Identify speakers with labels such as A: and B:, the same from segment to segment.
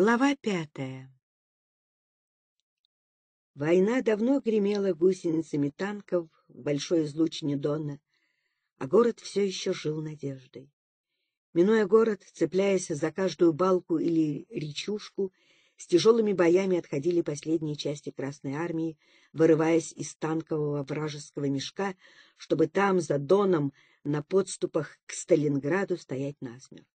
A: Глава пятая Война давно гремела гусеницами танков в большой излучине Дона, а город все еще жил надеждой. Минуя город, цепляясь за каждую балку или речушку, с тяжелыми боями отходили последние части Красной Армии, вырываясь из танкового вражеского мешка, чтобы там, за Доном, на подступах к Сталинграду стоять насмерть.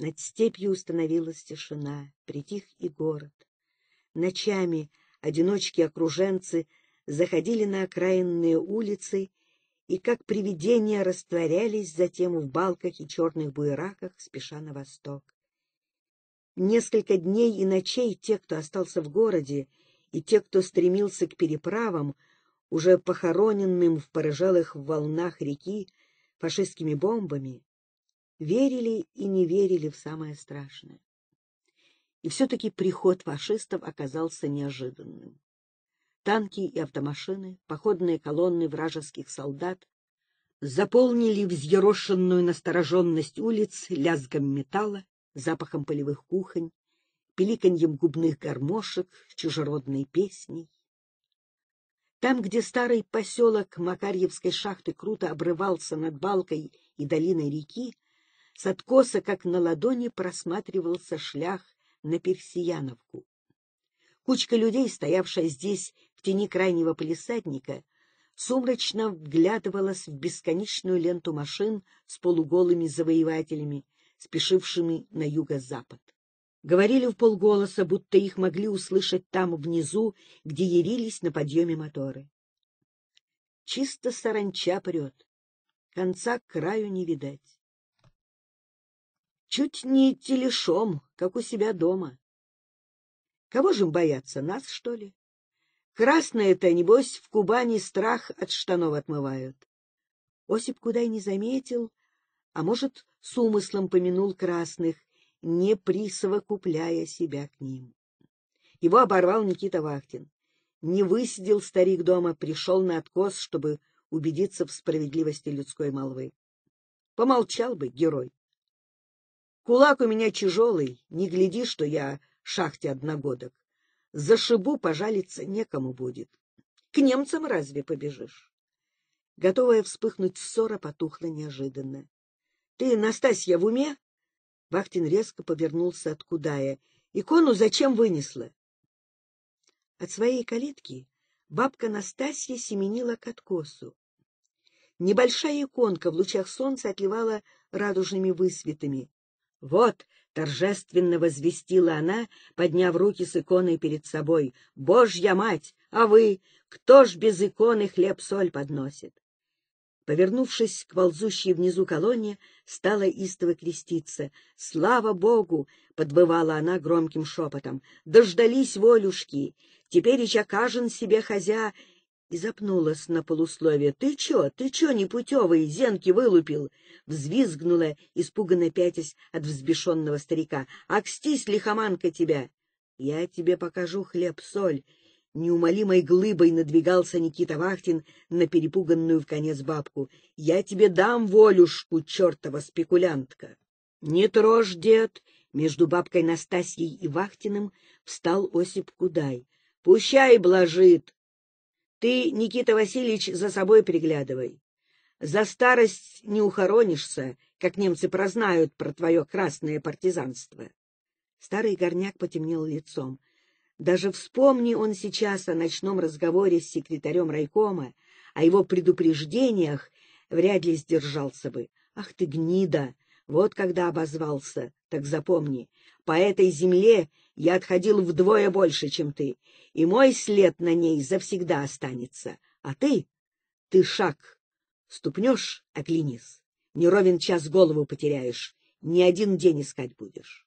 A: Над степью установилась тишина, притих и город. Ночами одиночки-окруженцы заходили на окраинные улицы и, как привидения, растворялись затем в балках и черных буераках, спеша на восток. Несколько дней и ночей те, кто остался в городе, и те, кто стремился к переправам, уже похороненным в порыжалых волнах реки фашистскими бомбами, верили и не верили в самое страшное. И все-таки приход фашистов оказался неожиданным. Танки и автомашины, походные колонны вражеских солдат заполнили взъерошенную настороженность улиц лязгом металла, запахом полевых кухонь, пеликаньем губных гармошек, чужеродной песней. Там, где старый поселок Макарьевской шахты круто обрывался над балкой и долиной реки, с откоса, как на ладони, просматривался шлях на Персияновку. Кучка людей, стоявшая здесь в тени крайнего полисадника, сумрачно вглядывалась в бесконечную ленту машин с полуголыми завоевателями, спешившими на юго-запад. Говорили в полголоса, будто их могли услышать там внизу, где ярились на подъеме моторы. Чисто саранча прет, конца к краю не видать. Чуть не телешом, как у себя дома. Кого же им бояться, нас, что ли? Красные-то, небось, в Кубани страх от штанов отмывают. Осип куда и не заметил, а может, с умыслом помянул красных, не присовокупляя себя к ним. Его оборвал Никита Вахтин. Не высидел старик дома, пришел на откос, чтобы убедиться в справедливости людской молвы. Помолчал бы герой. Кулак у меня тяжелый, не гляди, что я в шахте одногодок. За шибу пожалиться некому будет. К немцам разве побежишь? Готовая вспыхнуть ссора потухла неожиданно. — Ты, Настасья, в уме? Вахтин резко повернулся от Кудая. — Икону зачем вынесла? От своей калитки бабка Настасья семенила к откосу. Небольшая иконка в лучах солнца отливала радужными высветами. «Вот», — торжественно возвестила она, подняв руки с иконой перед собой, — «Божья мать! А вы? Кто ж без иконы хлеб-соль подносит?» Повернувшись к ползущей внизу колонне, стала истово креститься. «Слава Богу!» — подбывала она громким шепотом. «Дождались волюшки! Теперь ячакажен себе хозя и запнулась на полусловие. — Ты чё, ты чё, непутевый, зенки вылупил? — взвизгнула, испуганно пятясь от взбешенного старика. — Акстись, лихоманка тебя! — Я тебе покажу хлеб-соль! Неумолимой глыбой надвигался Никита Вахтин на перепуганную в конец бабку. — Я тебе дам волюшку, чертова спекулянтка! — Не трожь, дед! Между бабкой Настасьей и Вахтиным встал Осип Кудай. — Пущай блажит! Ты, Никита Васильевич, за собой приглядывай. За старость не ухоронишься, как немцы прознают про твое красное партизанство. Старый горняк потемнел лицом. Даже вспомни он сейчас о ночном разговоре с секретарем райкома, о его предупреждениях, вряд ли сдержался бы. Ах ты гнида! Вот когда обозвался, так запомни, по этой земле я отходил вдвое больше, чем ты, и мой след на ней завсегда останется. А ты? Ты шаг. Ступнешь — оглянись. Не ровен час голову потеряешь, ни один день искать будешь.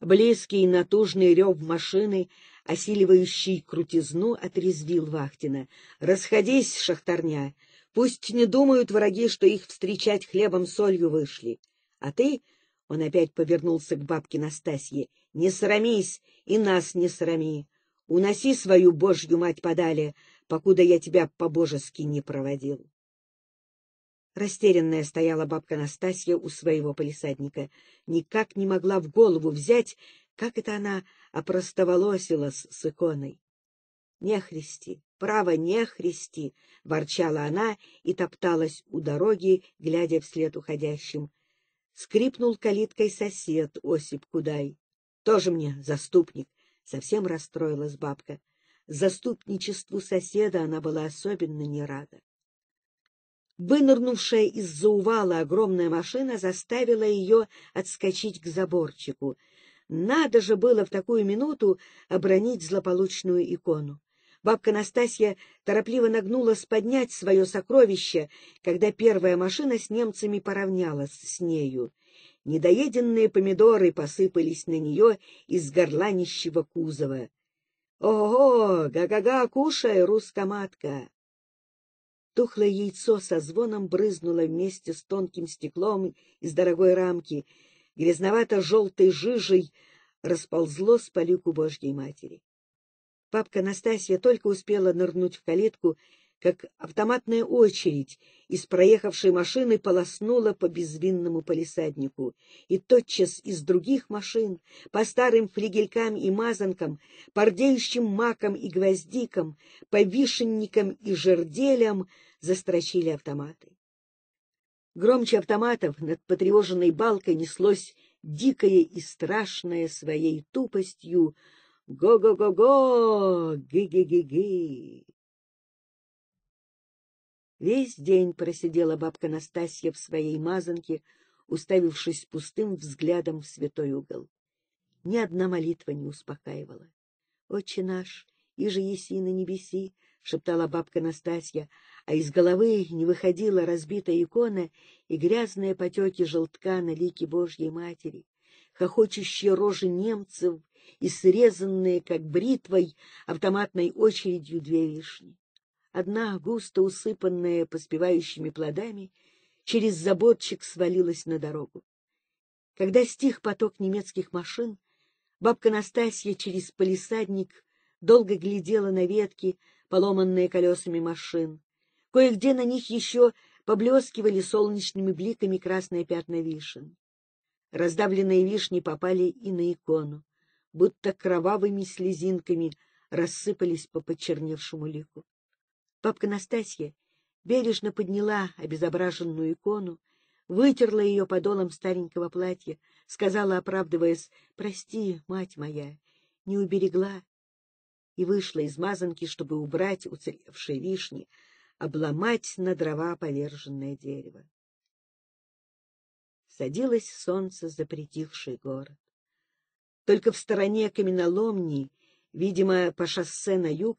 A: Близкий натужный рев машины, осиливающий крутизну, отрезвил Вахтина. «Расходись, шахтарня! Пусть не думают враги, что их встречать хлебом-солью вышли. А ты он опять повернулся к бабке Настасье. — Не срамись и нас не срами. Уноси свою божью мать подали, покуда я тебя по-божески не проводил. Растерянная стояла бабка Настасья у своего полисадника. Никак не могла в голову взять, как это она опростоволосилась с иконой. — Не христи, право, не христи! — ворчала она и топталась у дороги, глядя вслед уходящим. Скрипнул калиткой сосед Осип Кудай. Тоже мне заступник. Совсем расстроилась бабка. Заступничеству соседа она была особенно не рада. Вынырнувшая из-за увала огромная машина заставила ее отскочить к заборчику. Надо же было в такую минуту обронить злополучную икону. Бабка Настасья торопливо нагнулась поднять свое сокровище, когда первая машина с немцами поравнялась с нею. Недоеденные помидоры посыпались на нее из горланищего кузова. «Ого! Га-га-га! Кушай, матка! Тухлое яйцо со звоном брызнуло вместе с тонким стеклом из дорогой рамки, грязновато-желтой жижей расползло с полюку Божьей Матери. Папка Настасья только успела нырнуть в калитку, как автоматная очередь из проехавшей машины полоснула по безвинному полисаднику, и тотчас из других машин, по старым флигелькам и мазанкам, пордеющим макам и гвоздикам, по вишенникам и жерделям застрочили автоматы. Громче автоматов над потревоженной балкой неслось дикое и страшное своей тупостью Го-го-го-го! Ги-ги-ги-ги!» Весь день просидела бабка Настасья в своей мазанке, уставившись пустым взглядом в святой угол. Ни одна молитва не успокаивала. «Отче наш, и же еси на небеси!» — шептала бабка Настасья, а из головы не выходила разбитая икона и грязные потеки желтка на лике Божьей Матери, хохочущие рожи немцев и срезанные, как бритвой, автоматной очередью две вишни. Одна, густо усыпанная поспевающими плодами, через заборчик свалилась на дорогу. Когда стих поток немецких машин, бабка Настасья через полисадник долго глядела на ветки, поломанные колесами машин. Кое-где на них еще поблескивали солнечными бликами красные пятна вишен. Раздавленные вишни попали и на икону будто кровавыми слезинками рассыпались по почерневшему лику. Папка Настасья бережно подняла обезображенную икону, вытерла ее подолом старенького платья, сказала, оправдываясь, «Прости, мать моя, не уберегла» и вышла из мазанки, чтобы убрать уцелевшие вишни, обломать на дрова поверженное дерево. Садилось солнце за притихший город. Только в стороне каменоломни, видимо, по шоссе на юг,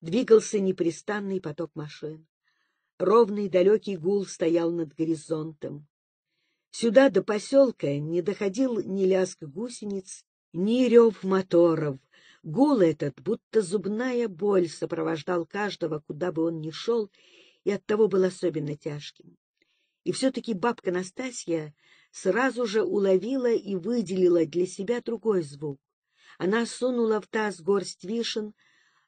A: двигался непрестанный поток машин. Ровный далекий гул стоял над горизонтом. Сюда до поселка не доходил ни лязг гусениц, ни рев моторов. Гул этот, будто зубная боль, сопровождал каждого, куда бы он ни шел, и оттого был особенно тяжким. И все-таки бабка Настасья сразу же уловила и выделила для себя другой звук. Она сунула в таз горсть вишен,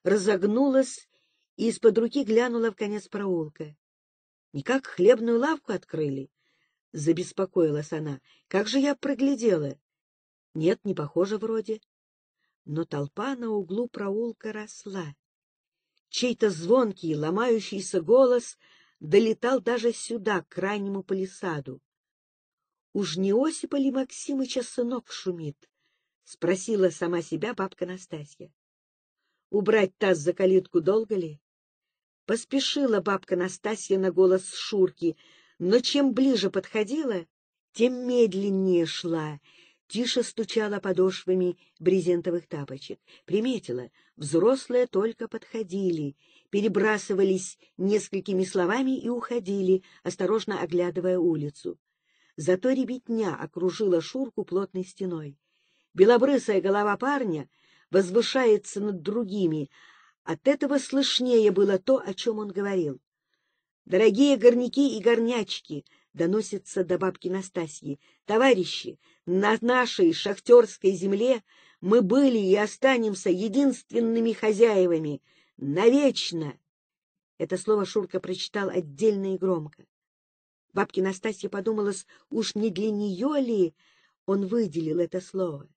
A: разогнулась и из-под руки глянула в конец проулка. — Никак хлебную лавку открыли? — забеспокоилась она. — Как же я проглядела? — Нет, не похоже вроде. Но толпа на углу проулка росла. Чей-то звонкий, ломающийся голос долетал даже сюда, к крайнему палисаду. Уж не Осипа ли Максимыча сынок шумит? — спросила сама себя бабка Настасья. Убрать таз за калитку долго ли? Поспешила бабка Настасья на голос Шурки, но чем ближе подходила, тем медленнее шла, тише стучала подошвами брезентовых тапочек. Приметила, взрослые только подходили, перебрасывались несколькими словами и уходили, осторожно оглядывая улицу. Зато ребятня окружила Шурку плотной стеной. Белобрысая голова парня возвышается над другими. От этого слышнее было то, о чем он говорил. «Дорогие горняки и горнячки!» — доносится до бабки Настасьи. «Товарищи, на нашей шахтерской земле мы были и останемся единственными хозяевами. Навечно!» Это слово Шурка прочитал отдельно и громко. Бабке Настасье подумалось, уж не для нее ли он выделил это слово.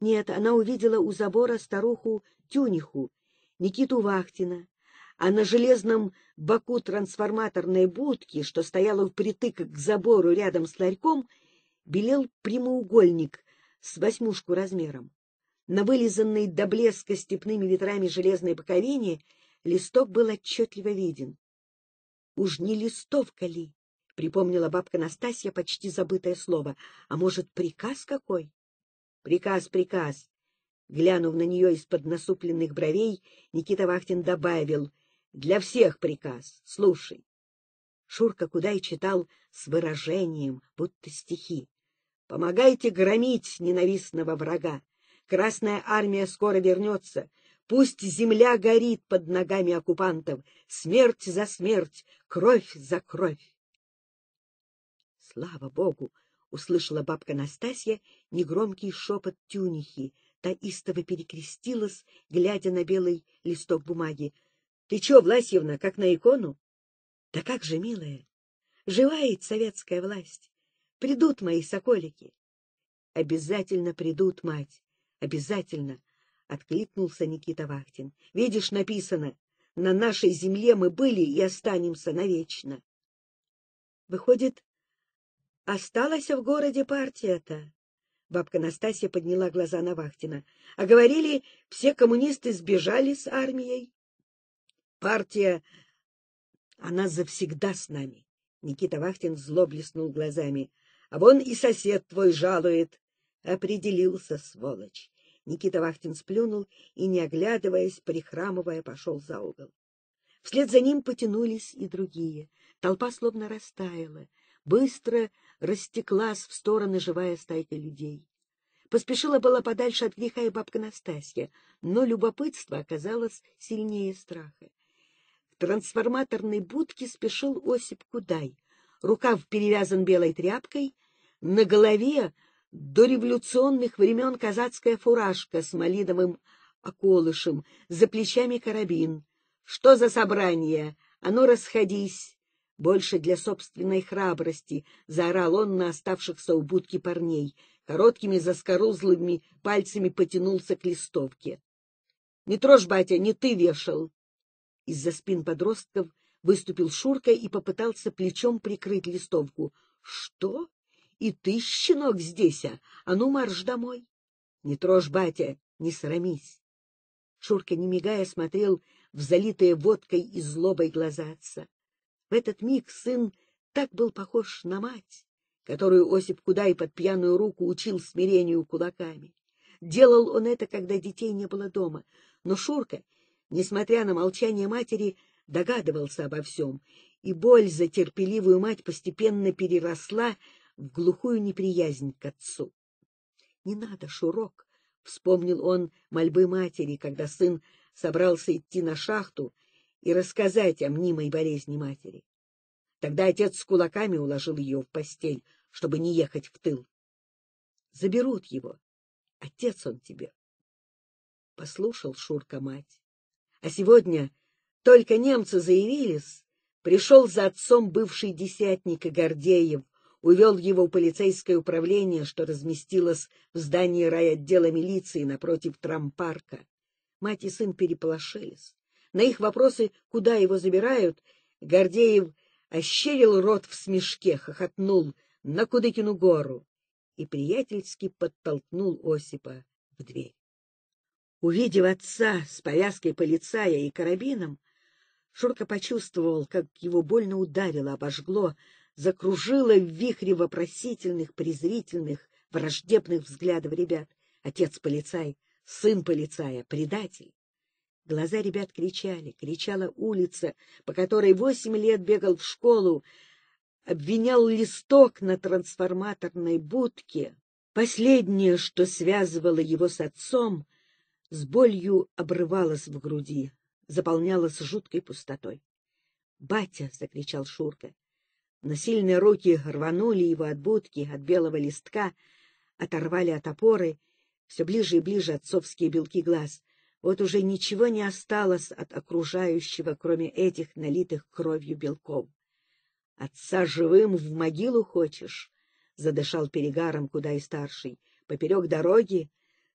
A: Нет, она увидела у забора старуху Тюниху, Никиту Вахтина, а на железном боку трансформаторной будки, что стояла впритык к забору рядом с ларьком, белел прямоугольник с восьмушку размером. На вылизанной до блеска степными ветрами железной боковине листок был отчетливо виден. Уж не листовка ли? — припомнила бабка Настасья почти забытое слово. — А может, приказ какой? — Приказ, приказ. Глянув на нее из-под насупленных бровей, Никита Вахтин добавил. — Для всех приказ. Слушай. Шурка куда и читал с выражением, будто стихи. «Помогайте громить ненавистного врага! Красная армия скоро вернется! Пусть земля горит под ногами оккупантов! Смерть за смерть, кровь за кровь!» Слава богу! — услышала бабка Настасья негромкий шепот тюнихи. таистово перекрестилась, глядя на белый листок бумаги. — Ты чё, Власьевна, как на икону? — Да как же, милая! Живает советская власть. Придут мои соколики. — Обязательно придут, мать, обязательно! — откликнулся Никита Вахтин. — Видишь, написано, на нашей земле мы были и останемся навечно. Выходит, осталась в городе партия-то? Бабка Настасья подняла глаза на Вахтина. А говорили, все коммунисты сбежали с армией. Партия, она завсегда с нами. Никита Вахтин зло блеснул глазами. А вон и сосед твой жалует. Определился, сволочь. Никита Вахтин сплюнул и, не оглядываясь, прихрамывая, пошел за угол. Вслед за ним потянулись и другие. Толпа словно растаяла быстро растеклась в стороны живая стайка людей. Поспешила была подальше от греха и бабка Настасья, но любопытство оказалось сильнее страха. К трансформаторной будке спешил Осип Кудай. Рукав перевязан белой тряпкой, на голове до революционных времен казацкая фуражка с малиновым околышем, за плечами карабин. Что за собрание? А ну, расходись! Больше для собственной храбрости заорал он на оставшихся у будки парней. Короткими заскорузлыми пальцами потянулся к листовке. — Не трожь, батя, не ты вешал! Из-за спин подростков выступил Шурка и попытался плечом прикрыть листовку. — Что? И ты, щенок, здесь, а? А ну, марш домой! — Не трожь, батя, не срамись! Шурка, не мигая, смотрел в залитые водкой и злобой глаза отца. В этот миг сын так был похож на мать, которую Осип Кудай под пьяную руку учил смирению кулаками. Делал он это, когда детей не было дома, но Шурка, несмотря на молчание матери, догадывался обо всем, и боль за терпеливую мать постепенно переросла в глухую неприязнь к отцу. — Не надо, Шурок! — вспомнил он мольбы матери, когда сын собрался идти на шахту и рассказать о мнимой болезни матери. Тогда отец с кулаками уложил ее в постель, чтобы не ехать в тыл. Заберут его. Отец он тебе. Послушал Шурка мать. А сегодня только немцы заявились, пришел за отцом бывший десятник Гордеев, увел его в полицейское управление, что разместилось в здании райотдела милиции напротив трампарка. Мать и сын переполошились. На их вопросы, куда его забирают, Гордеев ощерил рот в смешке, хохотнул на Кудыкину гору и приятельски подтолкнул Осипа в дверь. Увидев отца с повязкой полицая и карабином, Шурка почувствовал, как его больно ударило, обожгло, закружило в вихре вопросительных, презрительных, враждебных взглядов ребят. Отец полицай, сын полицая, предатель. Глаза ребят кричали, кричала улица, по которой восемь лет бегал в школу, обвинял листок на трансформаторной будке. Последнее, что связывало его с отцом, с болью обрывалось в груди, заполнялось жуткой пустотой. «Батя!» — закричал Шурка. Насильные руки рванули его от будки, от белого листка, оторвали от опоры, все ближе и ближе отцовские белки глаз — вот уже ничего не осталось от окружающего, кроме этих налитых кровью белков. — Отца живым в могилу хочешь? — задышал перегаром куда и старший. — Поперек дороги?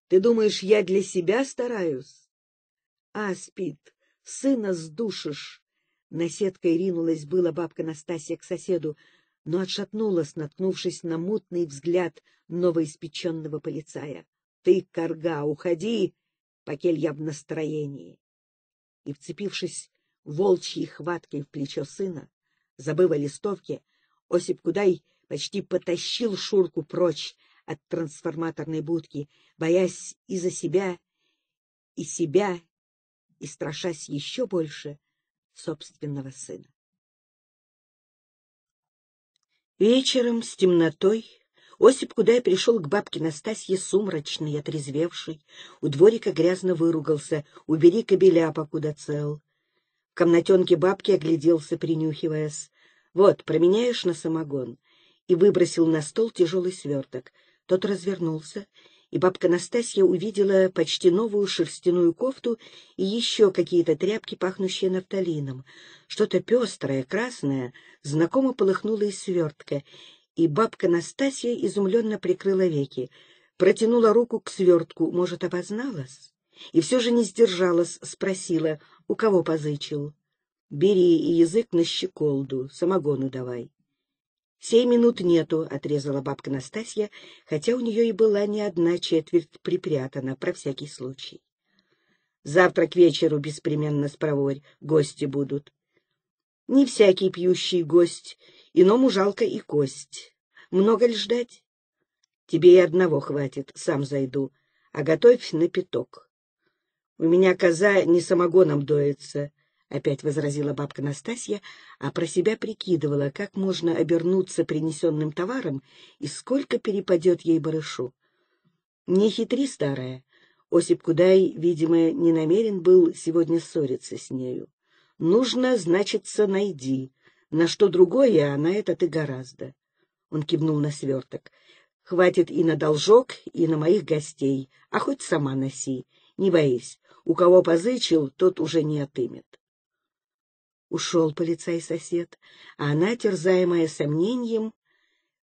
A: Ты думаешь, я для себя стараюсь? — А, спит, сына сдушишь! Наседкой ринулась была бабка Настасья к соседу, но отшатнулась, наткнувшись на мутный взгляд новоиспеченного полицая. — Ты, корга, уходи! покель я в настроении. И, вцепившись волчьей хваткой в плечо сына, забыв о листовке, Осип Кудай почти потащил Шурку прочь от трансформаторной будки, боясь и за себя, и себя, и страшась еще больше собственного сына. Вечером с темнотой Осип Кудай пришел к бабке Настасье сумрачный, отрезвевший. У дворика грязно выругался. «Убери кобеля, покуда цел». В комнатенке бабки огляделся, принюхиваясь. «Вот, променяешь на самогон?» И выбросил на стол тяжелый сверток. Тот развернулся, и бабка Настасья увидела почти новую шерстяную кофту и еще какие-то тряпки, пахнущие нафталином. Что-то пестрое, красное, знакомо полыхнуло из свертка, и бабка Настасья изумленно прикрыла веки, протянула руку к свертку, может, опозналась, И все же не сдержалась, спросила, у кого позычил. — Бери и язык на щеколду, самогону давай. — Сей минут нету, — отрезала бабка Настасья, хотя у нее и была не одна четверть припрятана, про всякий случай. — Завтра к вечеру беспременно спроворь, гости будут. Не всякий пьющий гость, иному жалко и кость. Много ли ждать? Тебе и одного хватит, сам зайду, а готовь на пяток. — У меня коза не самогоном доится, — опять возразила бабка Настасья, а про себя прикидывала, как можно обернуться принесенным товаром и сколько перепадет ей барышу. — Не хитри, старая. Осип Кудай, видимо, не намерен был сегодня ссориться с нею. Нужно, значится, найди. На что другое, а на это ты гораздо. Он кивнул на сверток. Хватит и на должок, и на моих гостей, а хоть сама носи. Не боись, у кого позычил, тот уже не отымет. Ушел полицай-сосед, а она, терзаемая сомнением,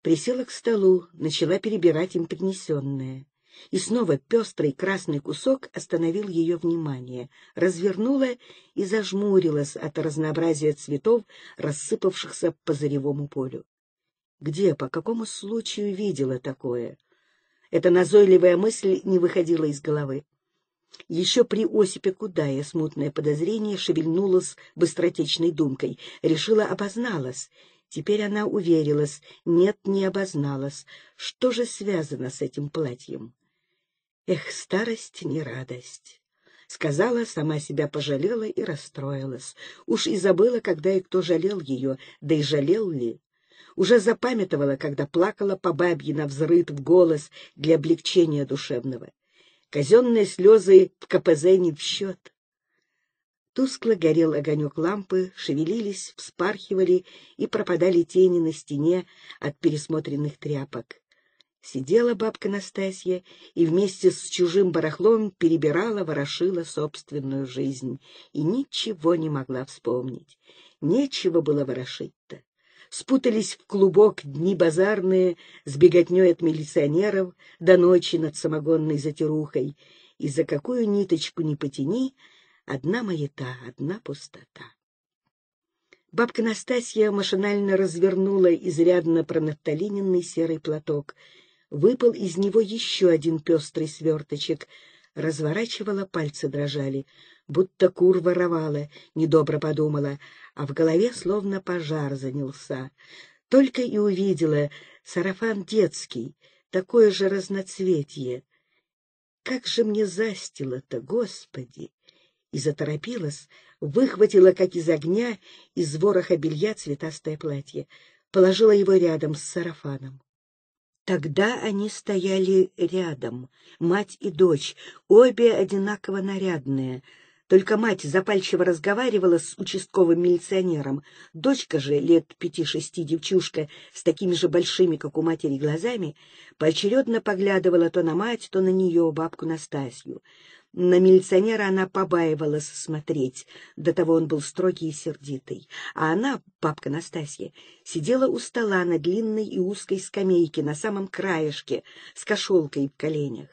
A: присела к столу, начала перебирать им принесенное. И снова пестрый красный кусок остановил ее внимание, развернула и зажмурилась от разнообразия цветов, рассыпавшихся по заревому полю. Где, по какому случаю видела такое? Эта назойливая мысль не выходила из головы. Еще при Осипе Кудая смутное подозрение шевельнулось быстротечной думкой. Решила, обозналась. Теперь она уверилась. Нет, не обозналась. Что же связано с этим платьем? «Эх, старость не радость!» Сказала, сама себя пожалела и расстроилась. Уж и забыла, когда и кто жалел ее, да и жалел ли. Уже запамятовала, когда плакала по бабье на взрыт в голос для облегчения душевного. Казенные слезы в КПЗ не в счет. Тускло горел огонек лампы, шевелились, вспархивали и пропадали тени на стене от пересмотренных тряпок. Сидела бабка Настасья и вместе с чужим барахлом перебирала, ворошила собственную жизнь и ничего не могла вспомнить. Нечего было ворошить-то. Спутались в клубок дни базарные с беготней от милиционеров до ночи над самогонной затерухой и за какую ниточку не потяни, одна маята, одна пустота. Бабка Настасья машинально развернула изрядно пронатолиненный серый платок — выпал из него еще один пестрый сверточек. Разворачивала, пальцы дрожали, будто кур воровала, недобро подумала, а в голове словно пожар занялся. Только и увидела сарафан детский, такое же разноцветье. Как же мне застило-то, Господи! И заторопилась, выхватила, как из огня, из вороха белья цветастое платье, положила его рядом с сарафаном. Тогда они стояли рядом, мать и дочь, обе одинаково нарядные. Только мать запальчиво разговаривала с участковым милиционером. Дочка же, лет пяти-шести девчушка, с такими же большими, как у матери, глазами, поочередно поглядывала то на мать, то на нее, бабку Настасью. На милиционера она побаивалась смотреть, до того он был строгий и сердитый. А она, папка Настасья, сидела у стола на длинной и узкой скамейке на самом краешке, с кошелкой в коленях.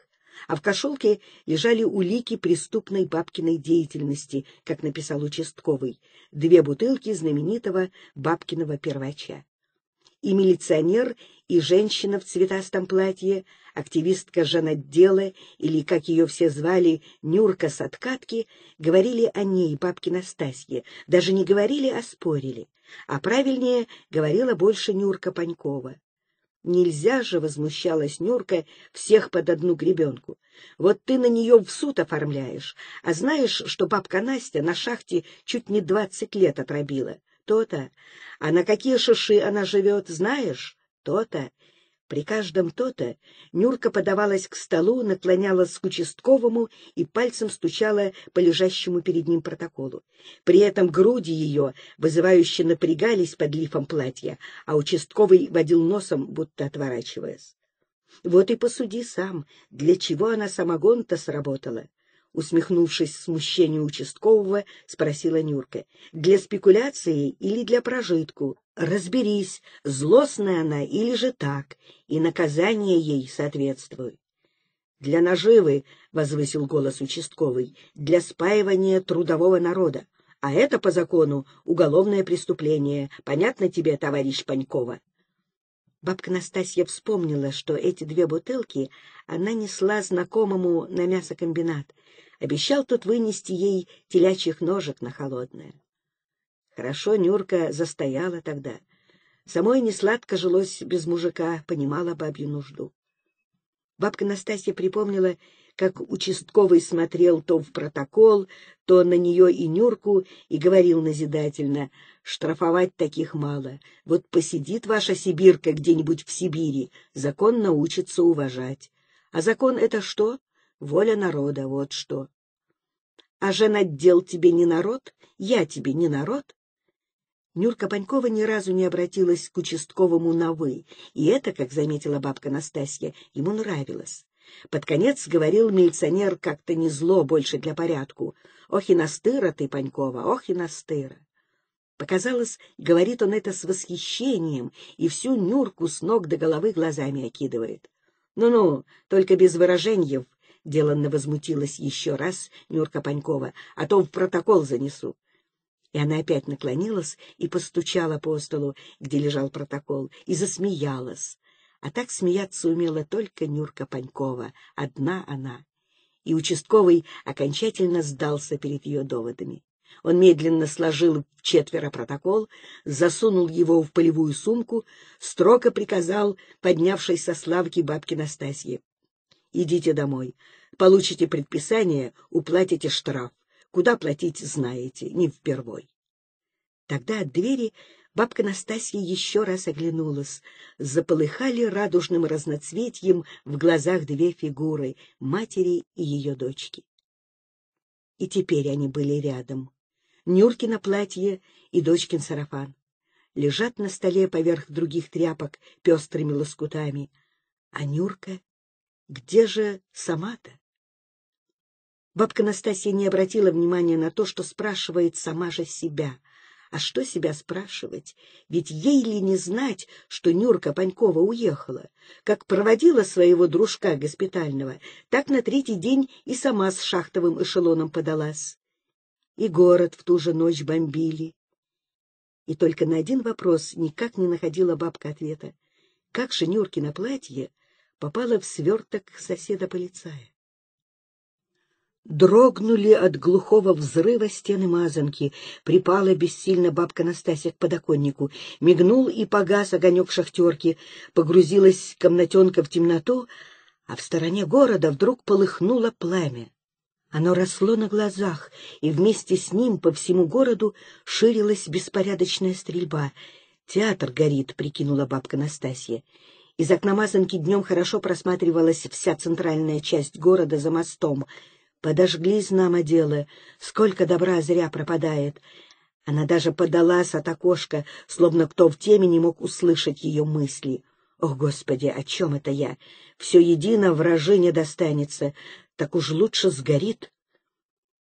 A: А в кошелке лежали улики преступной бабкиной деятельности, как написал участковый, две бутылки знаменитого бабкиного первача. И милиционер, и женщина в цветастом платье — активистка Жанотдела, или, как ее все звали, Нюрка Садкатки, говорили о ней, папке Настасье, даже не говорили, а спорили. А правильнее говорила больше Нюрка Панькова. Нельзя же, — возмущалась Нюрка, — всех под одну гребенку. Вот ты на нее в суд оформляешь, а знаешь, что бабка Настя на шахте чуть не двадцать лет отробила. То-то. А на какие шиши она живет, знаешь? То-то. При каждом то-то Нюрка подавалась к столу, наклонялась к участковому и пальцем стучала по лежащему перед ним протоколу. При этом груди ее вызывающе напрягались под лифом платья, а участковый водил носом, будто отворачиваясь. Вот и посуди сам, для чего она самогон-то сработала. Усмехнувшись смущению участкового, спросила Нюрка. — Для спекуляции или для прожитку? разберись, злостная она или же так, и наказание ей соответствует. Для наживы, — возвысил голос участковый, — для спаивания трудового народа. А это по закону уголовное преступление. Понятно тебе, товарищ Панькова? Бабка Настасья вспомнила, что эти две бутылки она несла знакомому на мясокомбинат. Обещал тут вынести ей телячьих ножек на холодное. Хорошо Нюрка застояла тогда. Самой несладко жилось без мужика, понимала бабью нужду. Бабка Настасья припомнила, как участковый смотрел то в протокол, то на нее и Нюрку, и говорил назидательно, «Штрафовать таких мало. Вот посидит ваша сибирка где-нибудь в Сибири, закон научится уважать. А закон — это что? Воля народа, вот что. А жен дел тебе не народ, я тебе не народ, Нюрка Панькова ни разу не обратилась к участковому на «вы», и это, как заметила бабка Настасья, ему нравилось. Под конец говорил милиционер как-то не зло, больше для порядку. «Ох и настыра ты, Панькова, ох и настыра!» Показалось, говорит он это с восхищением и всю Нюрку с ног до головы глазами окидывает. «Ну-ну, только без выраженьев», — деланно возмутилась еще раз Нюрка Панькова, «а то в протокол занесу. И она опять наклонилась и постучала по столу, где лежал протокол, и засмеялась. А так смеяться умела только Нюрка Панькова, одна она. И участковый окончательно сдался перед ее доводами. Он медленно сложил в четверо протокол, засунул его в полевую сумку, строго приказал поднявшись со славки бабки Настасье. «Идите домой, получите предписание, уплатите штраф куда платить знаете, не впервой. Тогда от двери бабка Настасья еще раз оглянулась. Заполыхали радужным разноцветьем в глазах две фигуры — матери и ее дочки. И теперь они были рядом. Нюркино платье и дочкин сарафан. Лежат на столе поверх других тряпок пестрыми лоскутами. А Нюрка, где же сама-то? Бабка Настасья не обратила внимания на то, что спрашивает сама же себя. А что себя спрашивать? Ведь ей ли не знать, что Нюрка Панькова уехала? Как проводила своего дружка госпитального, так на третий день и сама с шахтовым эшелоном подалась. И город в ту же ночь бомбили. И только на один вопрос никак не находила бабка ответа. Как же Нюркино платье попало в сверток соседа-полицая? Дрогнули от глухого взрыва стены мазанки. Припала бессильно бабка Настасья к подоконнику. Мигнул и погас огонек шахтерки. Погрузилась комнатенка в темноту, а в стороне города вдруг полыхнуло пламя. Оно росло на глазах, и вместе с ним по всему городу ширилась беспорядочная стрельба. «Театр горит», — прикинула бабка Настасья. Из окна Мазанки днем хорошо просматривалась вся центральная часть города за мостом — подожглись нам оделы, сколько добра зря пропадает. Она даже подалась от окошка, словно кто в теме не мог услышать ее мысли. О, Господи, о чем это я? Все едино вражи достанется, так уж лучше сгорит.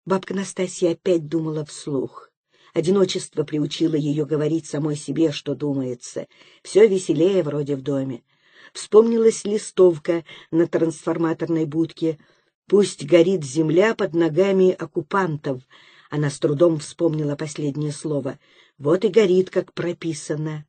A: Бабка Настасья опять думала вслух. Одиночество приучило ее говорить самой себе, что думается. Все веселее вроде в доме. Вспомнилась листовка на трансформаторной будке — Пусть горит земля под ногами оккупантов. Она с трудом вспомнила последнее слово. Вот и горит, как прописано.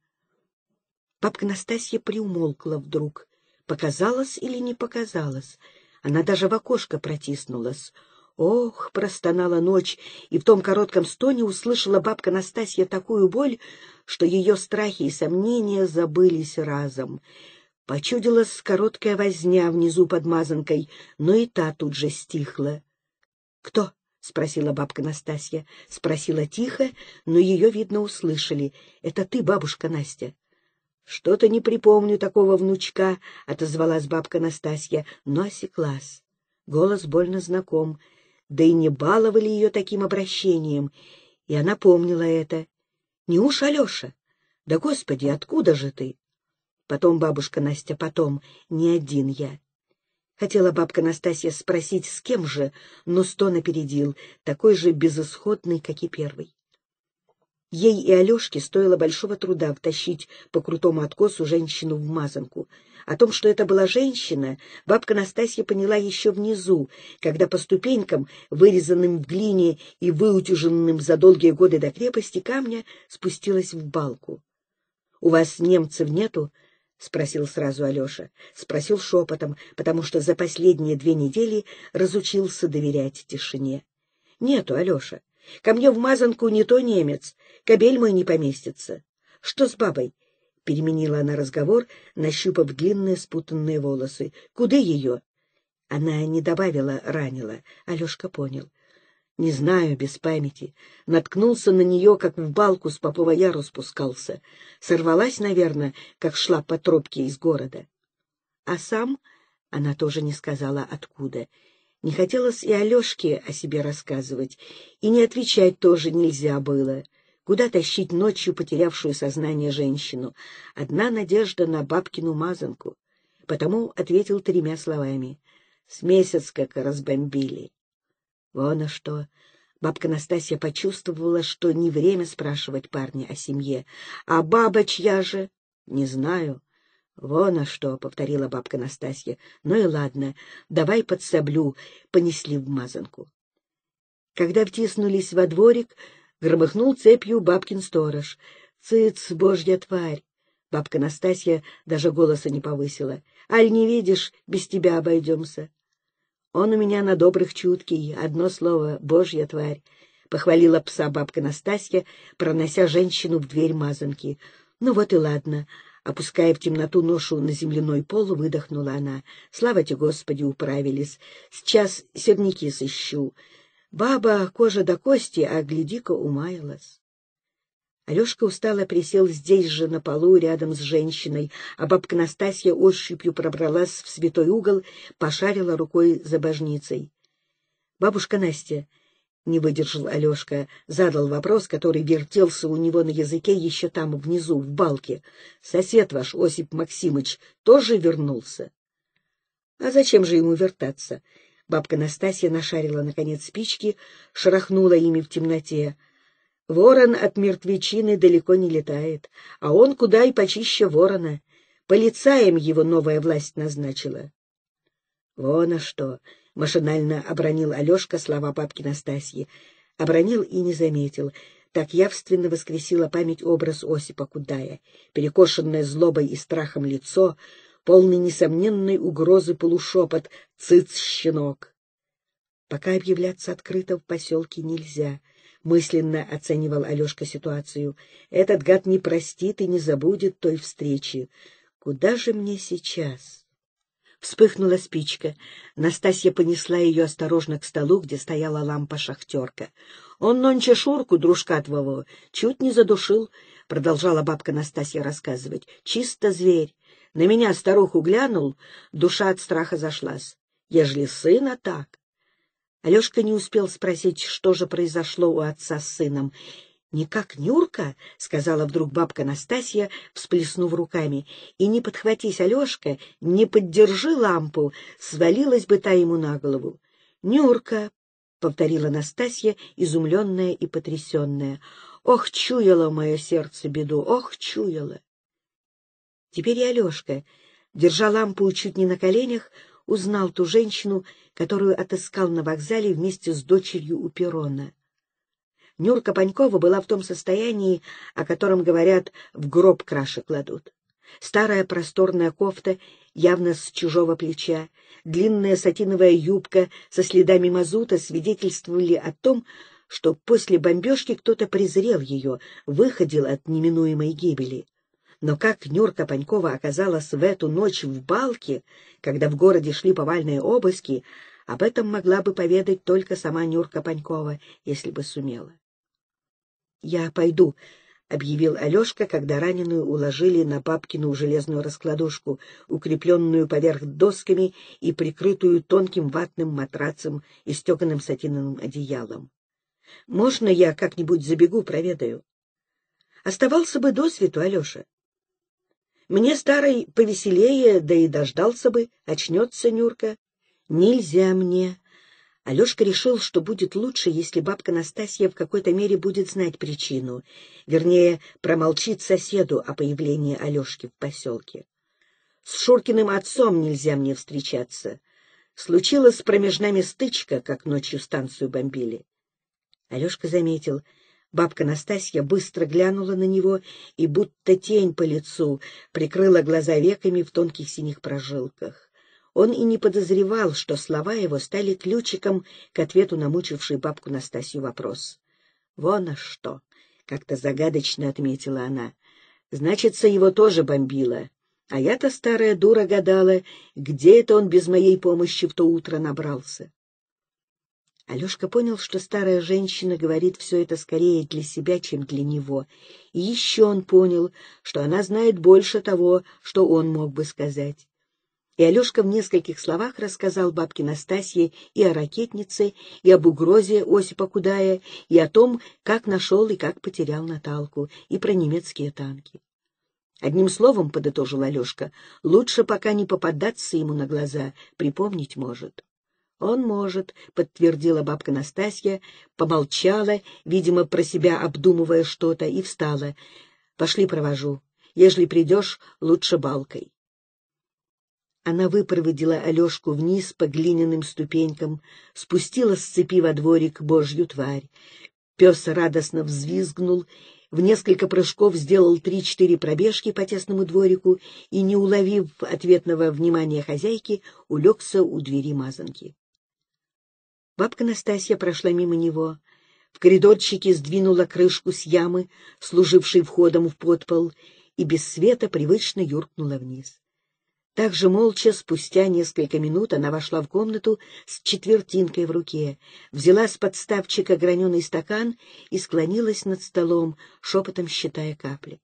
A: Бабка Настасья приумолкла вдруг. Показалось или не показалось? Она даже в окошко протиснулась. Ох, простонала ночь, и в том коротком стоне услышала бабка Настасья такую боль, что ее страхи и сомнения забылись разом. Почудилась короткая возня внизу под мазанкой, но и та тут же стихла. — Кто? — спросила бабка Настасья. Спросила тихо, но ее, видно, услышали. — Это ты, бабушка Настя? — Что-то не припомню такого внучка, — отозвалась бабка Настасья, но осеклась. Голос больно знаком, да и не баловали ее таким обращением, и она помнила это. — Не уж, Алеша! Да, Господи, откуда же ты? Потом бабушка Настя, потом. Не один я. Хотела бабка Настасья спросить, с кем же, но стон опередил, такой же безысходный, как и первый. Ей и Алешке стоило большого труда втащить по крутому откосу женщину в мазанку. О том, что это была женщина, бабка Настасья поняла еще внизу, когда по ступенькам, вырезанным в глине и выутюженным за долгие годы до крепости камня, спустилась в балку. — У вас немцев нету? — спросил сразу Алеша. Спросил шепотом, потому что за последние две недели разучился доверять тишине. — Нету, Алеша. Ко мне в мазанку не то немец. кабель мой не поместится. — Что с бабой? — переменила она разговор, нащупав длинные спутанные волосы. — Куда ее? Она не добавила, ранила. Алешка понял не знаю, без памяти. Наткнулся на нее, как в балку с попова яру спускался. Сорвалась, наверное, как шла по тропке из города. А сам она тоже не сказала, откуда. Не хотелось и Алешке о себе рассказывать, и не отвечать тоже нельзя было. Куда тащить ночью потерявшую сознание женщину? Одна надежда на бабкину мазанку. Потому ответил тремя словами. С месяц как разбомбили. Вон что. Бабка Настасья почувствовала, что не время спрашивать парня о семье. А баба чья же? Не знаю. Вон что, — повторила бабка Настасья. Ну и ладно, давай подсоблю. Понесли в мазанку. Когда втиснулись во дворик, громыхнул цепью бабкин сторож. Цыц, божья тварь! Бабка Настасья даже голоса не повысила. Аль не видишь, без тебя обойдемся. Он у меня на добрых чуткий, одно слово — божья тварь. Похвалила пса бабка Настасья, пронося женщину в дверь мазанки. Ну вот и ладно. Опуская в темноту ношу на земляной пол, выдохнула она. Слава тебе, Господи, управились. Сейчас серняки сыщу. Баба кожа до кости, а гляди-ка умаялась. Алешка устало присел здесь же, на полу, рядом с женщиной, а бабка Настасья ощупью пробралась в святой угол, пошарила рукой за божницей. — Бабушка Настя, — не выдержал Алешка, задал вопрос, который вертелся у него на языке еще там, внизу, в балке. — Сосед ваш, Осип Максимыч, тоже вернулся? — А зачем же ему вертаться? Бабка Настасья нашарила, наконец, спички, шарахнула ими в темноте — Ворон от мертвечины далеко не летает, а он куда и почище ворона. Полицаем его новая власть назначила. — Вон а что! — машинально обронил Алешка слова папки Настасьи. Обронил и не заметил. Так явственно воскресила память образ Осипа Кудая, перекошенное злобой и страхом лицо, полный несомненной угрозы полушепот «Цыц, щенок!» Пока объявляться открыто в поселке нельзя — мысленно оценивал Алешка ситуацию. Этот гад не простит и не забудет той встречи. Куда же мне сейчас? Вспыхнула спичка. Настасья понесла ее осторожно к столу, где стояла лампа-шахтерка. Он нонче Шурку, дружка твоего, чуть не задушил, — продолжала бабка Настасья рассказывать. — Чисто зверь. На меня старуху глянул, душа от страха зашлась. Ежели сына так, Алешка не успел спросить, что же произошло у отца с сыном. «Никак Нюрка», — сказала вдруг бабка Настасья, всплеснув руками, — «и не подхватись, Алешка, не поддержи лампу, свалилась бы та ему на голову». «Нюрка», — повторила Настасья, изумленная и потрясенная, — «ох, чуяло мое сердце беду, ох, чуяло». Теперь и Алешка, держа лампу чуть не на коленях, узнал ту женщину, которую отыскал на вокзале вместе с дочерью у перона. Нюрка Панькова была в том состоянии, о котором говорят «в гроб краши кладут». Старая просторная кофта, явно с чужого плеча, длинная сатиновая юбка со следами мазута свидетельствовали о том, что после бомбежки кто-то презрел ее, выходил от неминуемой гибели. Но как Нюрка Панькова оказалась в эту ночь в Балке, когда в городе шли повальные обыски, об этом могла бы поведать только сама Нюрка Панькова, если бы сумела. «Я пойду», — объявил Алешка, когда раненую уложили на папкину железную раскладушку, укрепленную поверх досками и прикрытую тонким ватным матрацем и стеганым сатиновым одеялом. «Можно я как-нибудь забегу, проведаю?» Оставался бы до свету, Алеша. Мне, старый, повеселее, да и дождался бы, очнется Нюрка. Нельзя мне. Алешка решил, что будет лучше, если бабка Настасья в какой-то мере будет знать причину, вернее, промолчит соседу о появлении Алешки в поселке. С Шуркиным отцом нельзя мне встречаться. Случилась промежнами стычка, как ночью станцию бомбили. Алешка заметил — Бабка Настасья быстро глянула на него и, будто тень по лицу, прикрыла глаза веками в тонких синих прожилках. Он и не подозревал, что слова его стали ключиком к ответу намучившей бабку Настасью вопрос. «Вон а что!» — как-то загадочно отметила она. «Значится, его тоже бомбило. А я-то, старая дура, гадала, где это он без моей помощи в то утро набрался. Алешка понял, что старая женщина говорит все это скорее для себя, чем для него. И еще он понял, что она знает больше того, что он мог бы сказать. И Алешка в нескольких словах рассказал бабке Настасье и о ракетнице, и об угрозе Осипа Кудая, и о том, как нашел и как потерял Наталку, и про немецкие танки. Одним словом, — подытожил Алешка, — лучше пока не попадаться ему на глаза, припомнить может. «Он может», — подтвердила бабка Настасья, помолчала, видимо, про себя обдумывая что-то, и встала. «Пошли провожу. Ежели придешь, лучше балкой». Она выпроводила Алешку вниз по глиняным ступенькам, спустила с цепи во дворик божью тварь. Пес радостно взвизгнул, в несколько прыжков сделал три-четыре пробежки по тесному дворику и, не уловив ответного внимания хозяйки, улегся у двери мазанки. Бабка Настасья прошла мимо него. В коридорчике сдвинула крышку с ямы, служившей входом в подпол, и без света привычно юркнула вниз. Также молча, спустя несколько минут, она вошла в комнату с четвертинкой в руке, взяла с подставчика граненый стакан и склонилась над столом, шепотом считая капли.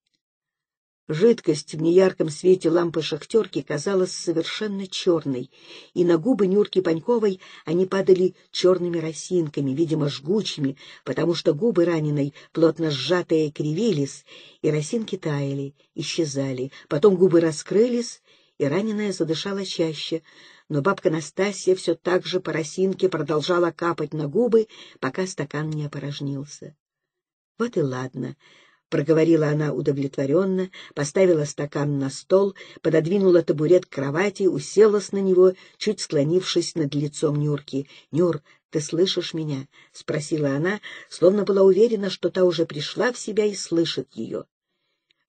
A: Жидкость в неярком свете лампы шахтерки казалась совершенно черной, и на губы Нюрки Паньковой они падали черными росинками, видимо, жгучими, потому что губы раненой, плотно сжатые, кривились, и росинки таяли, исчезали. Потом губы раскрылись, и раненая задышала чаще, но бабка Настасья все так же по росинке продолжала капать на губы, пока стакан не опорожнился. Вот и ладно проговорила она удовлетворенно, поставила стакан на стол, пододвинула табурет к кровати, уселась на него, чуть склонившись над лицом Нюрки. «Нюр, ты слышишь меня?» — спросила она, словно была уверена, что та уже пришла в себя и слышит ее.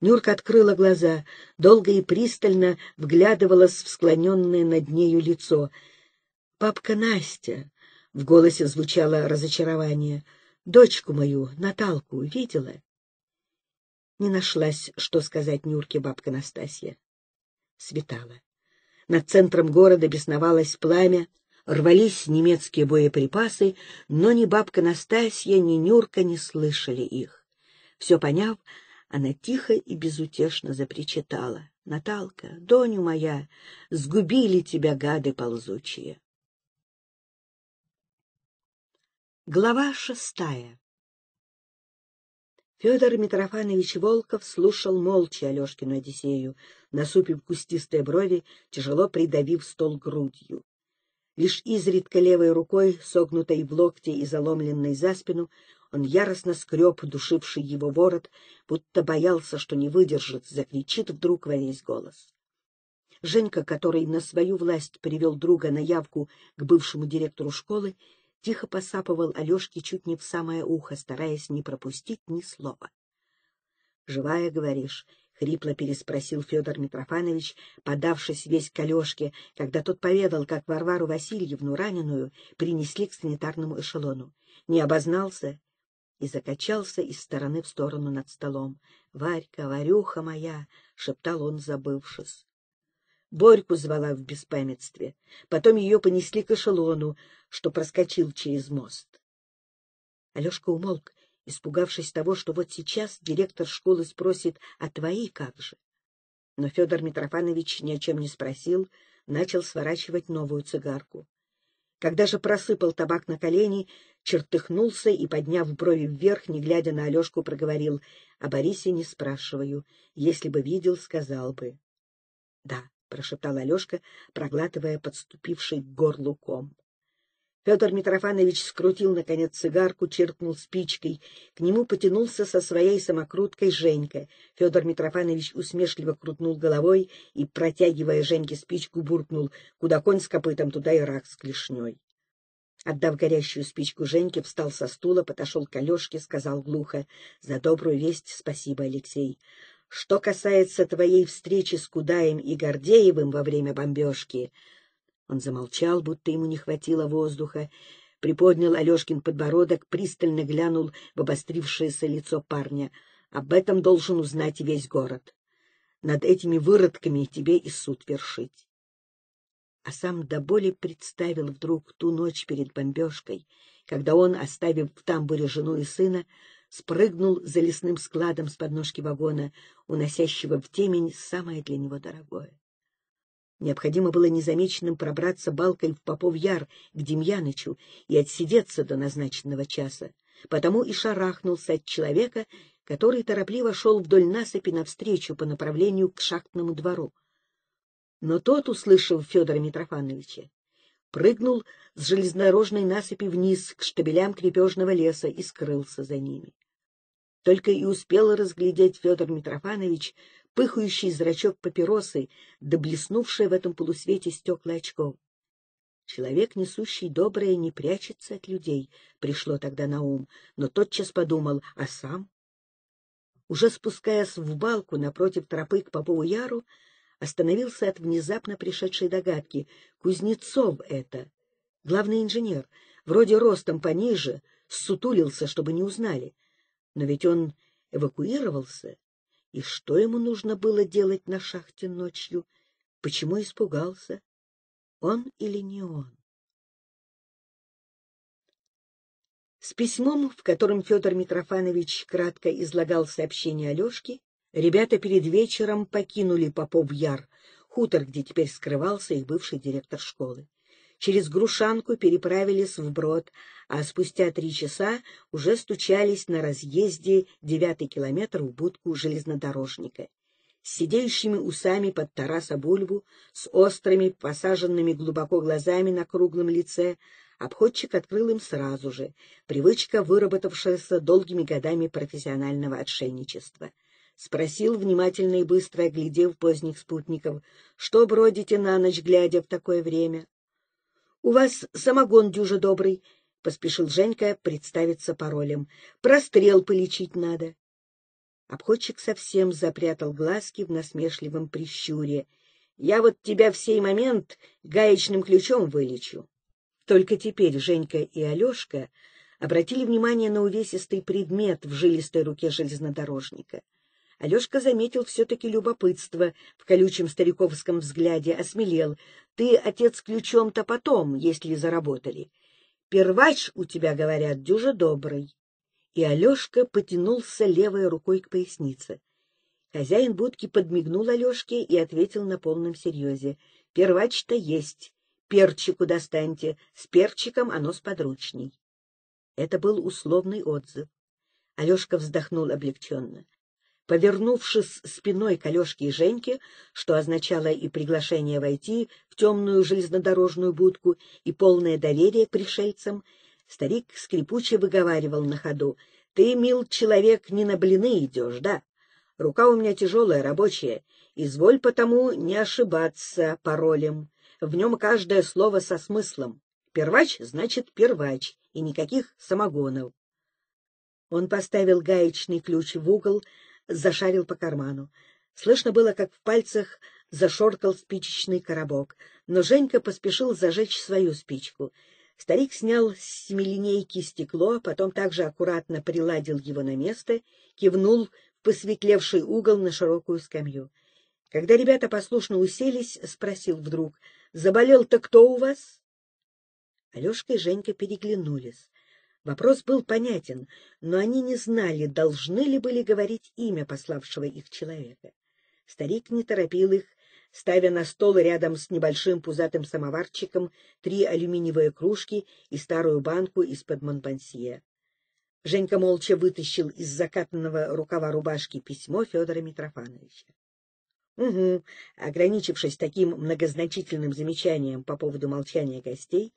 A: Нюрка открыла глаза, долго и пристально вглядывалась в склоненное над нею лицо. «Папка Настя!» — в голосе звучало разочарование. «Дочку мою, Наталку, видела?» Не нашлась, что сказать Нюрке бабка Настасья. Светала. Над центром города бесновалось пламя, рвались немецкие боеприпасы, но ни бабка Настасья, ни Нюрка не слышали их. Все поняв, она тихо и безутешно запричитала. — Наталка, Доню моя, сгубили тебя гады ползучие. Глава шестая Федор Митрофанович Волков слушал молча Алешкину Одиссею, насупив кустистые брови, тяжело придавив стол грудью. Лишь изредка левой рукой, согнутой в локте и заломленной за спину, он яростно скреб душивший его ворот, будто боялся, что не выдержит, закричит вдруг во весь голос. Женька, который на свою власть привел друга на явку к бывшему директору школы, Тихо посапывал Алешке чуть не в самое ухо, стараясь не пропустить ни слова. «Живая, говоришь?» — хрипло переспросил Федор Митрофанович, подавшись весь к Алешке, когда тот поведал, как Варвару Васильевну, раненую, принесли к санитарному эшелону. «Не обознался?» и закачался из стороны в сторону над столом. «Варька, Варюха моя!» — шептал он, забывшись. Борьку звала в беспамятстве. Потом ее понесли к эшелону, что проскочил через мост. Алешка умолк, испугавшись того, что вот сейчас директор школы спросит, а твои как же? Но Федор Митрофанович ни о чем не спросил, начал сворачивать новую цигарку. Когда же просыпал табак на колени, чертыхнулся и, подняв брови вверх, не глядя на Алешку, проговорил, «О «А Борисе не спрашиваю. Если бы видел, сказал бы». «Да, прошептал Алешка, проглатывая подступивший к горлу ком. Федор Митрофанович скрутил, наконец, цигарку, черкнул спичкой. К нему потянулся со своей самокруткой Женька. Федор Митрофанович усмешливо крутнул головой и, протягивая Женьке спичку, буркнул, куда конь с копытом, туда и рак с клешней. Отдав горящую спичку Женьке, встал со стула, подошел к Алешке, сказал глухо, — За добрую весть спасибо, Алексей. Что касается твоей встречи с Кудаем и Гордеевым во время бомбежки...» Он замолчал, будто ему не хватило воздуха, приподнял Алешкин подбородок, пристально глянул в обострившееся лицо парня. «Об этом должен узнать весь город. Над этими выродками тебе и суд вершить». А сам до боли представил вдруг ту ночь перед бомбежкой, когда он, оставив в тамбуре жену и сына, спрыгнул за лесным складом с подножки вагона, уносящего в темень самое для него дорогое. Необходимо было незамеченным пробраться балкой в Попов-Яр к Демьянычу и отсидеться до назначенного часа, потому и шарахнулся от человека, который торопливо шел вдоль насыпи навстречу по направлению к шахтному двору. Но тот, услышав Федора Митрофановича, прыгнул с железнодорожной насыпи вниз к штабелям крепежного леса и скрылся за ними. Только и успел разглядеть Федор Митрофанович пыхающий зрачок папиросы, доблеснувшая в этом полусвете стекла очков. Человек, несущий доброе, не прячется от людей, пришло тогда на ум, но тотчас подумал, а сам? Уже спускаясь в балку напротив тропы к Попову Яру, остановился от внезапно пришедшей догадки. Кузнецов это, главный инженер, вроде ростом пониже, сутулился, чтобы не узнали. Но ведь он эвакуировался. И что ему нужно было делать на шахте ночью? Почему испугался? Он или не он? С письмом, в котором Федор Митрофанович кратко излагал сообщение Алешки, ребята перед вечером покинули Попов-Яр, хутор, где теперь скрывался их бывший директор школы через Грушанку переправились вброд, а спустя три часа уже стучались на разъезде девятый километр в будку железнодорожника. С сидеющими усами под Тараса Бульбу, с острыми, посаженными глубоко глазами на круглом лице, обходчик открыл им сразу же, привычка, выработавшаяся долгими годами профессионального отшельничества. Спросил внимательно и быстро, оглядев поздних спутников, что бродите на ночь, глядя в такое время? — У вас самогон дюжа добрый, — поспешил Женька представиться паролем. — Прострел полечить надо. Обходчик совсем запрятал глазки в насмешливом прищуре. — Я вот тебя в сей момент гаечным ключом вылечу. Только теперь Женька и Алешка обратили внимание на увесистый предмет в жилистой руке железнодорожника. Алешка заметил все-таки любопытство в колючем стариковском взгляде, осмелел. «Ты, отец, ключом-то потом, если заработали. Первач у тебя, говорят, дюже добрый». И Алешка потянулся левой рукой к пояснице. Хозяин будки подмигнул Алешке и ответил на полном серьезе. «Первач-то есть. Перчику достаньте. С перчиком оно сподручней». Это был условный отзыв. Алешка вздохнул облегченно. Повернувшись спиной к Алешке и Женьке, что означало и приглашение войти в темную железнодорожную будку и полное доверие к пришельцам, старик скрипуче выговаривал на ходу. — Ты, мил человек, не на блины идешь, да? Рука у меня тяжелая, рабочая. Изволь потому не ошибаться паролем. В нем каждое слово со смыслом. Первач значит первач, и никаких самогонов. Он поставил гаечный ключ в угол, зашарил по карману. Слышно было, как в пальцах зашоркал спичечный коробок, но Женька поспешил зажечь свою спичку. Старик снял с семилинейки стекло, потом также аккуратно приладил его на место, кивнул в посветлевший угол на широкую скамью. Когда ребята послушно уселись, спросил вдруг, «Заболел-то кто у вас?» Алешка и Женька переглянулись. Вопрос был понятен, но они не знали, должны ли были говорить имя пославшего их человека. Старик не торопил их, ставя на стол рядом с небольшим пузатым самоварчиком три алюминиевые кружки и старую банку из-под Монпансье. Женька молча вытащил из закатанного рукава рубашки письмо Федора Митрофановича. Угу, ограничившись таким многозначительным замечанием по поводу молчания гостей,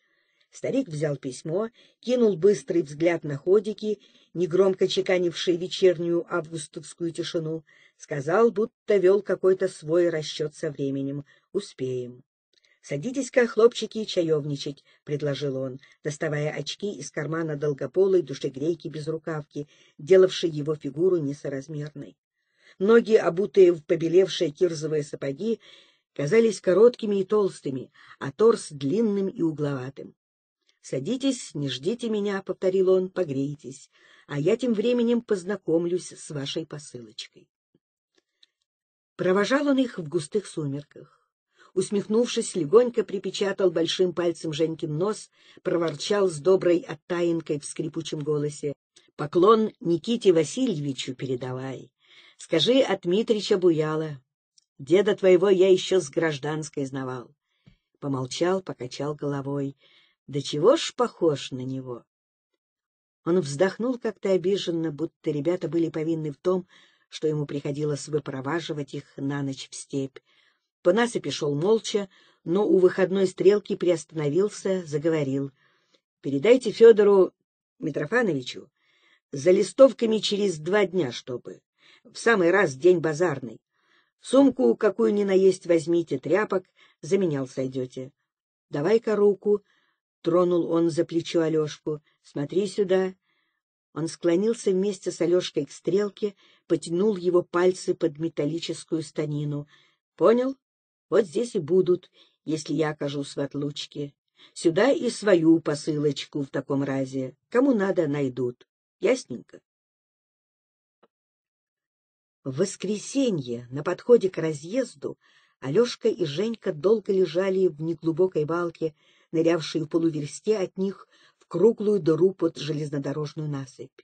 A: Старик взял письмо, кинул быстрый взгляд на ходики, негромко чеканившие вечернюю августовскую тишину, сказал, будто вел какой-то свой расчет со временем. «Успеем». «Садитесь-ка, хлопчики, чаевничать», — предложил он, доставая очки из кармана долгополой душегрейки без рукавки, делавшей его фигуру несоразмерной. Ноги, обутые в побелевшие кирзовые сапоги, казались короткими и толстыми, а торс — длинным и угловатым. «Садитесь, не ждите меня», — повторил он, — «погрейтесь, а я тем временем познакомлюсь с вашей посылочкой». Провожал он их в густых сумерках. Усмехнувшись, легонько припечатал большим пальцем Женькин нос, проворчал с доброй оттаинкой в скрипучем голосе. — Поклон Никите Васильевичу передавай. Скажи от Митрича Буяла. Деда твоего я еще с гражданской знавал. Помолчал, покачал головой. Да чего ж похож на него? Он вздохнул как-то обиженно, будто ребята были повинны в том, что ему приходилось выпроваживать их на ночь в степь. По насыпи шел молча, но у выходной стрелки приостановился, заговорил. — Передайте Федору Митрофановичу за листовками через два дня, чтобы. В самый раз день базарный. Сумку, какую ни наесть, возьмите, тряпок, заменял сойдете. Давай-ка руку, Тронул он за плечо Алешку. «Смотри сюда!» Он склонился вместе с Алешкой к стрелке, потянул его пальцы под металлическую станину. «Понял? Вот здесь и будут, если я окажусь в отлучке. Сюда и свою посылочку в таком разе. Кому надо, найдут. Ясненько?» В воскресенье на подходе к разъезду Алешка и Женька долго лежали в неглубокой балке, нырявшие в полуверсте от них в круглую дыру под железнодорожную насыпь.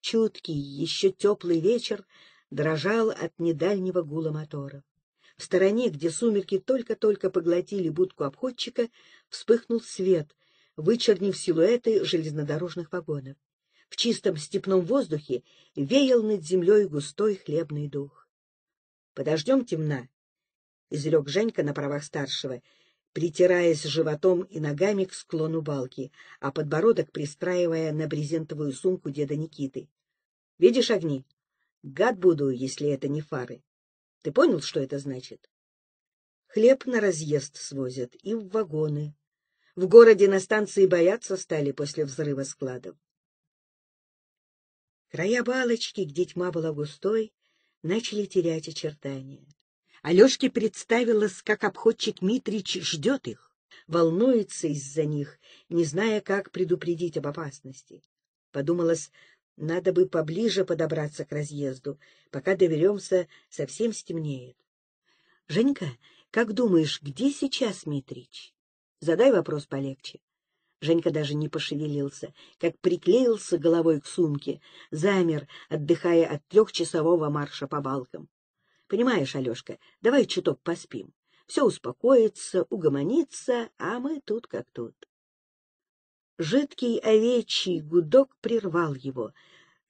A: Чуткий, еще теплый вечер дрожал от недальнего гула мотора. В стороне, где сумерки только-только поглотили будку обходчика, вспыхнул свет, вычернив силуэты железнодорожных вагонов. В чистом степном воздухе веял над землей густой хлебный дух. — Подождем темна, — изрек Женька на правах старшего притираясь животом и ногами к склону балки, а подбородок пристраивая на брезентовую сумку деда Никиты. — Видишь огни? Гад буду, если это не фары. Ты понял, что это значит? Хлеб на разъезд свозят и в вагоны. В городе на станции бояться стали после взрыва складов. Края балочки, где тьма была густой, начали терять очертания. Алешке представилось, как обходчик Митрич ждет их, волнуется из-за них, не зная, как предупредить об опасности. Подумалось, надо бы поближе подобраться к разъезду, пока доберемся, совсем стемнеет. — Женька, как думаешь, где сейчас Митрич? Задай вопрос полегче. Женька даже не пошевелился, как приклеился головой к сумке, замер, отдыхая от трехчасового марша по балкам. Понимаешь, Алешка, давай чуток поспим. Все успокоится, угомонится, а мы тут как тут. Жидкий овечий гудок прервал его.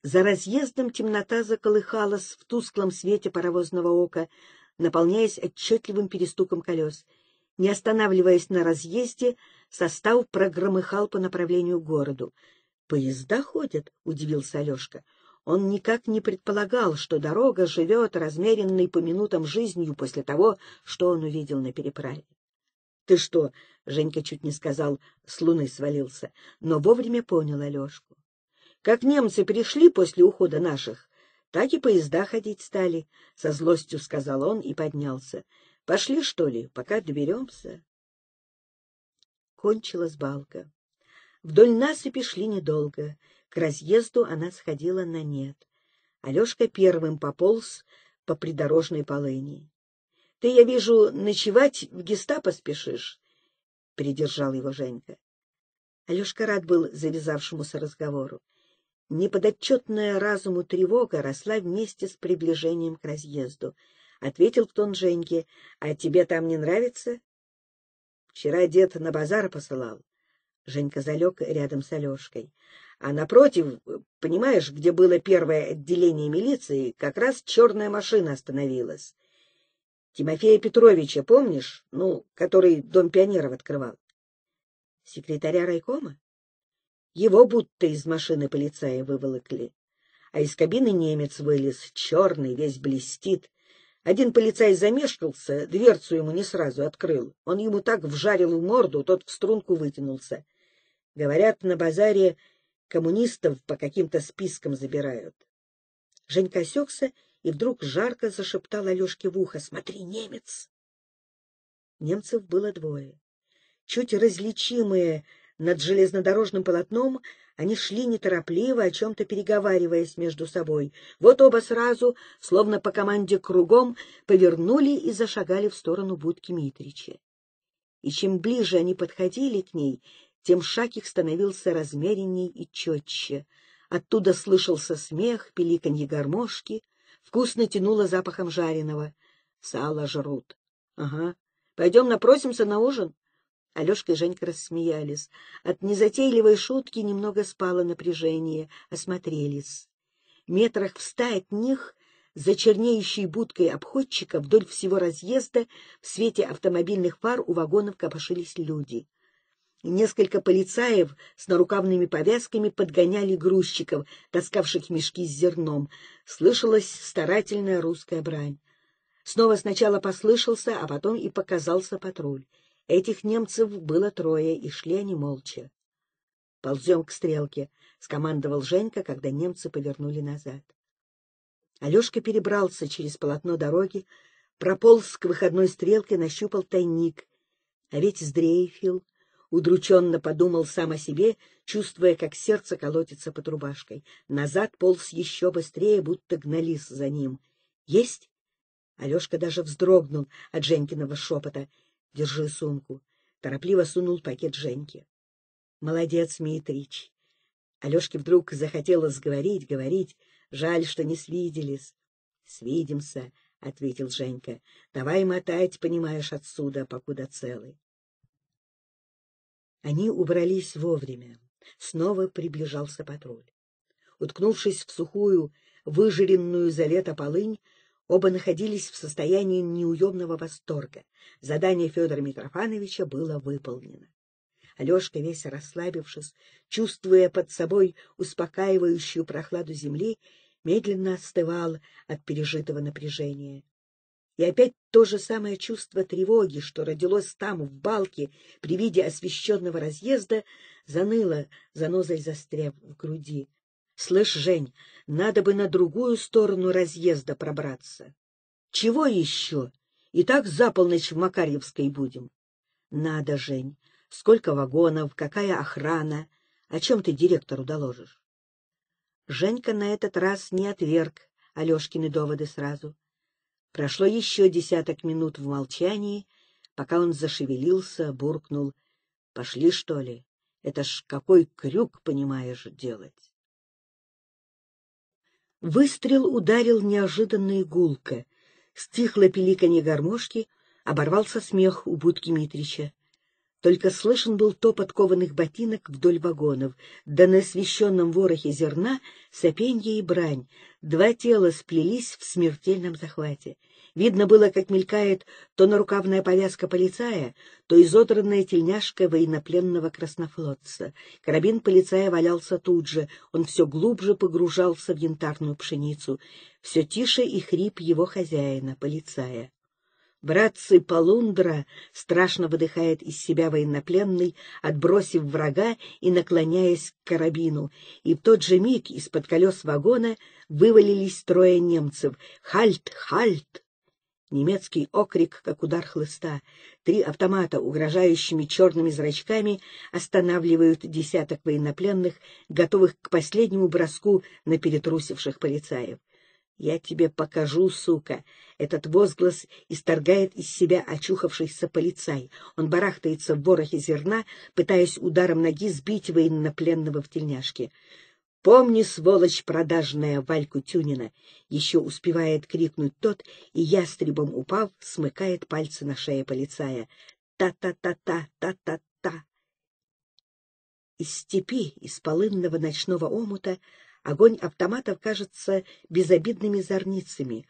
A: За разъездом темнота заколыхалась в тусклом свете паровозного ока, наполняясь отчетливым перестуком колес. Не останавливаясь на разъезде, состав прогромыхал по направлению к городу. — Поезда ходят? — удивился Алешка. Он никак не предполагал, что дорога живет размеренной по минутам жизнью после того, что он увидел на переправе. — Ты что? — Женька чуть не сказал, с луны свалился, но вовремя понял Алешку. — Как немцы пришли после ухода наших, так и поезда ходить стали, — со злостью сказал он и поднялся. — Пошли, что ли, пока доберемся? Кончилась балка. Вдоль насыпи шли недолго — к разъезду она сходила на нет. Алешка первым пополз по придорожной полыни. — Ты, я вижу, ночевать в гестапо спешишь, — придержал его Женька. Алешка рад был завязавшемуся разговору. Неподотчетная разуму тревога росла вместе с приближением к разъезду. Ответил в тон Женьке, — а тебе там не нравится? — Вчера дед на базар посылал. Женька залег рядом с Алешкой. А напротив, понимаешь, где было первое отделение милиции, как раз черная машина остановилась. Тимофея Петровича, помнишь? Ну, который Дом пионеров открывал. Секретаря райкома? Его будто из машины полицая выволокли. А из кабины немец вылез, черный, весь блестит. Один полицай замешкался, дверцу ему не сразу открыл. Он ему так вжарил в морду, тот в струнку вытянулся. Говорят, на базаре Коммунистов по каким-то спискам забирают. Женька осекся и вдруг жарко зашептал Алешке в ухо. — Смотри, немец! Немцев было двое. Чуть различимые над железнодорожным полотном, они шли неторопливо, о чем-то переговариваясь между собой. Вот оба сразу, словно по команде кругом, повернули и зашагали в сторону будки Митрича. И чем ближе они подходили к ней, тем шаг их становился размеренней и четче. Оттуда слышался смех, пиликанье гармошки, вкусно тянуло запахом жареного. Сало жрут. — Ага. Пойдем напросимся на ужин? Алешка и Женька рассмеялись. От незатейливой шутки немного спало напряжение, осмотрелись. Метрах в ста от них — за чернеющей будкой обходчика вдоль всего разъезда в свете автомобильных фар у вагонов копошились люди. Несколько полицаев с нарукавными повязками подгоняли грузчиков, таскавших мешки с зерном. Слышалась старательная русская брань. Снова сначала послышался, а потом и показался патруль. Этих немцев было трое, и шли они молча. — Ползем к стрелке, — скомандовал Женька, когда немцы повернули назад. Алешка перебрался через полотно дороги, прополз к выходной стрелке, нащупал тайник. А ведь сдрейфил, удрученно подумал сам о себе, чувствуя, как сердце колотится под рубашкой. Назад полз еще быстрее, будто гнались за ним. «Есть?» Алешка даже вздрогнул от Женькиного шепота. «Держи сумку». Торопливо сунул пакет Женьке. «Молодец, Митрич». Алешке вдруг захотелось говорить, говорить. Жаль, что не свиделись. «Свидимся», — ответил Женька. «Давай мотать, понимаешь, отсюда, покуда целый». Они убрались вовремя. Снова приближался патруль. Уткнувшись в сухую, выжаренную за лето полынь, оба находились в состоянии неуемного восторга. Задание Федора Митрофановича было выполнено. Алешка, весь расслабившись, чувствуя под собой успокаивающую прохладу земли, медленно остывал от пережитого напряжения. И опять то же самое чувство тревоги, что родилось там, в балке, при виде освещенного разъезда, заныло, занозой застряв в груди. — Слышь, Жень, надо бы на другую сторону разъезда пробраться. — Чего еще? И так за полночь в Макарьевской будем. — Надо, Жень. Сколько вагонов, какая охрана? О чем ты директору доложишь? Женька на этот раз не отверг Алешкины доводы сразу. Прошло еще десяток минут в молчании, пока он зашевелился, буркнул. — Пошли, что ли? Это ж какой крюк, понимаешь, делать? Выстрел ударил неожиданно и гулко. Стихло пиликанье гармошки, оборвался смех у будки Митрича. Только слышен был топот кованых ботинок вдоль вагонов, да на освещенном ворохе зерна сопенье и брань. Два тела сплелись в смертельном захвате. Видно было, как мелькает то нарукавная повязка полицая, то изодранная тельняшка военнопленного краснофлотца. Карабин полицая валялся тут же, он все глубже погружался в янтарную пшеницу. Все тише и хрип его хозяина, полицая. Братцы Полундра страшно выдыхает из себя военнопленный, отбросив врага и наклоняясь к карабину. И в тот же миг из-под колес вагона вывалились трое немцев. «Хальт! Хальт!» Немецкий окрик, как удар хлыста. Три автомата, угрожающими черными зрачками, останавливают десяток военнопленных, готовых к последнему броску на перетрусивших полицаев. «Я тебе покажу, сука!» Этот возглас исторгает из себя очухавшийся полицай. Он барахтается в ворохе зерна, пытаясь ударом ноги сбить военнопленного в тельняшке. «Помни, сволочь продажная, Вальку Тюнина!» Еще успевает крикнуть тот, и ястребом упав, смыкает пальцы на шее полицая. «Та-та-та-та! Та-та-та!» Из степи, из полынного ночного омута Огонь автоматов кажется безобидными зорницами.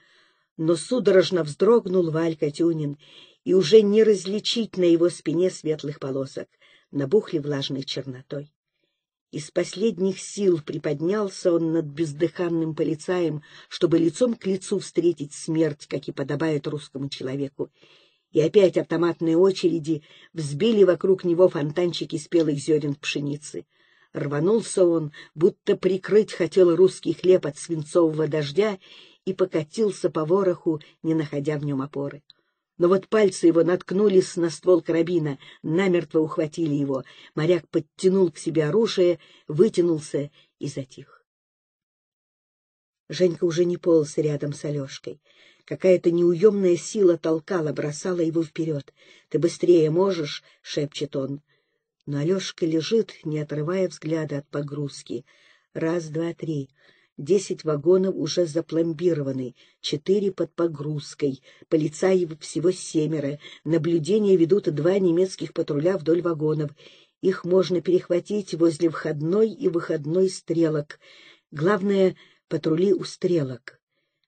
A: Но судорожно вздрогнул Валька Тюнин, и уже не различить на его спине светлых полосок, набухли влажной чернотой. Из последних сил приподнялся он над бездыханным полицаем, чтобы лицом к лицу встретить смерть, как и подобает русскому человеку. И опять автоматные очереди взбили вокруг него фонтанчики спелых зерен пшеницы. Рванулся он, будто прикрыть хотел русский хлеб от свинцового дождя, и покатился по вороху, не находя в нем опоры. Но вот пальцы его наткнулись на ствол карабина, намертво ухватили его. Моряк подтянул к себе оружие, вытянулся и затих. Женька уже не полз рядом с Алешкой. Какая-то неуемная сила толкала, бросала его вперед. — Ты быстрее можешь? — шепчет он. Но Алешка лежит, не отрывая взгляда от погрузки. Раз, два, три. Десять вагонов уже запломбированы, четыре под погрузкой, полицаев всего семеро, наблюдение ведут два немецких патруля вдоль вагонов. Их можно перехватить возле входной и выходной стрелок. Главное — патрули у стрелок.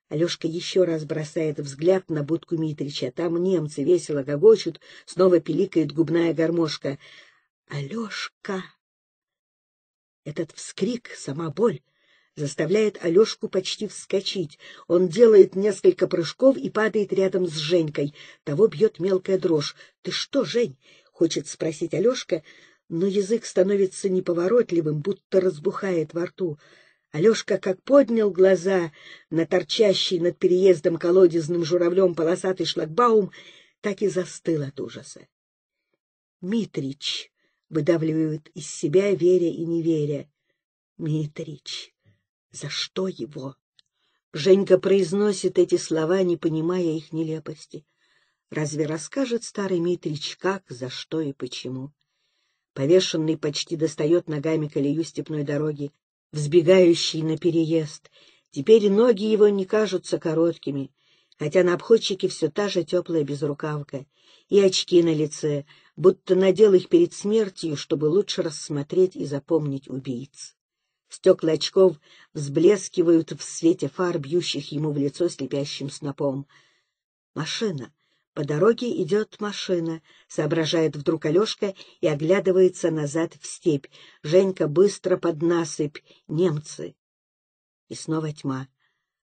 A: Алешка еще раз бросает взгляд на будку Митрича. Там немцы весело гогочут, снова пиликает губная гармошка. Алешка! Этот вскрик, сама боль, заставляет Алешку почти вскочить. Он делает несколько прыжков и падает рядом с Женькой. Того бьет мелкая дрожь. — Ты что, Жень? — хочет спросить Алешка, но язык становится неповоротливым, будто разбухает во рту. Алешка как поднял глаза на торчащий над переездом колодезным журавлем полосатый шлагбаум, так и застыл от ужаса. Митрич выдавливают из себя, веря и не веря. Митрич, за что его? Женька произносит эти слова, не понимая их нелепости. Разве расскажет старый Митрич, как, за что и почему? Повешенный почти достает ногами колею степной дороги, взбегающий на переезд. Теперь ноги его не кажутся короткими, хотя на обходчике все та же теплая безрукавка, и очки на лице, будто надел их перед смертью, чтобы лучше рассмотреть и запомнить убийц. Стекла очков взблескивают в свете фар, бьющих ему в лицо слепящим снопом. Машина. По дороге идет машина, соображает вдруг Алешка и оглядывается назад в степь. Женька быстро под насыпь. Немцы. И снова тьма.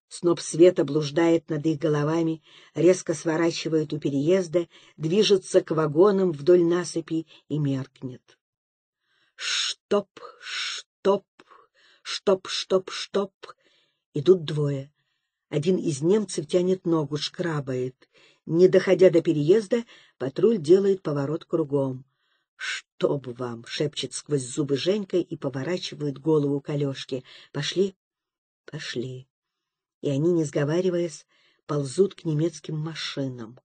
A: Сноп света блуждает над их головами, резко сворачивает у переезда, движется к вагонам вдоль насыпи и меркнет. Штоп, штоп, штоп, штоп, штоп. Идут двое. Один из немцев тянет ногу, шкрабает. Не доходя до переезда, патруль делает поворот кругом. «Чтоб вам!» — шепчет сквозь зубы Женька и поворачивает голову к Алешке. «Пошли?» «Пошли!» и они, не сговариваясь, ползут к немецким машинам.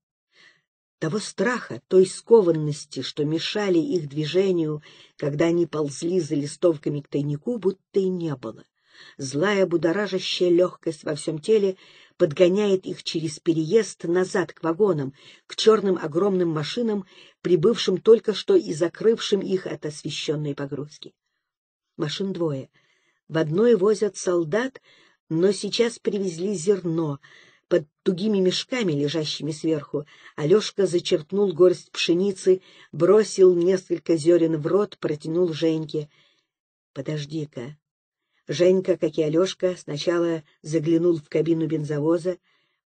A: Того страха, той скованности, что мешали их движению, когда они ползли за листовками к тайнику, будто и не было. Злая будоражащая легкость во всем теле подгоняет их через переезд назад к вагонам, к черным огромным машинам, прибывшим только что и закрывшим их от освещенной погрузки. Машин двое. В одной возят солдат, но сейчас привезли зерно. Под тугими мешками, лежащими сверху, Алешка зачерпнул горсть пшеницы, бросил несколько зерен в рот, протянул Женьке. — Подожди-ка. Женька, как и Алешка, сначала заглянул в кабину бензовоза,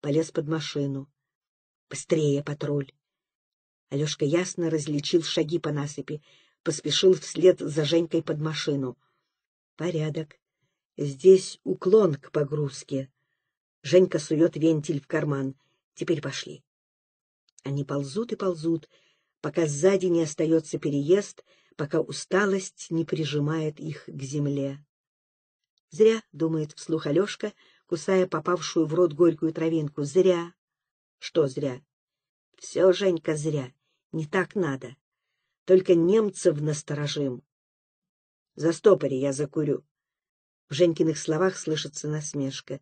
A: полез под машину. — Быстрее, патруль! Алешка ясно различил шаги по насыпи, поспешил вслед за Женькой под машину. — Порядок. Здесь уклон к погрузке. Женька сует вентиль в карман. Теперь пошли. Они ползут и ползут, пока сзади не остается переезд, пока усталость не прижимает их к земле. Зря, — думает вслух Алешка, кусая попавшую в рот горькую травинку, — зря. Что зря? Все, Женька, зря. Не так надо. Только немцев насторожим. За Застопори, я закурю. В Женькиных словах слышится насмешка.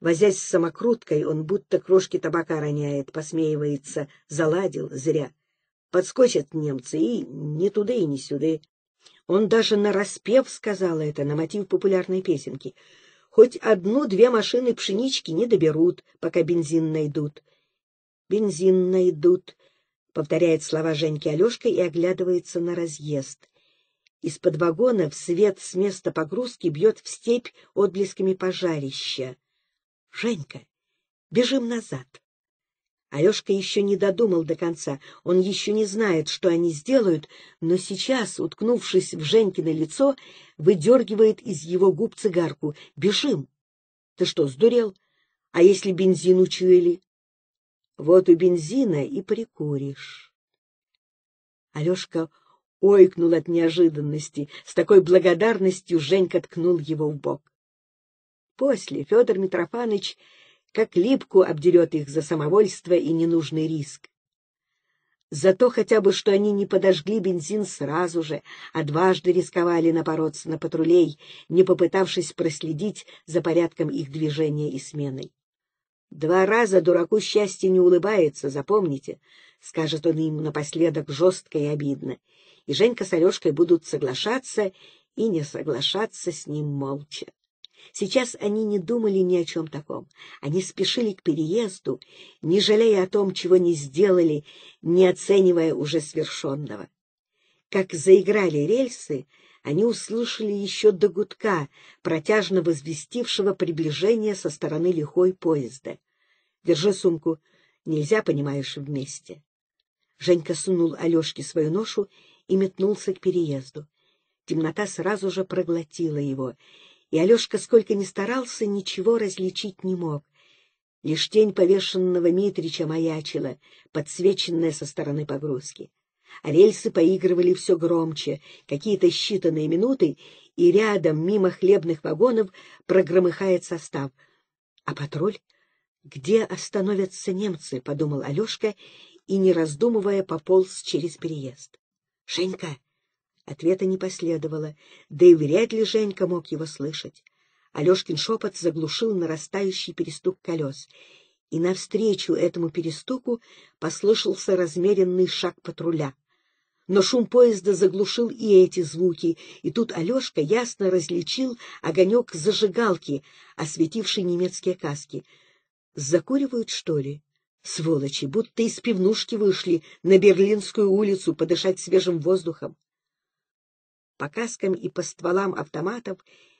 A: Возясь с самокруткой, он будто крошки табака роняет, посмеивается, заладил зря. Подскочат немцы и не туда и не сюда. Он даже на распев сказал это на мотив популярной песенки. Хоть одну-две машины пшенички не доберут, пока бензин найдут. «Бензин найдут», — повторяет слова Женьки Алешка и оглядывается на разъезд. Из-под вагона в свет с места погрузки бьет в степь отблесками пожарища. «Женька, бежим назад!» Алешка еще не додумал до конца, он еще не знает, что они сделают, но сейчас, уткнувшись в Женькино лицо, выдергивает из его губ цигарку. «Бежим!» «Ты что, сдурел? А если бензин учуяли?» «Вот у бензина и прикуришь». Алешка ойкнул от неожиданности. С такой благодарностью Женька ткнул его в бок. После Федор Митрофанович как липку обдерет их за самовольство и ненужный риск. Зато хотя бы, что они не подожгли бензин сразу же, а дважды рисковали напороться на патрулей, не попытавшись проследить за порядком их движения и сменой. «Два раза дураку счастье не улыбается, запомните», — скажет он им напоследок жестко и обидно, и Женька с Алешкой будут соглашаться и не соглашаться с ним молча. Сейчас они не думали ни о чем таком. Они спешили к переезду, не жалея о том, чего не сделали, не оценивая уже свершенного. Как заиграли рельсы, они услышали еще до гудка, протяжно возвестившего приближение со стороны лихой поезда. «Держи сумку. Нельзя, понимаешь, вместе». Женька сунул Алешке свою ношу и метнулся к переезду. Темнота сразу же проглотила его, и Алешка, сколько ни старался, ничего различить не мог. Лишь тень повешенного Митрича маячила, подсвеченная со стороны погрузки. А рельсы поигрывали все громче, какие-то считанные минуты, и рядом, мимо хлебных вагонов, прогромыхает состав. А патруль? Где остановятся немцы? — подумал Алешка, и, не раздумывая, пополз через переезд. Женька! Ответа не последовало, да и вряд ли Женька мог его слышать. Алешкин шепот заглушил нарастающий перестук колес, и навстречу этому перестуку послышался размеренный шаг патруля. Но шум поезда заглушил и эти звуки, и тут Алешка ясно различил огонек зажигалки, осветивший немецкие каски. «Закуривают, что ли?» Сволочи, будто из пивнушки вышли на Берлинскую улицу подышать свежим воздухом. По каскам и по стволам автоматов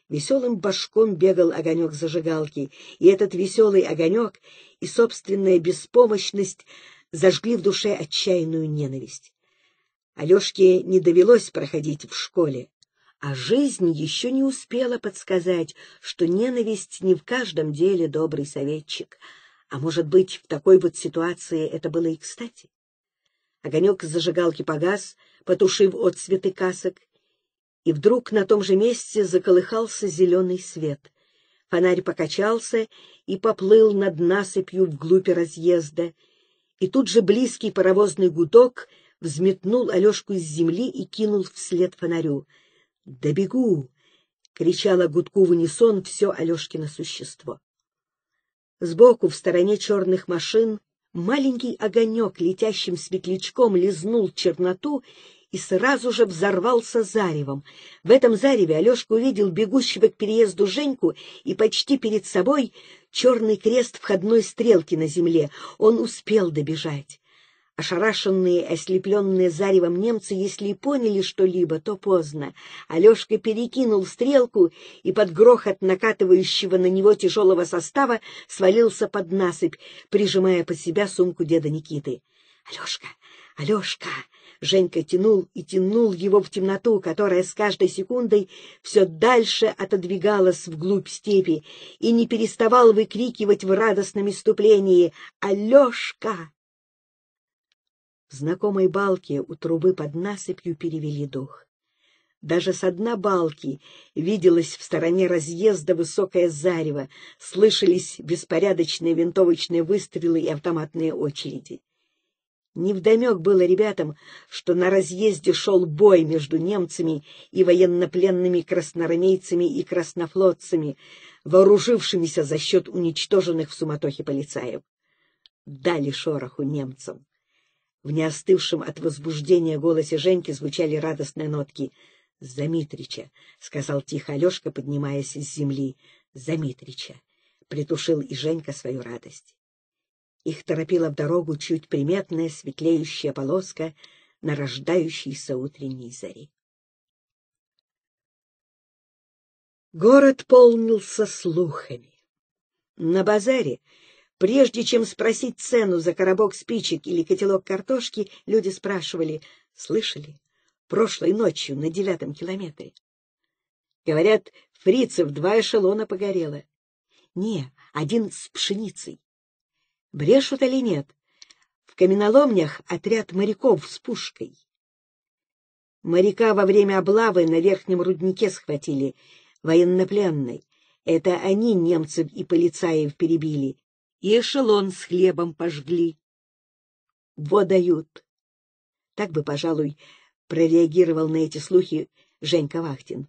A: веселым башком бегал огонек зажигалки, и этот веселый огонек и собственная беспомощность зажгли в душе отчаянную ненависть. Алешке не довелось проходить в школе, а жизнь еще не успела подсказать, что ненависть не в каждом деле добрый советчик — а может быть, в такой вот ситуации это было и кстати? Огонек зажигалки погас, потушив от отцветы касок, и вдруг на том же месте заколыхался зеленый свет. Фонарь покачался и поплыл над насыпью вглубь разъезда, и тут же близкий паровозный гудок взметнул Алешку из земли и кинул вслед фонарю. «Да бегу!» — кричало гудку в унисон все Алешкино существо. Сбоку, в стороне черных машин, маленький огонек летящим светлячком лизнул черноту и сразу же взорвался заревом. В этом зареве Алешка увидел бегущего к переезду Женьку и почти перед собой черный крест входной стрелки на земле. Он успел добежать. Ошарашенные, ослепленные заревом немцы, если и поняли что-либо, то поздно. Алешка перекинул стрелку и под грохот накатывающего на него тяжелого состава свалился под насыпь, прижимая под себя сумку деда Никиты. — Алешка! Алешка! Женька тянул и тянул его в темноту, которая с каждой секундой все дальше отодвигалась вглубь степи, и не переставал выкрикивать в радостном иступлении «Алешка!» знакомой балке у трубы под насыпью перевели дух. Даже с дна балки виделось в стороне разъезда высокое зарево, слышались беспорядочные винтовочные выстрелы и автоматные очереди. Невдомек было ребятам, что на разъезде шел бой между немцами и военнопленными красноармейцами и краснофлотцами, вооружившимися за счет уничтоженных в суматохе полицаев. Дали шороху немцам. В неостывшем от возбуждения голосе Женьки звучали радостные нотки. — "За Митрича", сказал тихо Алешка, поднимаясь с земли. — "За Митрича". Притушил и Женька свою радость. Их торопила в дорогу чуть приметная светлеющая полоска на рождающейся утренней зари. Город полнился слухами. На базаре Прежде чем спросить цену за коробок спичек или котелок картошки, люди спрашивали, слышали, прошлой ночью на девятом километре. Говорят, фрицев два эшелона погорело. Не, один с пшеницей. Брешут или нет? В каменоломнях отряд моряков с пушкой. Моряка во время облавы на верхнем руднике схватили, военнопленной. Это они немцев и полицаев перебили и эшелон с хлебом пожгли. Водают. Так бы, пожалуй, прореагировал на эти слухи Женька Вахтин.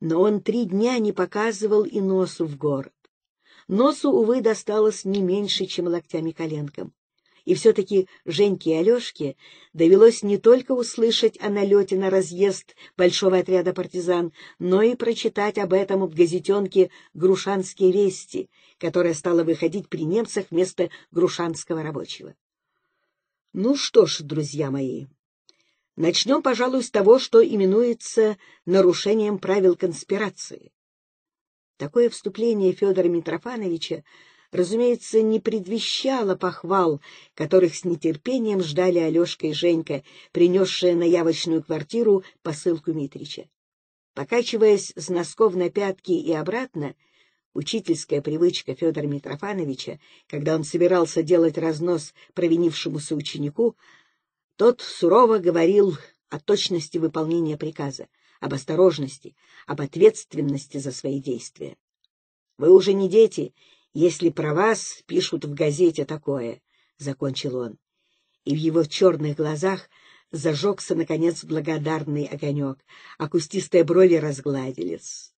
A: Но он три дня не показывал и носу в город. Носу, увы, досталось не меньше, чем локтями коленкам. И все-таки Женьке и Алешке довелось не только услышать о налете на разъезд большого отряда партизан, но и прочитать об этом в газетенке «Грушанские вести», которая стала выходить при немцах вместо грушанского рабочего. Ну что ж, друзья мои, начнем, пожалуй, с того, что именуется нарушением правил конспирации. Такое вступление Федора Митрофановича разумеется, не предвещала похвал, которых с нетерпением ждали Алешка и Женька, принесшие на явочную квартиру посылку Митрича. Покачиваясь с носков на пятки и обратно, Учительская привычка Федора Митрофановича, когда он собирался делать разнос провинившемуся ученику, тот сурово говорил о точности выполнения приказа, об осторожности, об ответственности за свои действия. «Вы уже не дети если про вас пишут в газете такое, — закончил он. И в его черных глазах зажегся, наконец, благодарный огонек, а кустистые брови разгладились.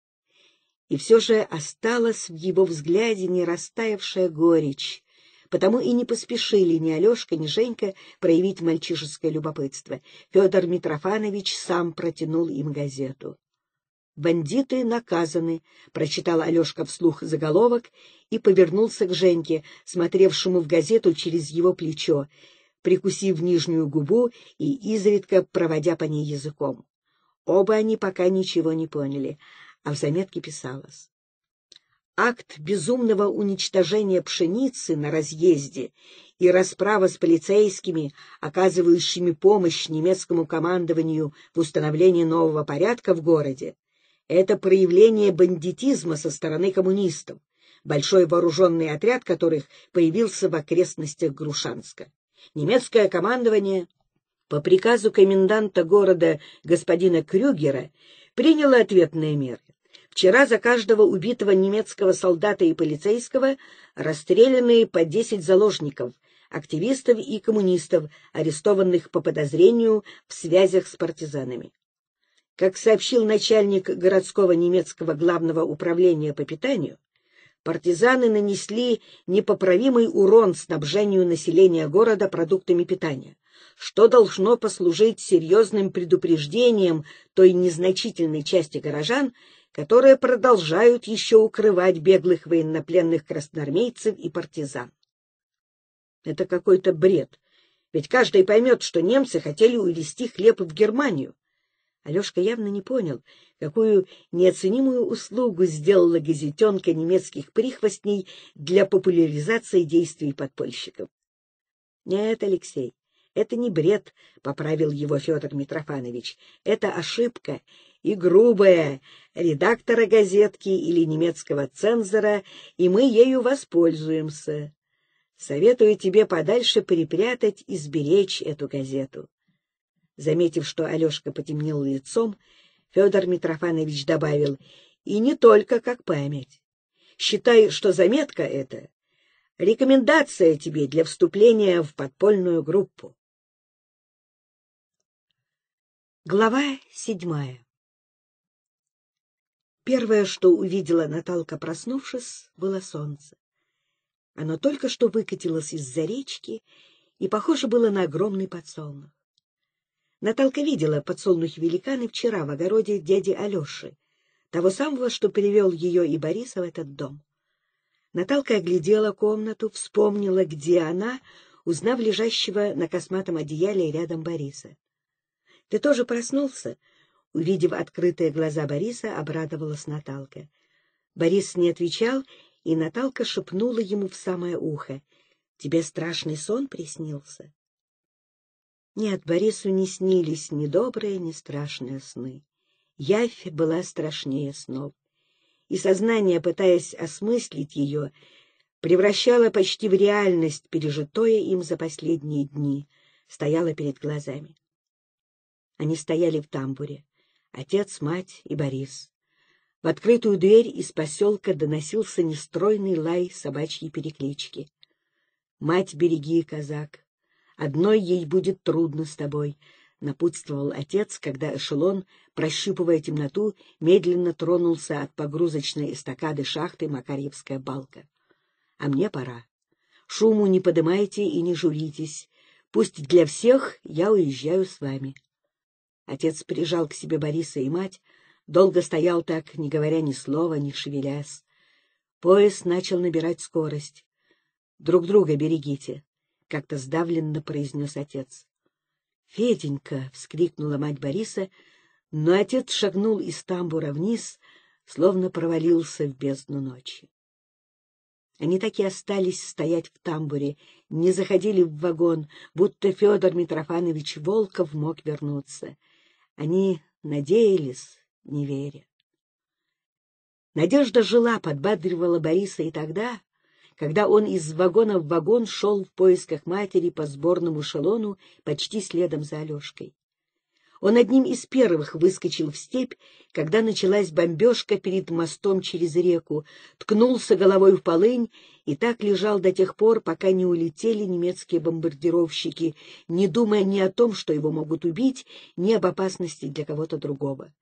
A: И все же осталась в его взгляде не растаявшая горечь, потому и не поспешили ни Алешка, ни Женька проявить мальчишеское любопытство. Федор Митрофанович сам протянул им газету. «Бандиты наказаны», — прочитал Алешка вслух заголовок и повернулся к Женьке, смотревшему в газету через его плечо, прикусив нижнюю губу и изредка проводя по ней языком. Оба они пока ничего не поняли, а в заметке писалось. Акт безумного уничтожения пшеницы на разъезде и расправа с полицейскими, оказывающими помощь немецкому командованию в установлении нового порядка в городе, это проявление бандитизма со стороны коммунистов, большой вооруженный отряд которых появился в окрестностях Грушанска. Немецкое командование по приказу коменданта города господина Крюгера приняло ответные меры. Вчера за каждого убитого немецкого солдата и полицейского расстреляны по 10 заложников, активистов и коммунистов, арестованных по подозрению в связях с партизанами. Как сообщил начальник городского немецкого главного управления по питанию, партизаны нанесли непоправимый урон снабжению населения города продуктами питания, что должно послужить серьезным предупреждением той незначительной части горожан, которые продолжают еще укрывать беглых военнопленных красноармейцев и партизан. Это какой-то бред, ведь каждый поймет, что немцы хотели увезти хлеб в Германию, Алешка явно не понял, какую неоценимую услугу сделала газетенка немецких прихвостней для популяризации действий подпольщиков. — Нет, Алексей, это не бред, — поправил его Федор Митрофанович. — Это ошибка и грубая редактора газетки или немецкого цензора, и мы ею воспользуемся. Советую тебе подальше припрятать и сберечь эту газету. Заметив, что Алешка потемнел лицом, Федор Митрофанович добавил, «И не только как память. Считай, что заметка эта — рекомендация тебе для вступления в подпольную группу». Глава седьмая Первое, что увидела Наталка, проснувшись, было солнце. Оно только что выкатилось из-за речки и похоже было на огромный подсолнух. Наталка видела подсолнухи великаны вчера в огороде дяди Алеши, того самого, что привел ее и Бориса в этот дом. Наталка оглядела комнату, вспомнила, где она, узнав лежащего на косматом одеяле рядом Бориса. — Ты тоже проснулся? — увидев открытые глаза Бориса, обрадовалась Наталка. Борис не отвечал, и Наталка шепнула ему в самое ухо. — Тебе страшный сон приснился? Нет, Борису не снились ни добрые, ни страшные сны. Явь была страшнее снов, и сознание, пытаясь осмыслить ее, превращало почти в реальность пережитое им за последние дни, стояло перед глазами. Они стояли в тамбуре, отец, мать и Борис. В открытую дверь из поселка доносился нестройный лай собачьей переклички. «Мать, береги, казак! Одной ей будет трудно с тобой, — напутствовал отец, когда эшелон, прощупывая темноту, медленно тронулся от погрузочной эстакады шахты Макарьевская балка. — А мне пора. Шуму не подымайте и не журитесь. Пусть для всех я уезжаю с вами. Отец прижал к себе Бориса и мать, долго стоял так, не говоря ни слова, не шевелясь. Поезд начал набирать скорость. Друг друга берегите как-то сдавленно произнес отец. «Феденька!» — вскрикнула мать Бориса, но отец шагнул из тамбура вниз, словно провалился в бездну ночи. Они так и остались стоять в тамбуре, не заходили в вагон, будто Федор Митрофанович Волков мог вернуться. Они надеялись, не веря. Надежда жила, подбадривала Бориса и тогда, когда он из вагона в вагон шел в поисках матери по сборному шалону почти следом за Алешкой. Он одним из первых выскочил в степь, когда началась бомбежка перед мостом через реку, ткнулся головой в полынь и так лежал до тех пор, пока не улетели немецкие бомбардировщики, не думая ни о том, что его могут убить, ни об опасности для кого-то другого.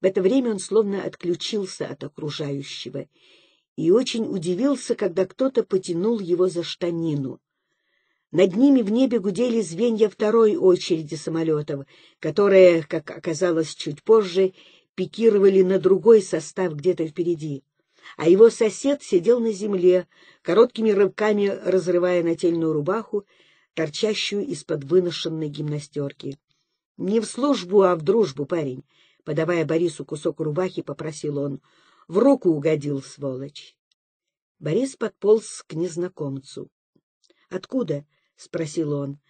A: В это время он словно отключился от окружающего и очень удивился, когда кто-то потянул его за штанину. Над ними в небе гудели звенья второй очереди самолетов, которые, как оказалось чуть позже, пикировали на другой состав где-то впереди. А его сосед сидел на земле, короткими рывками разрывая нательную рубаху, торчащую из-под выношенной гимнастерки. — Не в службу, а в дружбу, парень! — подавая Борису кусок рубахи, попросил он. — В руку угодил, сволочь! Борис подполз к незнакомцу. «Откуда?» — спросил он.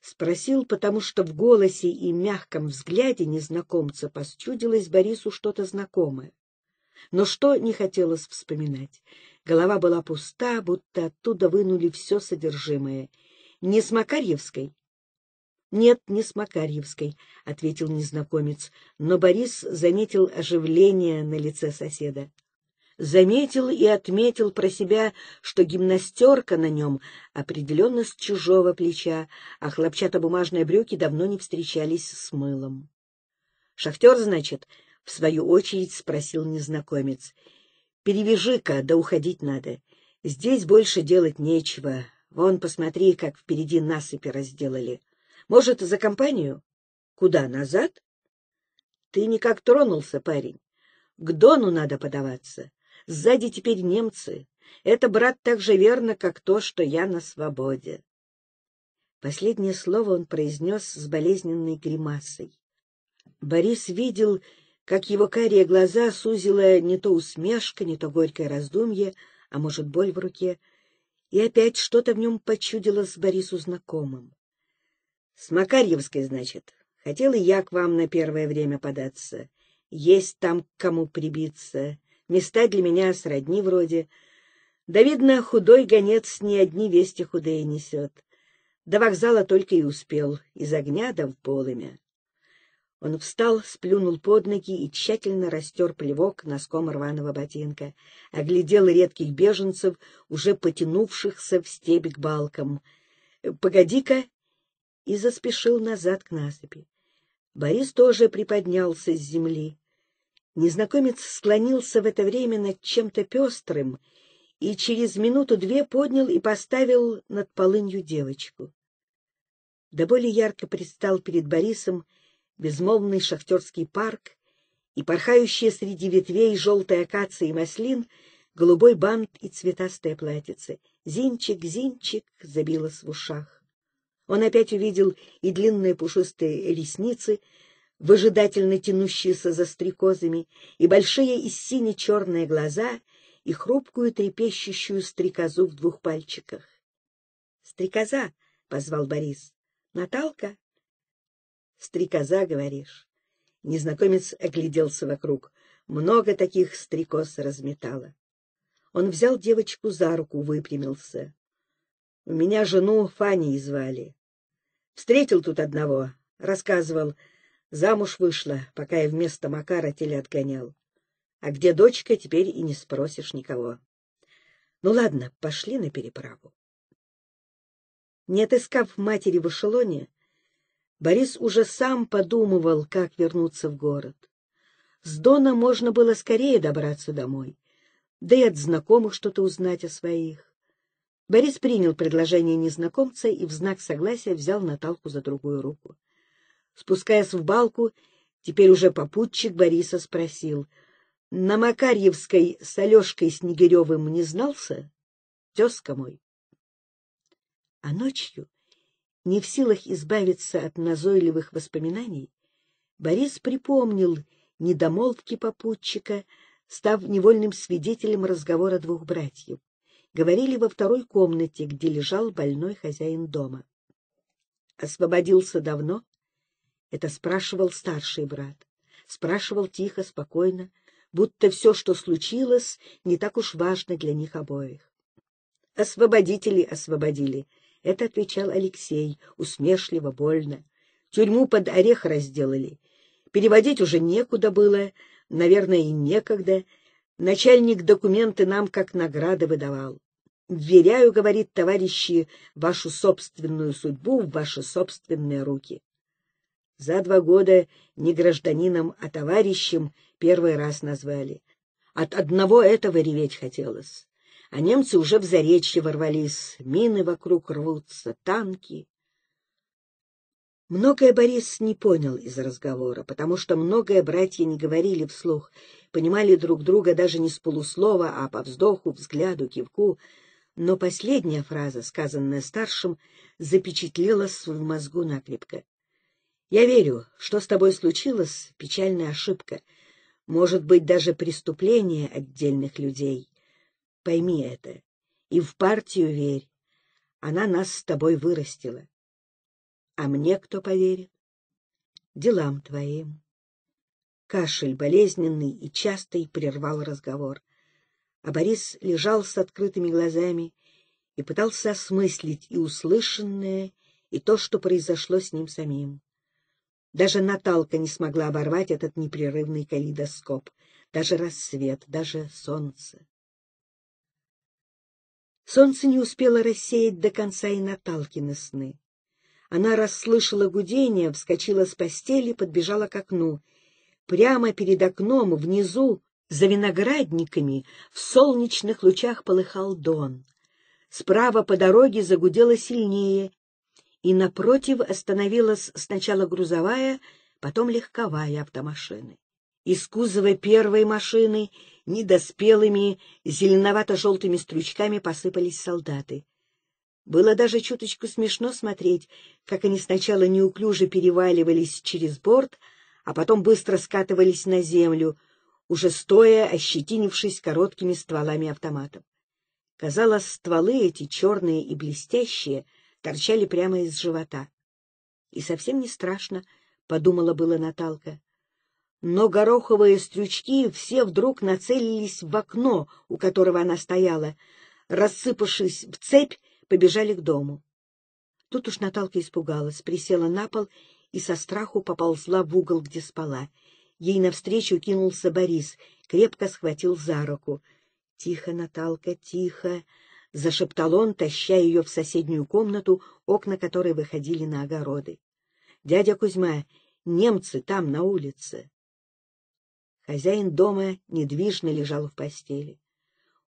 A: Спросил, потому что в голосе и мягком взгляде незнакомца посчудилось Борису что-то знакомое. Но что не хотелось вспоминать. Голова была пуста, будто оттуда вынули все содержимое. «Не с Макарьевской?» «Нет, не с Макарьевской», — ответил незнакомец, но Борис заметил оживление на лице соседа заметил и отметил про себя, что гимнастерка на нем определенно с чужого плеча, а хлопчатобумажные брюки давно не встречались с мылом. — Шахтер, значит? — в свою очередь спросил незнакомец. — Перевяжи-ка, да уходить надо. Здесь больше делать нечего. Вон, посмотри, как впереди насыпи разделали. Может, за компанию? Куда, назад? Ты никак тронулся, парень. К Дону надо подаваться. Сзади теперь немцы. Это, брат, так же верно, как то, что я на свободе. Последнее слово он произнес с болезненной гримасой. Борис видел, как его карие глаза сузила не то усмешка, не то горькое раздумье, а может, боль в руке, и опять что-то в нем с Борису знакомым. — С Макарьевской, значит. Хотел и я к вам на первое время податься. Есть там к кому прибиться места для меня сродни вроде. Да, видно, худой гонец ни одни вести худые несет. До вокзала только и успел, из огня да в полымя. Он встал, сплюнул под ноги и тщательно растер плевок носком рваного ботинка, оглядел редких беженцев, уже потянувшихся в степь к балкам. «Э, «Погоди-ка!» и заспешил назад к насыпи. Борис тоже приподнялся с земли. Незнакомец склонился в это время над чем-то пестрым и через минуту-две поднял и поставил над полынью девочку. Да более ярко предстал перед Борисом безмолвный шахтерский парк и порхающие среди ветвей желтой акации и маслин голубой бант и цветастая платьице. «Зинчик, зинчик!» — забилось в ушах. Он опять увидел и длинные пушистые ресницы — выжидательно тянущиеся за стрекозами, и большие и сине-черные глаза, и хрупкую трепещущую стрекозу в двух пальчиках. — Стрекоза! — позвал Борис. — Наталка? — Стрекоза, говоришь. Незнакомец огляделся вокруг. Много таких стрекоз разметало. Он взял девочку за руку, выпрямился. — У меня жену Фаней звали. Встретил тут одного, рассказывал, — Замуж вышла, пока я вместо Макара теле отгонял. А где дочка, теперь и не спросишь никого. Ну ладно, пошли на переправу. Не отыскав матери в эшелоне, Борис уже сам подумывал, как вернуться в город. С Дона можно было скорее добраться домой, да и от знакомых что-то узнать о своих. Борис принял предложение незнакомца и в знак согласия взял Наталку за другую руку. Спускаясь в балку, теперь уже попутчик Бориса спросил. — На Макарьевской с Алешкой Снегиревым не знался? — Тезка мой. А ночью, не в силах избавиться от назойливых воспоминаний, Борис припомнил недомолвки попутчика, став невольным свидетелем разговора двух братьев. Говорили во второй комнате, где лежал больной хозяин дома. Освободился давно, это спрашивал старший брат. Спрашивал тихо, спокойно, будто все, что случилось, не так уж важно для них обоих. «Освободители освободили», — это отвечал Алексей, усмешливо, больно. «Тюрьму под орех разделали. Переводить уже некуда было, наверное, и некогда. Начальник документы нам как награды выдавал. Вверяю, — говорит товарищи, — вашу собственную судьбу в ваши собственные руки. За два года не гражданином, а товарищем первый раз назвали. От одного этого реветь хотелось. А немцы уже в заречье ворвались, мины вокруг рвутся, танки. Многое Борис не понял из разговора, потому что многое братья не говорили вслух, понимали друг друга даже не с полуслова, а по вздоху, взгляду, кивку. Но последняя фраза, сказанная старшим, запечатлелась в мозгу накрепко. Я верю, что с тобой случилось, печальная ошибка, может быть, даже преступление отдельных людей. Пойми это и в партию верь. Она нас с тобой вырастила. А мне кто поверит? Делам твоим. Кашель болезненный и частый прервал разговор. А Борис лежал с открытыми глазами и пытался осмыслить и услышанное, и то, что произошло с ним самим. Даже Наталка не смогла оборвать этот непрерывный калейдоскоп. Даже рассвет, даже солнце. Солнце не успело рассеять до конца и Наталкины сны. Она расслышала гудение, вскочила с постели, подбежала к окну. Прямо перед окном, внизу, за виноградниками, в солнечных лучах полыхал дон. Справа по дороге загудело сильнее, и напротив остановилась сначала грузовая, потом легковая автомашины. Из кузова первой машины недоспелыми зеленовато-желтыми стручками посыпались солдаты. Было даже чуточку смешно смотреть, как они сначала неуклюже переваливались через борт, а потом быстро скатывались на землю, уже стоя, ощетинившись короткими стволами автоматов. Казалось, стволы эти, черные и блестящие, — торчали прямо из живота. И совсем не страшно, — подумала была Наталка. Но гороховые стрючки все вдруг нацелились в окно, у которого она стояла. Рассыпавшись в цепь, побежали к дому. Тут уж Наталка испугалась, присела на пол и со страху поползла в угол, где спала. Ей навстречу кинулся Борис, крепко схватил за руку. — Тихо, Наталка, тихо! — зашептал он, таща ее в соседнюю комнату, окна которой выходили на огороды. — Дядя Кузьма, немцы там, на улице. Хозяин дома недвижно лежал в постели.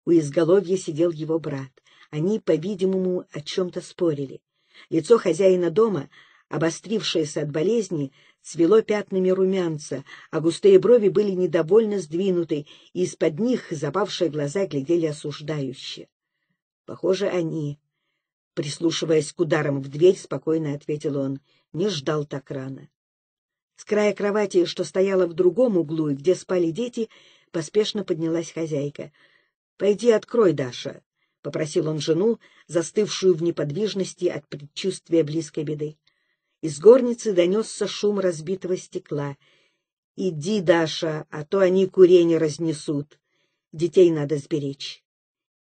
A: У изголовья сидел его брат. Они, по-видимому, о чем-то спорили. Лицо хозяина дома, обострившееся от болезни, цвело пятнами румянца, а густые брови были недовольно сдвинуты, и из-под них запавшие глаза глядели осуждающе. Похоже, они. Прислушиваясь к ударам в дверь, спокойно ответил он. Не ждал так рано. С края кровати, что стояла в другом углу и где спали дети, поспешно поднялась хозяйка. — Пойди открой, Даша, — попросил он жену, застывшую в неподвижности от предчувствия близкой беды. Из горницы донесся шум разбитого стекла. — Иди, Даша, а то они курень разнесут. Детей надо сберечь.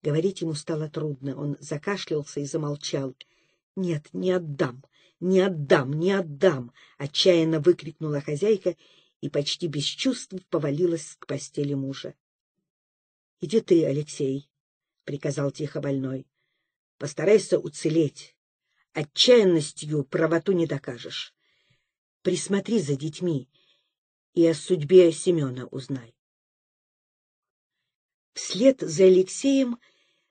A: Говорить ему стало трудно. Он закашлялся и замолчал. «Нет, не отдам! Не отдам! Не отдам!» — отчаянно выкрикнула хозяйка и почти без чувств повалилась к постели мужа. — Иди ты, Алексей, — приказал тихо больной. — Постарайся уцелеть. Отчаянностью правоту не докажешь. Присмотри за детьми и о судьбе Семена узнай. Вслед за Алексеем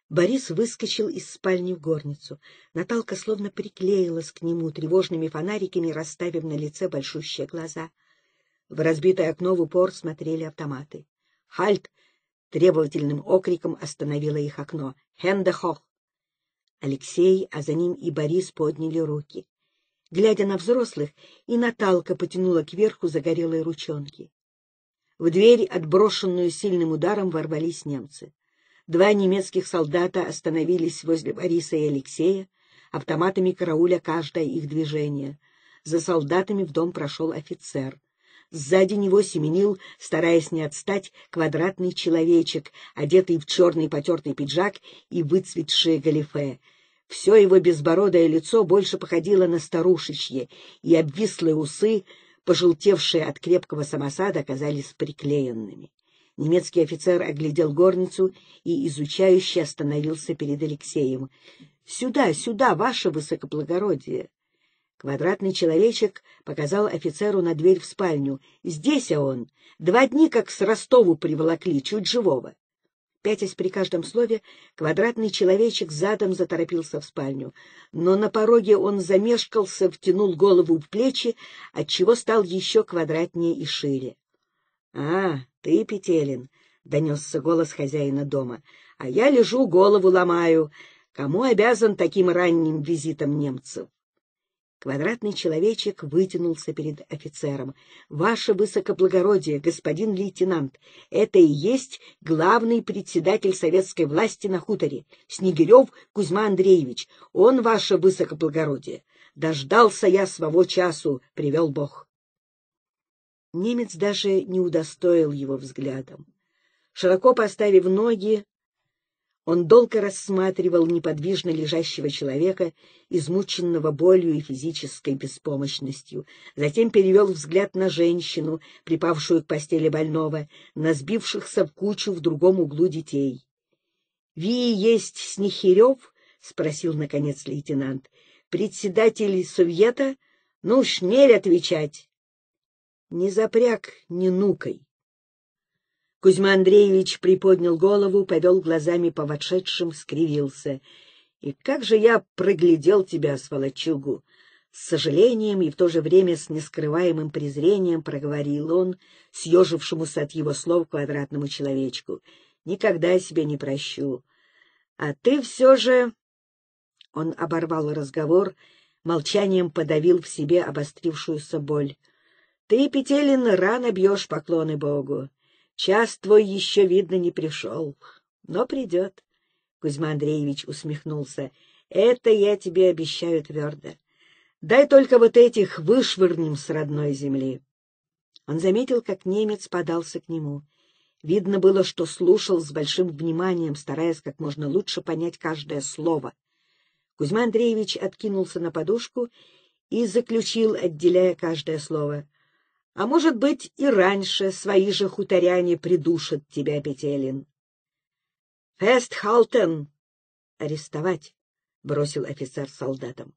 A: Борис выскочил из спальни в горницу. Наталка словно приклеилась к нему, тревожными фонариками расставив на лице большущие глаза. В разбитое окно в упор смотрели автоматы. «Хальт!» — требовательным окриком остановило их окно. «Хендехох!» Алексей, а за ним и Борис подняли руки. Глядя на взрослых, и Наталка потянула кверху загорелые ручонки. В дверь, отброшенную сильным ударом, ворвались немцы. Два немецких солдата остановились возле Бориса и Алексея, автоматами карауля каждое их движение. За солдатами в дом прошел офицер. Сзади него семенил, стараясь не отстать, квадратный человечек, одетый в черный потертый пиджак и выцветшие галифе. Все его безбородое лицо больше походило на старушечье, и обвислые усы пожелтевшие от крепкого самосада, оказались приклеенными. Немецкий офицер оглядел горницу и изучающе остановился перед Алексеем. — Сюда, сюда, ваше высокоблагородие! Квадратный человечек показал офицеру на дверь в спальню. — Здесь он! Два дни как с Ростову приволокли, чуть живого. Пятясь при каждом слове, квадратный человечек задом заторопился в спальню. Но на пороге он замешкался, втянул голову в плечи, отчего стал еще квадратнее и шире. — А, ты, Петелин, — донесся голос хозяина дома, — а я лежу, голову ломаю. Кому обязан таким ранним визитом немцев? Квадратный человечек вытянулся перед офицером. «Ваше высокоблагородие, господин лейтенант, это и есть главный председатель советской власти на хуторе, Снегирев Кузьма Андреевич. Он, ваше высокоблагородие. Дождался я своего часу, привел Бог». Немец даже не удостоил его взглядом. Широко поставив ноги, он долго рассматривал неподвижно лежащего человека, измученного болью и физической беспомощностью. Затем перевел взгляд на женщину, припавшую к постели больного, на сбившихся в кучу в другом углу детей. — Ви есть Снихирев? — спросил, наконец, лейтенант. — Председатель совета? Ну, шнель отвечать! — Не запряг, не нукой. Кузьма Андреевич приподнял голову, повел глазами по вошедшим, скривился. — И как же я проглядел тебя, сволочугу! С сожалением и в то же время с нескрываемым презрением проговорил он, съежившемуся от его слов квадратному человечку. — Никогда себе не прощу. А ты все же... Он оборвал разговор, молчанием подавил в себе обострившуюся боль. — Ты, Петелин, рано бьешь поклоны Богу. Час твой еще, видно, не пришел, но придет. Кузьма Андреевич усмехнулся. Это я тебе обещаю твердо. Дай только вот этих вышвырнем с родной земли. Он заметил, как немец подался к нему. Видно было, что слушал с большим вниманием, стараясь как можно лучше понять каждое слово. Кузьма Андреевич откинулся на подушку и заключил, отделяя каждое слово. А может быть, и раньше свои же хуторяне придушат тебя, Петелин. — Фестхалтен! — Арестовать! — бросил офицер солдатам.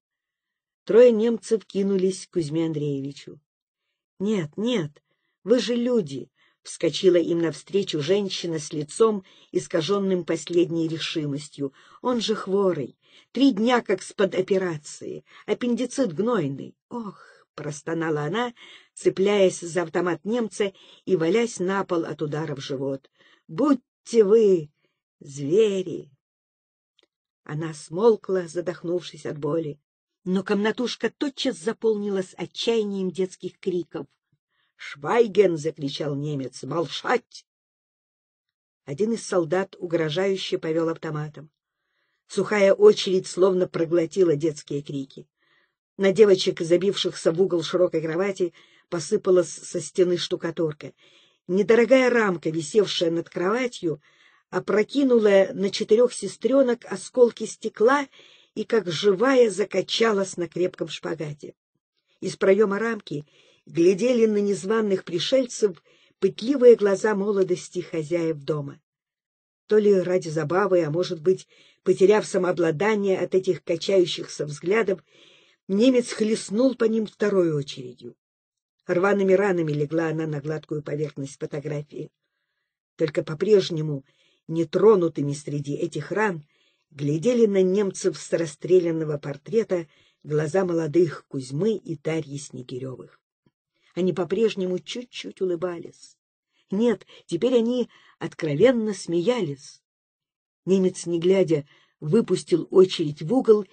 A: Трое немцев кинулись к Кузьме Андреевичу. — Нет, нет, вы же люди! — вскочила им навстречу женщина с лицом, искаженным последней решимостью. — Он же хворый! Три дня как с под операции! Аппендицит гнойный! Ох! — простонала она, цепляясь за автомат немца и валясь на пол от удара в живот. «Будьте вы звери!» Она смолкла, задохнувшись от боли. Но комнатушка тотчас заполнилась отчаянием детских криков. «Швайген!» — закричал немец. "Молшать!" Один из солдат угрожающе повел автоматом. Сухая очередь словно проглотила детские крики. На девочек, забившихся в угол широкой кровати, посыпалась со стены штукатурка. Недорогая рамка, висевшая над кроватью, опрокинула на четырех сестренок осколки стекла и, как живая, закачалась на крепком шпагате. Из проема рамки глядели на незваных пришельцев пытливые глаза молодости хозяев дома. То ли ради забавы, а может быть, потеряв самообладание от этих качающихся взглядов, немец хлестнул по ним второй очередью. Рваными ранами легла она на гладкую поверхность фотографии. Только по-прежнему, нетронутыми среди этих ран, глядели на немцев с расстрелянного портрета глаза молодых Кузьмы и Тарьи Снегиревых. Они по-прежнему чуть-чуть улыбались. Нет, теперь они откровенно смеялись. Немец, не глядя, выпустил очередь в угол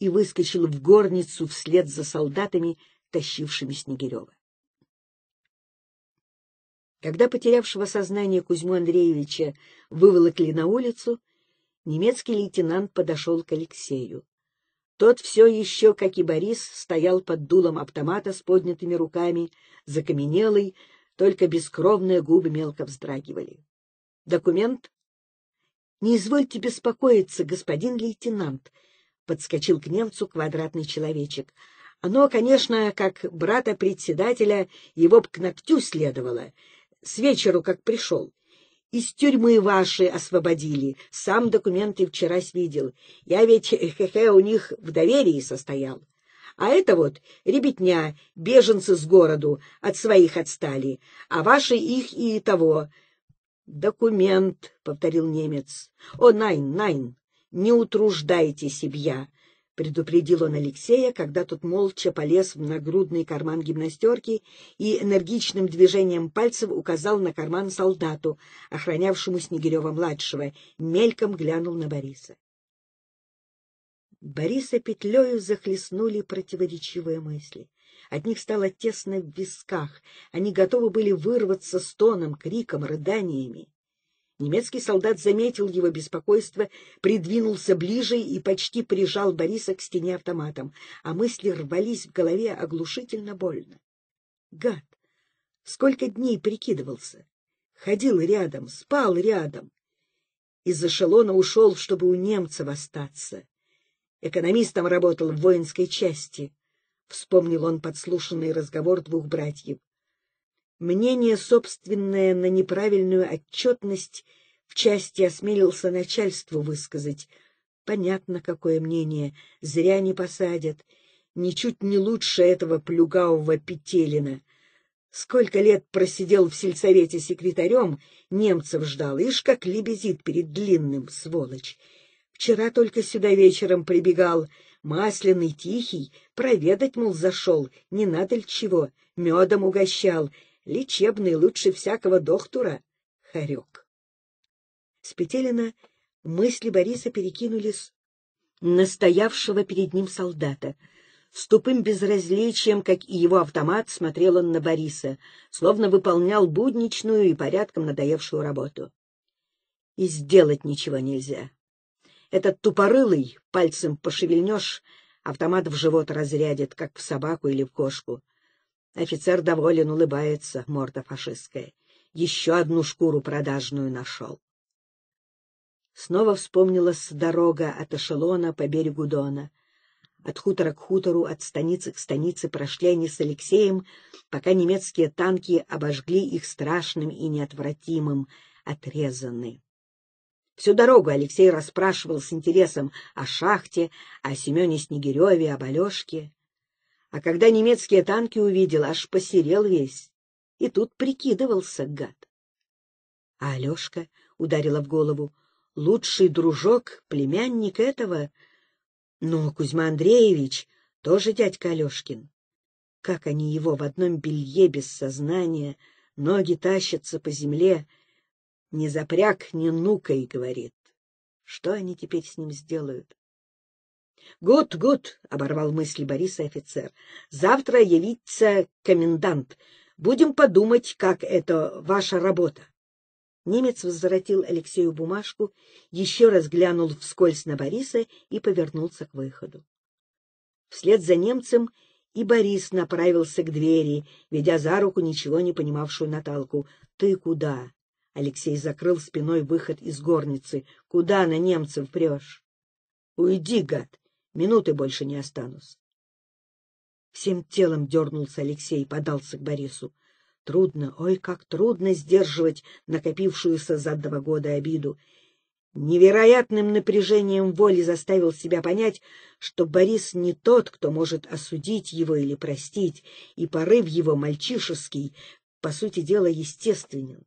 A: и выскочил в горницу вслед за солдатами, тащившими Снегирева. Когда потерявшего сознание Кузьму Андреевича выволокли на улицу, немецкий лейтенант подошел к Алексею. Тот все еще, как и Борис, стоял под дулом автомата с поднятыми руками, закаменелый, только бескровные губы мелко вздрагивали. — Документ? — Не извольте беспокоиться, господин лейтенант, — подскочил к немцу квадратный человечек. — Оно, конечно, как брата председателя, его б к ногтю следовало с вечеру как пришел. Из тюрьмы ваши освободили, сам документы вчера видел. Я ведь хе-хе у них в доверии состоял. А это вот ребятня, беженцы с городу, от своих отстали, а ваши их и того. — Документ, — повторил немец. — О, найн, найн, не утруждайте себя предупредил он Алексея, когда тот молча полез в нагрудный карман гимнастерки и энергичным движением пальцев указал на карман солдату, охранявшему Снегирева-младшего, мельком глянул на Бориса. Бориса петлею захлестнули противоречивые мысли. От них стало тесно в висках, они готовы были вырваться стоном, криком, рыданиями. Немецкий солдат заметил его беспокойство, придвинулся ближе и почти прижал Бориса к стене автоматом, а мысли рвались в голове оглушительно больно. Гад! Сколько дней прикидывался! Ходил рядом, спал рядом. Из эшелона ушел, чтобы у немцев остаться. Экономистом работал в воинской части. Вспомнил он подслушанный разговор двух братьев мнение собственное на неправильную отчетность в части осмелился начальству высказать. Понятно, какое мнение, зря не посадят. Ничуть не лучше этого плюгавого Петелина. Сколько лет просидел в сельсовете секретарем, немцев ждал, ишь как лебезит перед длинным, сволочь. Вчера только сюда вечером прибегал, масляный, тихий, проведать, мол, зашел, не надо ли чего, медом угощал, лечебный, лучше всякого доктора, хорек. С Петелина мысли Бориса перекинулись настоявшего перед ним солдата. С тупым безразличием, как и его автомат, смотрел он на Бориса, словно выполнял будничную и порядком надоевшую работу. И сделать ничего нельзя. Этот тупорылый, пальцем пошевельнешь, автомат в живот разрядит, как в собаку или в кошку. Офицер доволен, улыбается, морда фашистская. Еще одну шкуру продажную нашел. Снова вспомнилась дорога от эшелона по берегу Дона. От хутора к хутору, от станицы к станице прошли они с Алексеем, пока немецкие танки обожгли их страшным и неотвратимым, отрезаны. Всю дорогу Алексей расспрашивал с интересом о шахте, о Семене Снегиреве, об Алешке. А когда немецкие танки увидел, аж посерел весь. И тут прикидывался, гад. А Алешка ударила в голову. Лучший дружок, племянник этого. Но «Ну, Кузьма Андреевич тоже дядька Алешкин. Как они его в одном белье без сознания, ноги тащатся по земле. Не запряг, не нукай, говорит. Что они теперь с ним сделают? «Гуд, гуд!» — оборвал мысли Бориса офицер. «Завтра явится комендант. Будем подумать, как это ваша работа». Немец возвратил Алексею бумажку, еще раз глянул вскользь на Бориса и повернулся к выходу. Вслед за немцем и Борис направился к двери, ведя за руку ничего не понимавшую Наталку. «Ты куда?» — Алексей закрыл спиной выход из горницы. «Куда на немцев прешь?» «Уйди, гад! Минуты больше не останусь. Всем телом дернулся Алексей и подался к Борису. Трудно, ой, как трудно сдерживать накопившуюся за два года обиду. Невероятным напряжением воли заставил себя понять, что Борис не тот, кто может осудить его или простить, и порыв его мальчишеский, по сути дела, естественен.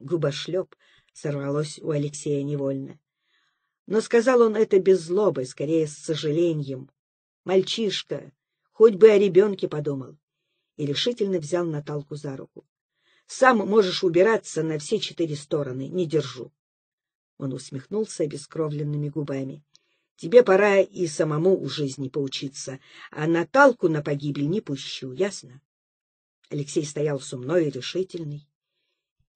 A: Губошлеп сорвалось у Алексея невольно. Но сказал он это без злобы, скорее с сожалением. Мальчишка, хоть бы о ребенке подумал. И решительно взял Наталку за руку. Сам можешь убираться на все четыре стороны, не держу. Он усмехнулся обескровленными губами. Тебе пора и самому у жизни поучиться, а Наталку на погибель не пущу, ясно? Алексей стоял сумной и решительный,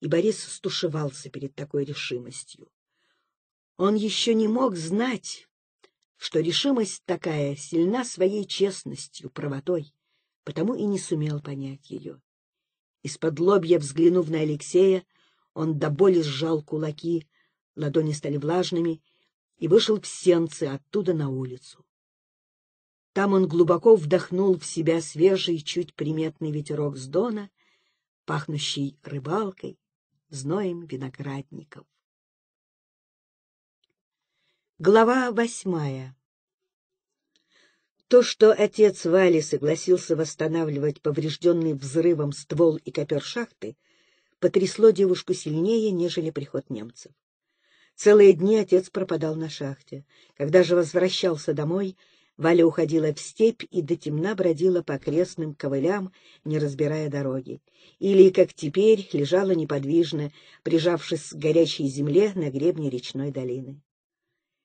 A: и Борис стушевался перед такой решимостью. Он еще не мог знать, что решимость такая сильна своей честностью, правотой, потому и не сумел понять ее. Из-под лобья, взглянув на Алексея, он до боли сжал кулаки, ладони стали влажными, и вышел в сенцы оттуда на улицу. Там он глубоко вдохнул в себя свежий, чуть приметный ветерок с дона, пахнущий рыбалкой, зноем виноградников. Глава восьмая То, что отец Вали согласился восстанавливать поврежденный взрывом ствол и копер шахты, потрясло девушку сильнее, нежели приход немцев. Целые дни отец пропадал на шахте. Когда же возвращался домой, Валя уходила в степь и до темна бродила по окрестным ковылям, не разбирая дороги. Или, как теперь, лежала неподвижно, прижавшись к горячей земле на гребне речной долины.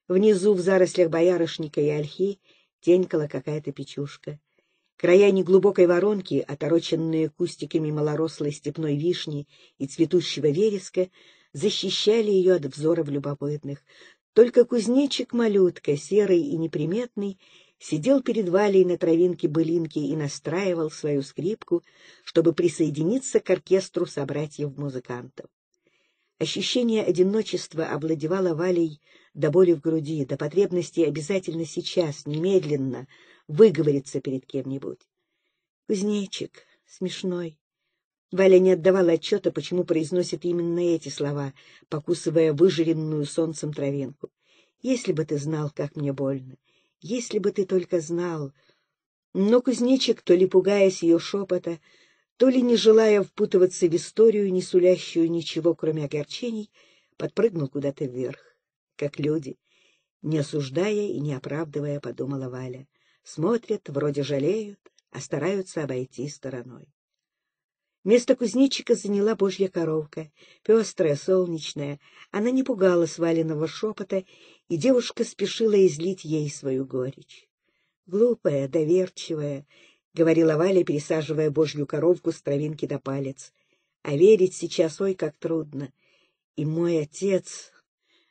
A: Внизу, в зарослях боярышника и ольхи, тенькала какая-то печушка. Края неглубокой воронки, отороченные кустиками малорослой степной вишни и цветущего вереска, защищали ее от взоров любопытных. Только кузнечик-малютка, серый и неприметный, сидел перед Валей на травинке былинки и настраивал свою скрипку, чтобы присоединиться к оркестру собратьев-музыкантов. Ощущение одиночества овладевало Валей до боли в груди, до потребности обязательно сейчас, немедленно выговориться перед кем-нибудь. Кузнечик, смешной. Валя не отдавала отчета, почему произносит именно эти слова, покусывая выжаренную солнцем травинку. «Если бы ты знал, как мне больно! Если бы ты только знал!» Но кузнечик, то ли пугаясь ее шепота, то ли не желая впутываться в историю, не сулящую ничего, кроме огорчений, подпрыгнул куда-то вверх как люди. Не осуждая и не оправдывая, подумала Валя. Смотрят, вроде жалеют, а стараются обойти стороной. Место кузнечика заняла божья коровка, пестрая, солнечная. Она не пугала сваленного шепота, и девушка спешила излить ей свою горечь. «Глупая, доверчивая», — говорила Валя, пересаживая божью коровку с травинки до палец. «А верить сейчас, ой, как трудно. И мой отец,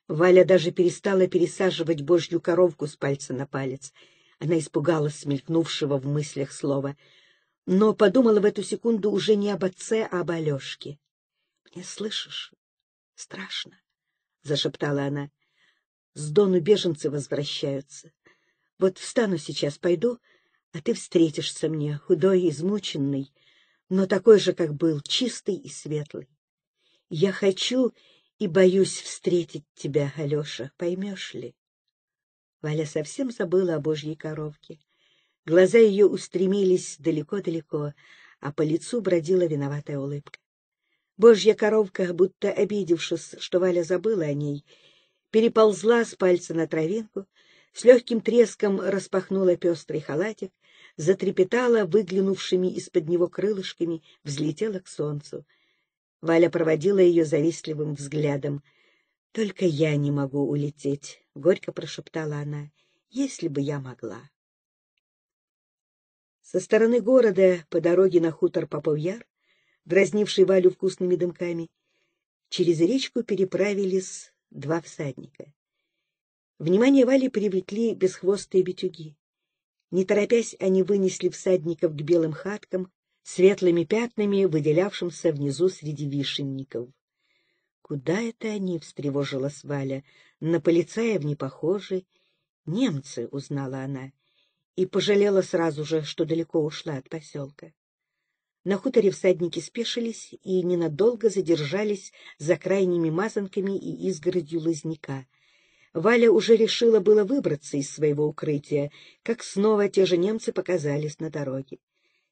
A: Валя даже перестала пересаживать божью коровку с пальца на палец. Она испугалась смелькнувшего в мыслях слова, но подумала в эту секунду уже не об отце, а об Алешке. — Мне слышишь? Страшно, — зашептала она. — С дону беженцы возвращаются. Вот встану сейчас, пойду, а ты встретишься мне, худой измученный, но такой же, как был, чистый и светлый. Я хочу и боюсь встретить тебя, Алеша, поймешь ли? Валя совсем забыла о божьей коровке. Глаза ее устремились далеко-далеко, а по лицу бродила виноватая улыбка. Божья коровка, будто обидевшись, что Валя забыла о ней, переползла с пальца на травинку, с легким треском распахнула пестрый халатик, затрепетала выглянувшими из-под него крылышками, взлетела к солнцу — Валя проводила ее завистливым взглядом. «Только я не могу улететь», — горько прошептала она, — «если бы я могла». Со стороны города, по дороге на хутор Поповьяр, дразнивший Валю вкусными дымками, через речку переправились два всадника. Внимание Вали привлекли бесхвостые битюги. Не торопясь, они вынесли всадников к белым хаткам, светлыми пятнами, выделявшимся внизу среди вишенников. «Куда это они?» — встревожила Валя. «На полицаев не похожи. Немцы!» — узнала она. И пожалела сразу же, что далеко ушла от поселка. На хуторе всадники спешились и ненадолго задержались за крайними мазанками и изгородью лозняка. Валя уже решила было выбраться из своего укрытия, как снова те же немцы показались на дороге.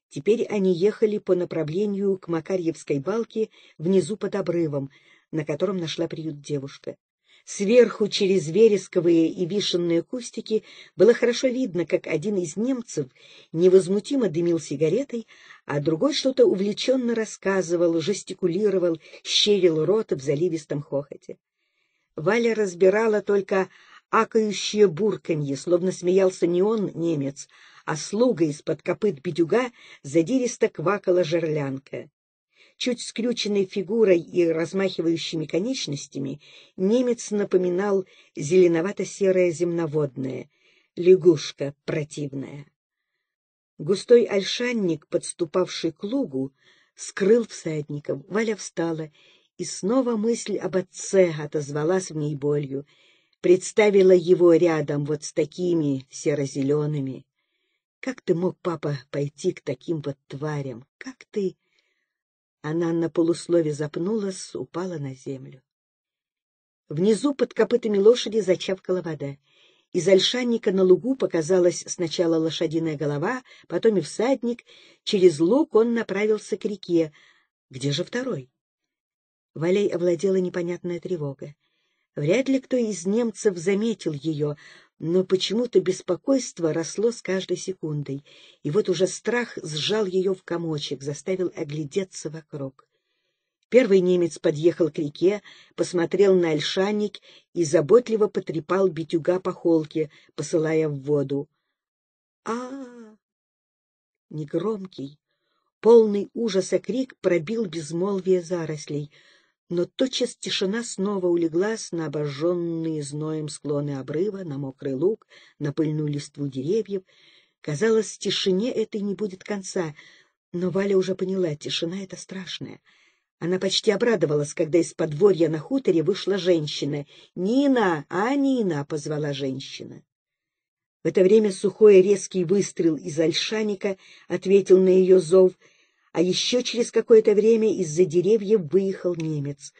A: Теперь они ехали по направлению к Макарьевской балке внизу под обрывом, на котором нашла приют девушка. Сверху через вересковые и вишенные кустики было хорошо видно, как один из немцев невозмутимо дымил сигаретой, а другой что-то увлеченно рассказывал, жестикулировал, щерил рот в заливистом хохоте. Валя разбирала только акающее бурканье, словно смеялся не он, немец, а слуга из-под копыт бедюга задиристо квакала жерлянка. Чуть скрюченной фигурой и размахивающими конечностями немец напоминал зеленовато-серое земноводное, лягушка противная. Густой ольшанник, подступавший к лугу, скрыл всадников. Валя встала, и снова мысль об отце отозвалась в ней болью. Представила его рядом вот с такими серо-зелеными. Как ты мог, папа, пойти к таким вот тварям? Как ты...» Она на полуслове запнулась, упала на землю. Внизу под копытами лошади зачавкала вода. Из ольшанника на лугу показалась сначала лошадиная голова, потом и всадник. Через луг он направился к реке. Где же второй? Валей овладела непонятная тревога. Вряд ли кто из немцев заметил ее. Но почему-то беспокойство росло с каждой секундой, и вот уже страх сжал ее в комочек, заставил оглядеться вокруг. Первый немец подъехал к реке, посмотрел на альшаник и заботливо потрепал битюга по холке, посылая в воду. а, -а, -а Негромкий, полный ужаса крик пробил безмолвие зарослей — но тотчас тишина снова улеглась на обожженные зноем склоны обрыва, на мокрый луг, на пыльную листву деревьев. Казалось, тишине этой не будет конца, но Валя уже поняла, тишина — это страшная. Она почти обрадовалась, когда из подворья на хуторе вышла женщина. «Нина! А, Нина!» — позвала женщина. В это время сухой резкий выстрел из ольшаника ответил на ее зов — а еще через какое-то время из-за деревьев выехал немец.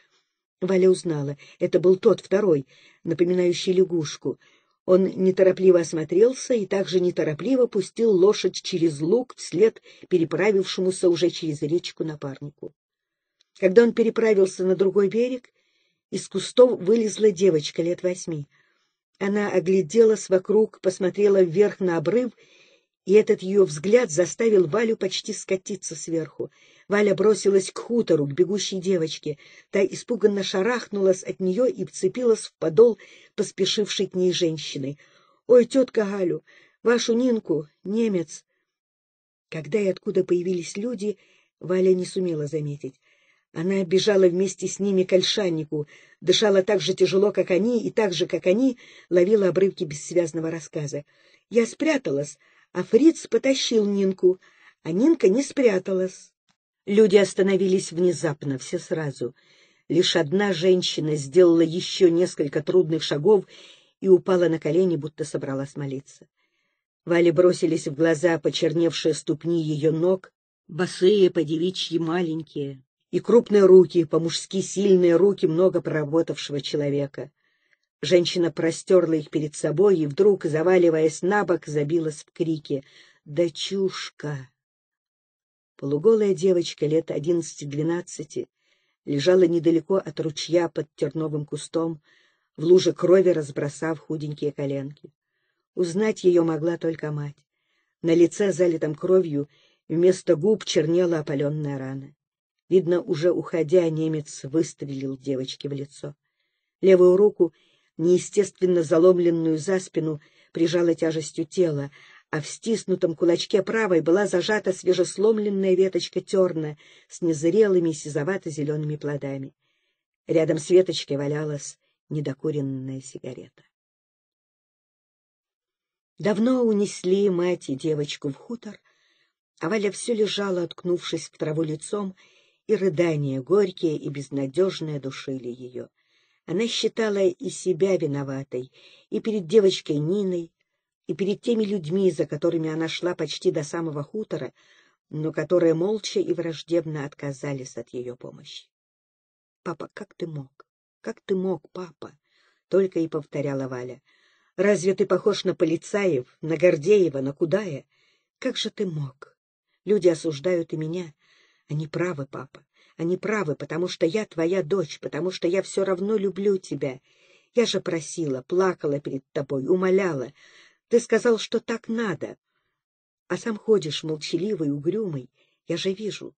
A: Валя узнала, это был тот второй, напоминающий лягушку. Он неторопливо осмотрелся и также неторопливо пустил лошадь через луг вслед переправившемуся уже через речку напарнику. Когда он переправился на другой берег, из кустов вылезла девочка лет восьми. Она огляделась вокруг, посмотрела вверх на обрыв и этот ее взгляд заставил Валю почти скатиться сверху. Валя бросилась к хутору, к бегущей девочке. Та испуганно шарахнулась от нее и вцепилась в подол поспешившей к ней женщины. — Ой, тетка Галю, вашу Нинку, немец! Когда и откуда появились люди, Валя не сумела заметить. Она бежала вместе с ними к Ольшаннику, дышала так же тяжело, как они, и так же, как они, ловила обрывки бессвязного рассказа. Я спряталась, а Фриц потащил Нинку, а Нинка не спряталась. Люди остановились внезапно, все сразу. Лишь одна женщина сделала еще несколько трудных шагов и упала на колени, будто собралась молиться. Вали бросились в глаза почерневшие ступни ее ног, босые по маленькие, и крупные руки, по-мужски сильные руки много проработавшего человека. Женщина простерла их перед собой и вдруг, заваливаясь на бок, забилась в крике. «Да Полуголая девочка лет одиннадцати-двенадцати лежала недалеко от ручья под терновым кустом, в луже крови разбросав худенькие коленки. Узнать ее могла только мать. На лице, залитом кровью, вместо губ чернела опаленная рана. Видно, уже уходя, немец выстрелил девочке в лицо. Левую руку — неестественно заломленную за спину, прижала тяжестью тела, а в стиснутом кулачке правой была зажата свежесломленная веточка терна с незрелыми сизовато-зелеными плодами. Рядом с веточкой валялась недокуренная сигарета. Давно унесли мать и девочку в хутор, а Валя все лежала, откнувшись в траву лицом, и рыдания горькие и безнадежные душили ее. Она считала и себя виноватой, и перед девочкой Ниной, и перед теми людьми, за которыми она шла почти до самого хутора, но которые молча и враждебно отказались от ее помощи. «Папа, как ты мог? Как ты мог, папа?» — только и повторяла Валя. «Разве ты похож на Полицаев, на Гордеева, на Кудая? Как же ты мог? Люди осуждают и меня. Они правы, папа. Они правы, потому что я твоя дочь, потому что я все равно люблю тебя. Я же просила, плакала перед тобой, умоляла. Ты сказал, что так надо. А сам ходишь молчаливый, угрюмый. Я же вижу.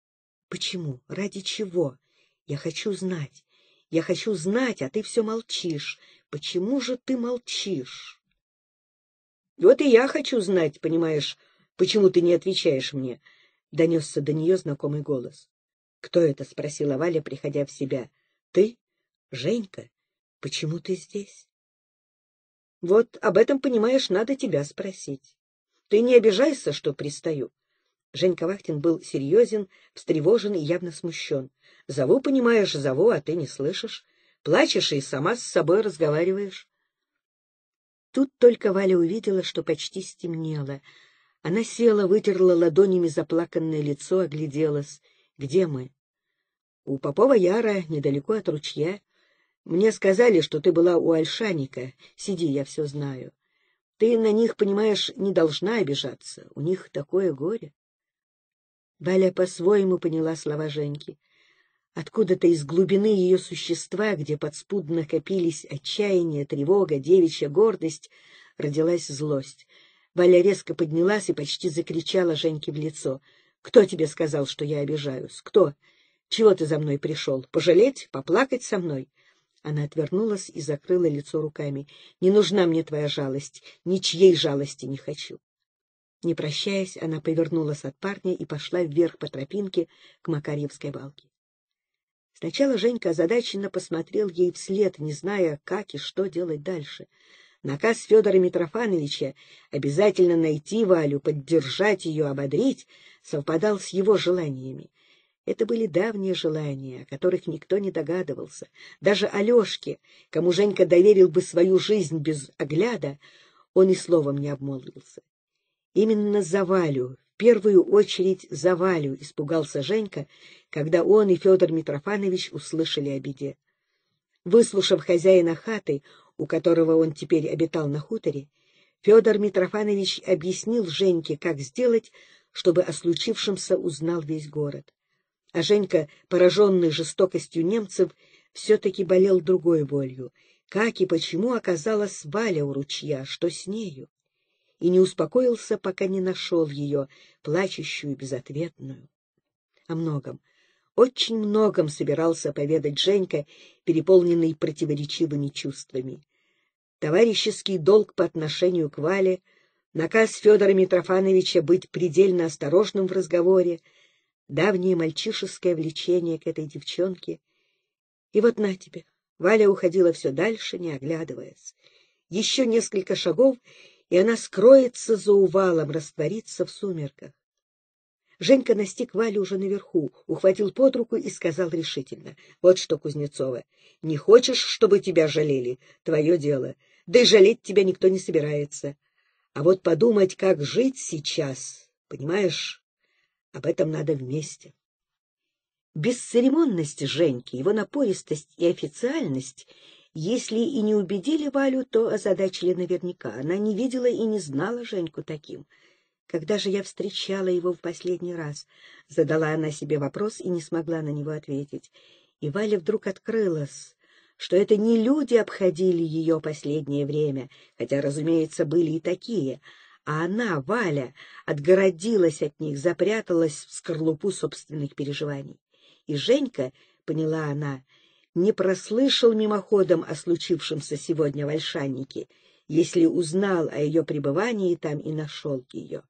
A: Почему? Ради чего? Я хочу знать. Я хочу знать, а ты все молчишь. Почему же ты молчишь? Вот и я хочу знать, понимаешь, почему ты не отвечаешь мне, — донесся до нее знакомый голос. «Кто это?» — спросила Валя, приходя в себя. «Ты? Женька? Почему ты здесь?» «Вот об этом, понимаешь, надо тебя спросить. Ты не обижайся, что пристаю». Женька Вахтин был серьезен, встревожен и явно смущен. «Зову, понимаешь, зову, а ты не слышишь. Плачешь и сама с собой разговариваешь». Тут только Валя увидела, что почти стемнело. Она села, вытерла ладонями заплаканное лицо, огляделась. Где мы? У Попова Яра, недалеко от ручья. Мне сказали, что ты была у Альшаника. Сиди, я все знаю. Ты на них, понимаешь, не должна обижаться. У них такое горе. Валя по-своему поняла слова Женьки. Откуда-то из глубины ее существа, где подспудно копились отчаяние, тревога, девичья гордость, родилась злость. Валя резко поднялась и почти закричала Женьке в лицо — кто тебе сказал, что я обижаюсь? Кто? Чего ты за мной пришел? Пожалеть? Поплакать со мной?» Она отвернулась и закрыла лицо руками. «Не нужна мне твоя жалость. Ничьей жалости не хочу». Не прощаясь, она повернулась от парня и пошла вверх по тропинке к Макарьевской балке. Сначала Женька озадаченно посмотрел ей вслед, не зная, как и что делать дальше. Наказ Федора Митрофановича — обязательно найти Валю, поддержать ее, ободрить совпадал с его желаниями. Это были давние желания, о которых никто не догадывался. Даже Алешке, кому Женька доверил бы свою жизнь без огляда, он и словом не обмолвился. Именно за Валю, в первую очередь за Валю, испугался Женька, когда он и Федор Митрофанович услышали о беде. Выслушав хозяина хаты, у которого он теперь обитал на хуторе, Федор Митрофанович объяснил Женьке, как сделать, чтобы о случившемся узнал весь город. А Женька, пораженный жестокостью немцев, все-таки болел другой болью. Как и почему оказалась Валя у ручья, что с нею? И не успокоился, пока не нашел ее, плачущую, безответную. О многом, очень многом собирался поведать Женька, переполненный противоречивыми чувствами. Товарищеский долг по отношению к Вале — наказ Федора Митрофановича быть предельно осторожным в разговоре, давнее мальчишеское влечение к этой девчонке. И вот на тебе, Валя уходила все дальше, не оглядываясь. Еще несколько шагов, и она скроется за увалом, растворится в сумерках. Женька настиг Валю уже наверху, ухватил под руку и сказал решительно. — Вот что, Кузнецова, не хочешь, чтобы тебя жалели? Твое дело. Да и жалеть тебя никто не собирается. А вот подумать, как жить сейчас, понимаешь, об этом надо вместе. Бесцеремонность Женьки, его напористость и официальность, если и не убедили Валю, то озадачили наверняка. Она не видела и не знала Женьку таким. Когда же я встречала его в последний раз? Задала она себе вопрос и не смогла на него ответить. И Валя вдруг открылась что это не люди обходили ее последнее время, хотя, разумеется, были и такие, а она, Валя, отгородилась от них, запряталась в скорлупу собственных переживаний. И Женька, поняла она, не прослышал мимоходом о случившемся сегодня в Ольшаннике, если узнал о ее пребывании там и нашел ее.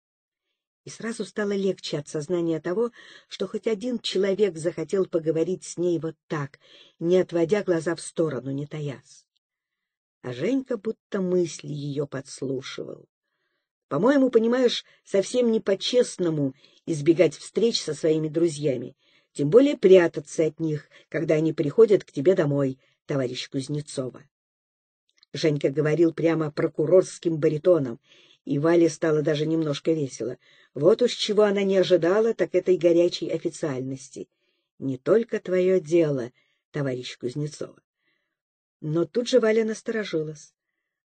A: И сразу стало легче от сознания того, что хоть один человек захотел поговорить с ней вот так, не отводя глаза в сторону, не таясь. А Женька будто мысли ее подслушивал. По-моему, понимаешь, совсем не по-честному избегать встреч со своими друзьями, тем более прятаться от них, когда они приходят к тебе домой, товарищ Кузнецова. Женька говорил прямо прокурорским баритоном — и Вале стало даже немножко весело. Вот уж чего она не ожидала, так этой горячей официальности. Не только твое дело, товарищ Кузнецова. Но тут же Валя насторожилась.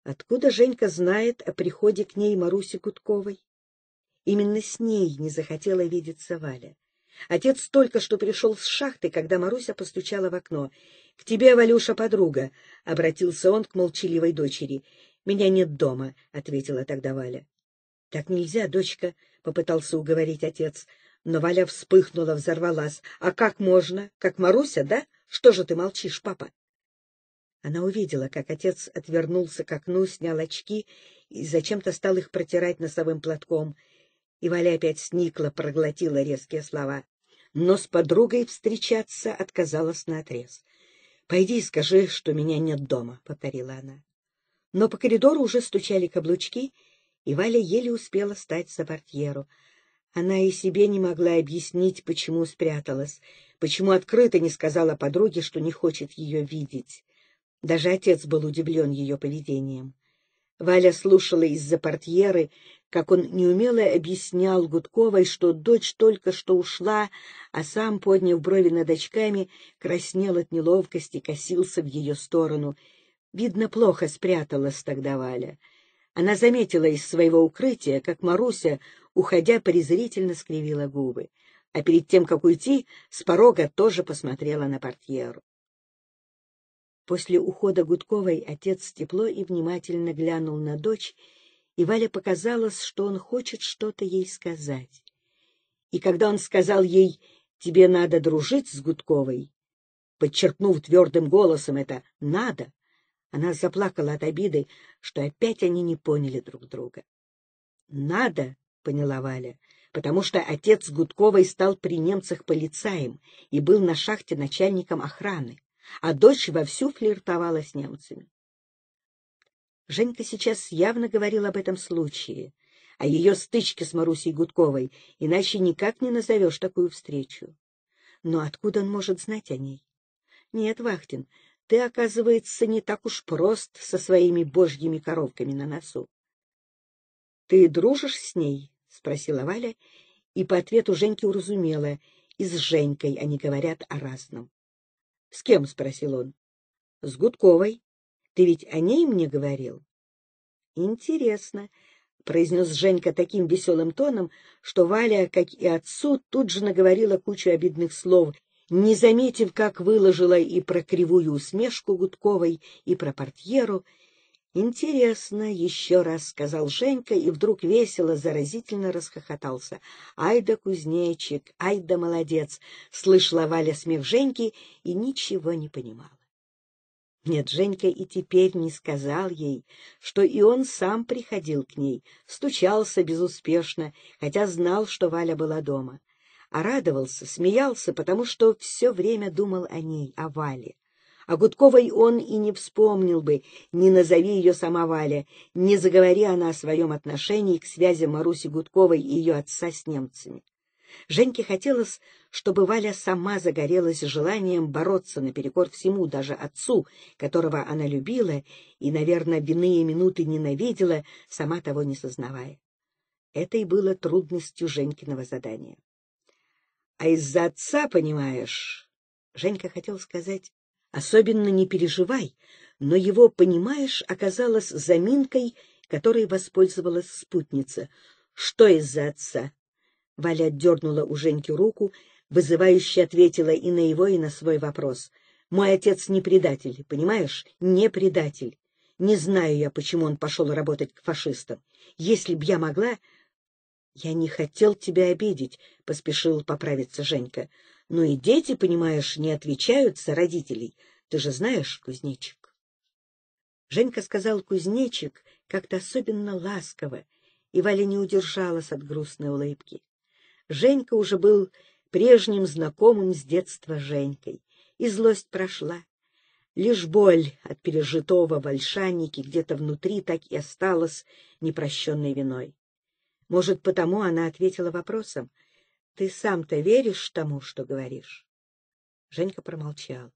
A: Откуда Женька знает о приходе к ней Маруси Кутковой? Именно с ней не захотела видеться Валя. Отец только что пришел с шахты, когда Маруся постучала в окно. — К тебе, Валюша, подруга, — обратился он к молчаливой дочери. Меня нет дома, — ответила тогда Валя. — Так нельзя, дочка, — попытался уговорить отец. Но Валя вспыхнула, взорвалась. — А как можно? Как Маруся, да? Что же ты молчишь, папа? Она увидела, как отец отвернулся к окну, снял очки и зачем-то стал их протирать носовым платком. И Валя опять сникла, проглотила резкие слова. Но с подругой встречаться отказалась наотрез. — Пойди и скажи, что меня нет дома, — повторила она. Но по коридору уже стучали каблучки, и Валя еле успела встать за портьеру. Она и себе не могла объяснить, почему спряталась, почему открыто не сказала подруге, что не хочет ее видеть. Даже отец был удивлен ее поведением. Валя слушала из-за портьеры, как он неумело объяснял Гудковой, что дочь только что ушла, а сам, подняв брови над очками, краснел от неловкости, косился в ее сторону — Видно, плохо спряталась тогда Валя. Она заметила из своего укрытия, как Маруся, уходя, презрительно скривила губы, а перед тем, как уйти, с порога тоже посмотрела на портьеру. После ухода Гудковой отец тепло и внимательно глянул на дочь, и Валя показалось, что он хочет что-то ей сказать. И когда он сказал ей «тебе надо дружить с Гудковой», подчеркнув твердым голосом это «надо», она заплакала от обиды, что опять они не поняли друг друга. «Надо», — поняла Валя, — «потому что отец Гудковой стал при немцах полицаем и был на шахте начальником охраны, а дочь вовсю флиртовала с немцами». Женька сейчас явно говорил об этом случае, о ее стычке с Марусей Гудковой, иначе никак не назовешь такую встречу. Но откуда он может знать о ней? Нет, Вахтин, ты, оказывается, не так уж прост со своими божьими коровками на носу. — Ты дружишь с ней? — спросила Валя, и по ответу Женьки уразумела. И с Женькой они говорят о разном. — С кем? — спросил он. — С Гудковой. Ты ведь о ней мне говорил? — Интересно, — произнес Женька таким веселым тоном, что Валя, как и отцу, тут же наговорила кучу обидных слов не заметив, как выложила и про кривую усмешку Гудковой, и про портьеру. «Интересно», — еще раз сказал Женька, и вдруг весело, заразительно расхохотался. «Ай да кузнечик, ай да молодец!» — слышала Валя смех Женьки и ничего не понимала. Нет, Женька и теперь не сказал ей, что и он сам приходил к ней, стучался безуспешно, хотя знал, что Валя была дома а радовался, смеялся, потому что все время думал о ней, о Вале. О Гудковой он и не вспомнил бы, не назови ее сама Валя, не заговори она о своем отношении к связи Маруси Гудковой и ее отца с немцами. Женьке хотелось, чтобы Валя сама загорелась желанием бороться наперекор всему, даже отцу, которого она любила и, наверное, в минуты ненавидела, сама того не сознавая. Это и было трудностью Женькиного задания. А из-за отца, понимаешь... Женька хотел сказать, особенно не переживай, но его «понимаешь» оказалось заминкой, которой воспользовалась спутница. Что из-за отца? Валя дернула у Женьки руку, вызывающе ответила и на его, и на свой вопрос. «Мой отец не предатель, понимаешь? Не предатель. Не знаю я, почему он пошел работать к фашистам. Если б я могла, «Я не хотел тебя обидеть», — поспешил поправиться Женька. «Ну и дети, понимаешь, не отвечают за родителей. Ты же знаешь, кузнечик». Женька сказал «кузнечик» как-то особенно ласково, и Валя не удержалась от грустной улыбки. Женька уже был прежним знакомым с детства Женькой, и злость прошла. Лишь боль от пережитого в где-то внутри так и осталась непрощенной виной. Может, потому она ответила вопросом. «Ты сам-то веришь тому, что говоришь?» Женька промолчал.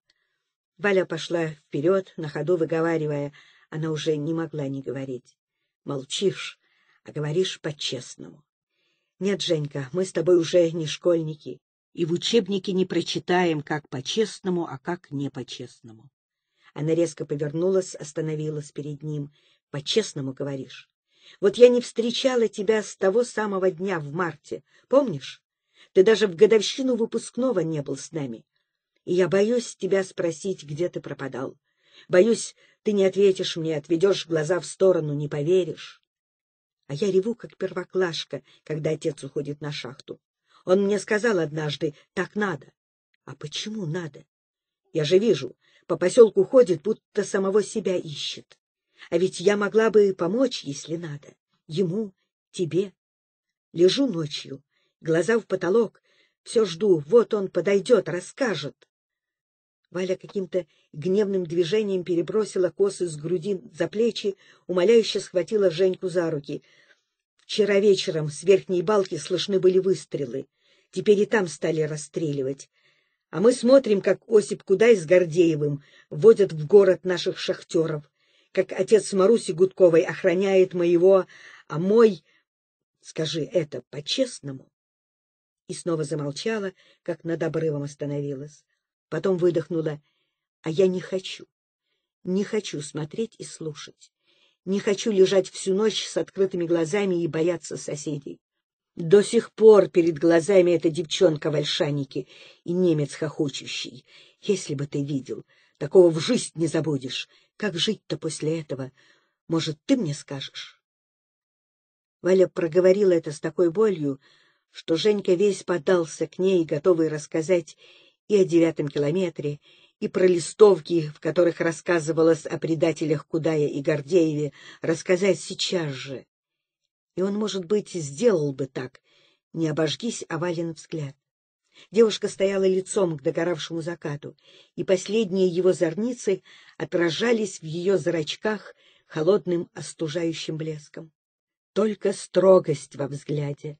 A: Валя пошла вперед, на ходу выговаривая. Она уже не могла не говорить. «Молчишь, а говоришь по-честному». «Нет, Женька, мы с тобой уже не школьники, и в учебнике не прочитаем, как по-честному, а как не по-честному». Она резко повернулась, остановилась перед ним. «По-честному говоришь?» Вот я не встречала тебя с того самого дня в марте, помнишь? Ты даже в годовщину выпускного не был с нами. И я боюсь тебя спросить, где ты пропадал. Боюсь, ты не ответишь мне, отведешь глаза в сторону, не поверишь. А я реву, как первоклашка, когда отец уходит на шахту. Он мне сказал однажды, так надо. А почему надо? Я же вижу, по поселку ходит, будто самого себя ищет. А ведь я могла бы и помочь, если надо. Ему, тебе. Лежу ночью, глаза в потолок, все жду, вот он подойдет, расскажет. Валя каким-то гневным движением перебросила косы с груди за плечи, умоляюще схватила Женьку за руки. Вчера вечером с верхней балки слышны были выстрелы. Теперь и там стали расстреливать. А мы смотрим, как Осип Кудай с Гордеевым водят в город наших шахтеров как отец Маруси Гудковой охраняет моего, а мой... Скажи это по-честному. И снова замолчала, как над обрывом остановилась. Потом выдохнула. А я не хочу. Не хочу смотреть и слушать. Не хочу лежать всю ночь с открытыми глазами и бояться соседей. До сих пор перед глазами эта девчонка в и немец хохочущий. Если бы ты видел, такого в жизнь не забудешь. Как жить-то после этого? Может, ты мне скажешь?» Валя проговорила это с такой болью, что Женька весь подался к ней, готовый рассказать и о девятом километре, и про листовки, в которых рассказывалось о предателях Кудая и Гордееве, рассказать сейчас же. И он, может быть, сделал бы так, не обожгись Авалин взгляд. Девушка стояла лицом к догоравшему закату, и последние его зорницы отражались в ее зрачках холодным остужающим блеском. Только строгость во взгляде.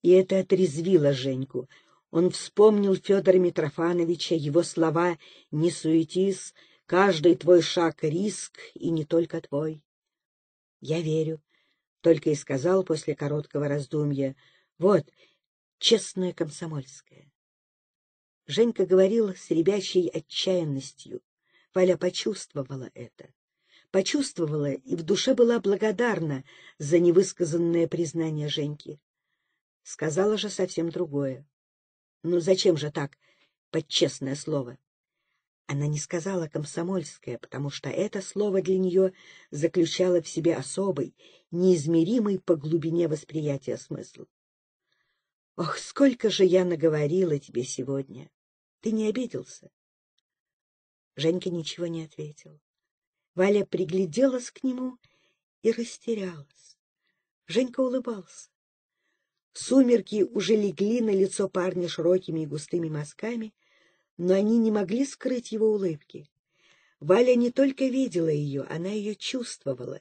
A: И это отрезвило Женьку. Он вспомнил Федора Митрофановича, его слова «не суетись», «каждый твой шаг — риск, и не только твой». «Я верю», — только и сказал после короткого раздумья. «Вот, — честное комсомольское. Женька говорила с ребячей отчаянностью. Валя почувствовала это. Почувствовала и в душе была благодарна за невысказанное признание Женьки. Сказала же совсем другое. Ну зачем же так, под честное слово? Она не сказала комсомольское, потому что это слово для нее заключало в себе особый, неизмеримый по глубине восприятия смысл. Ох, сколько же я наговорила тебе сегодня! Ты не обиделся? Женька ничего не ответил. Валя пригляделась к нему и растерялась. Женька улыбался. Сумерки уже легли на лицо парня широкими и густыми мазками, но они не могли скрыть его улыбки. Валя не только видела ее, она ее чувствовала.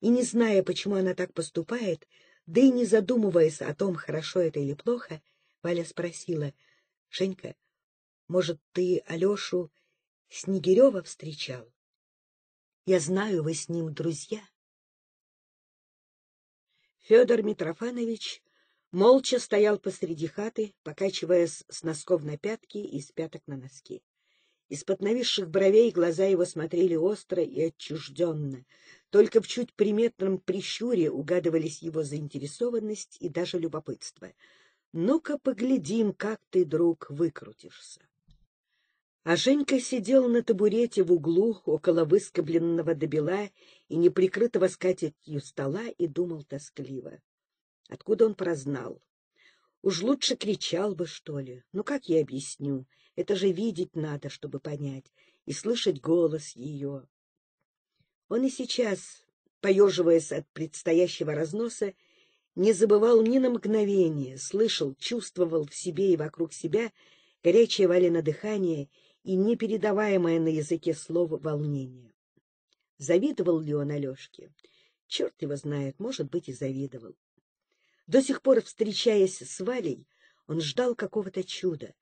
A: И, не зная, почему она так поступает, — да и не задумываясь о том, хорошо это или плохо, Валя спросила, — Женька, может, ты Алешу Снегирева встречал? Я знаю, вы с ним друзья. Федор Митрофанович молча стоял посреди хаты, покачиваясь с носков на пятки и с пяток на носки. Из-под нависших бровей глаза его смотрели остро и отчужденно, только в чуть приметном прищуре угадывались его заинтересованность и даже любопытство. «Ну-ка поглядим, как ты, друг, выкрутишься». А Женька сидел на табурете в углу около выскобленного добела и неприкрытого скатертью стола и думал тоскливо. Откуда он прознал? Уж лучше кричал бы, что ли. Ну как я объясню? Это же видеть надо, чтобы понять, и слышать голос ее. Он и сейчас, поеживаясь от предстоящего разноса, не забывал ни на мгновение, слышал, чувствовал в себе и вокруг себя горячее Валено дыхание и непередаваемое на языке слово волнение. Завидовал ли он Алешке? Черт его знает, может быть, и завидовал. До сих пор, встречаясь с Валей, он ждал какого-то чуда,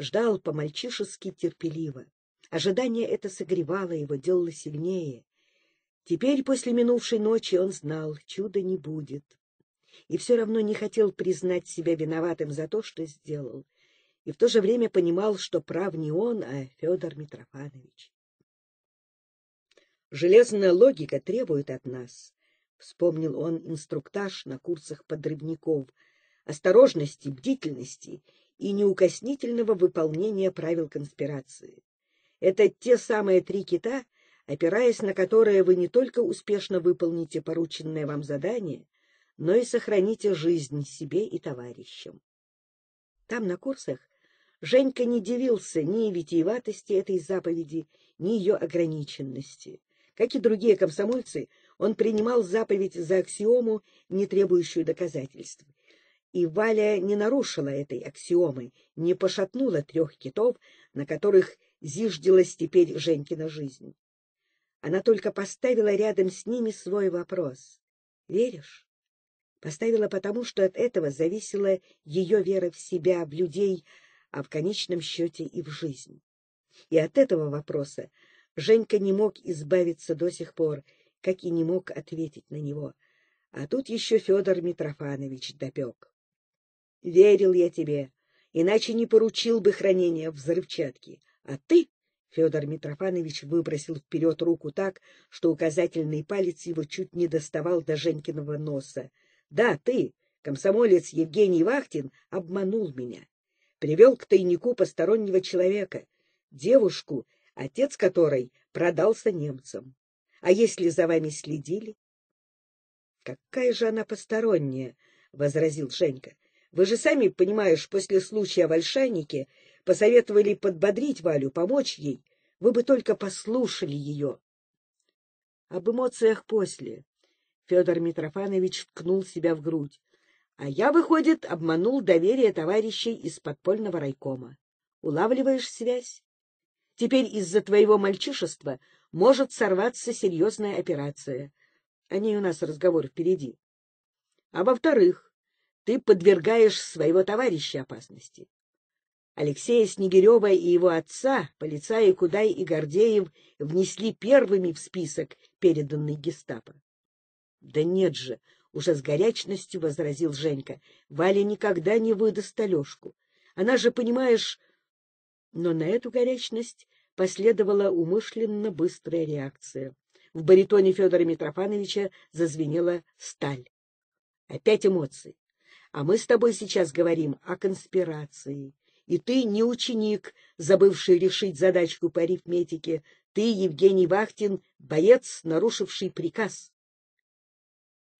A: ждал по-мальчишески терпеливо. Ожидание это согревало его, делало сильнее. Теперь, после минувшей ночи, он знал, чуда не будет. И все равно не хотел признать себя виноватым за то, что сделал. И в то же время понимал, что прав не он, а Федор Митрофанович. «Железная логика требует от нас», — вспомнил он инструктаж на курсах подрывников, «осторожности, бдительности и неукоснительного выполнения правил конспирации. Это те самые три кита, опираясь на которое вы не только успешно выполните порученное вам задание, но и сохраните жизнь себе и товарищам. Там, на курсах, Женька не дивился ни витиеватости этой заповеди, ни ее ограниченности. Как и другие комсомольцы, он принимал заповедь за аксиому, не требующую доказательств. И Валя не нарушила этой аксиомы, не пошатнула трех китов, на которых зиждилась теперь Женькина жизнь. Она только поставила рядом с ними свой вопрос. «Веришь?» Поставила потому, что от этого зависела ее вера в себя, в людей, а в конечном счете и в жизнь. И от этого вопроса Женька не мог избавиться до сих пор, как и не мог ответить на него. А тут еще Федор Митрофанович допек. «Верил я тебе, иначе не поручил бы хранение взрывчатки, а ты Федор Митрофанович выбросил вперед руку так, что указательный палец его чуть не доставал до Женькиного носа. — Да, ты, комсомолец Евгений Вахтин, обманул меня. Привел к тайнику постороннего человека, девушку, отец которой продался немцам. А если за вами следили? — Какая же она посторонняя, — возразил Женька. — Вы же сами понимаешь, после случая в Ольшанике посоветовали подбодрить Валю, помочь ей, вы бы только послушали ее. Об эмоциях после. Федор Митрофанович ткнул себя в грудь. А я, выходит, обманул доверие товарищей из подпольного райкома. Улавливаешь связь? Теперь из-за твоего мальчишества может сорваться серьезная операция. О ней у нас разговор впереди. А во-вторых, ты подвергаешь своего товарища опасности. Алексея Снегирева и его отца, полицаи Кудай и Гордеев, внесли первыми в список, переданный гестапо. — Да нет же, — уже с горячностью возразил Женька, — Валя никогда не выдаст Алешку. Она же, понимаешь... Но на эту горячность последовала умышленно быстрая реакция. В баритоне Федора Митрофановича зазвенела сталь. Опять эмоции. А мы с тобой сейчас говорим о конспирации, и ты не ученик, забывший решить задачку по арифметике. Ты, Евгений Вахтин, боец, нарушивший приказ.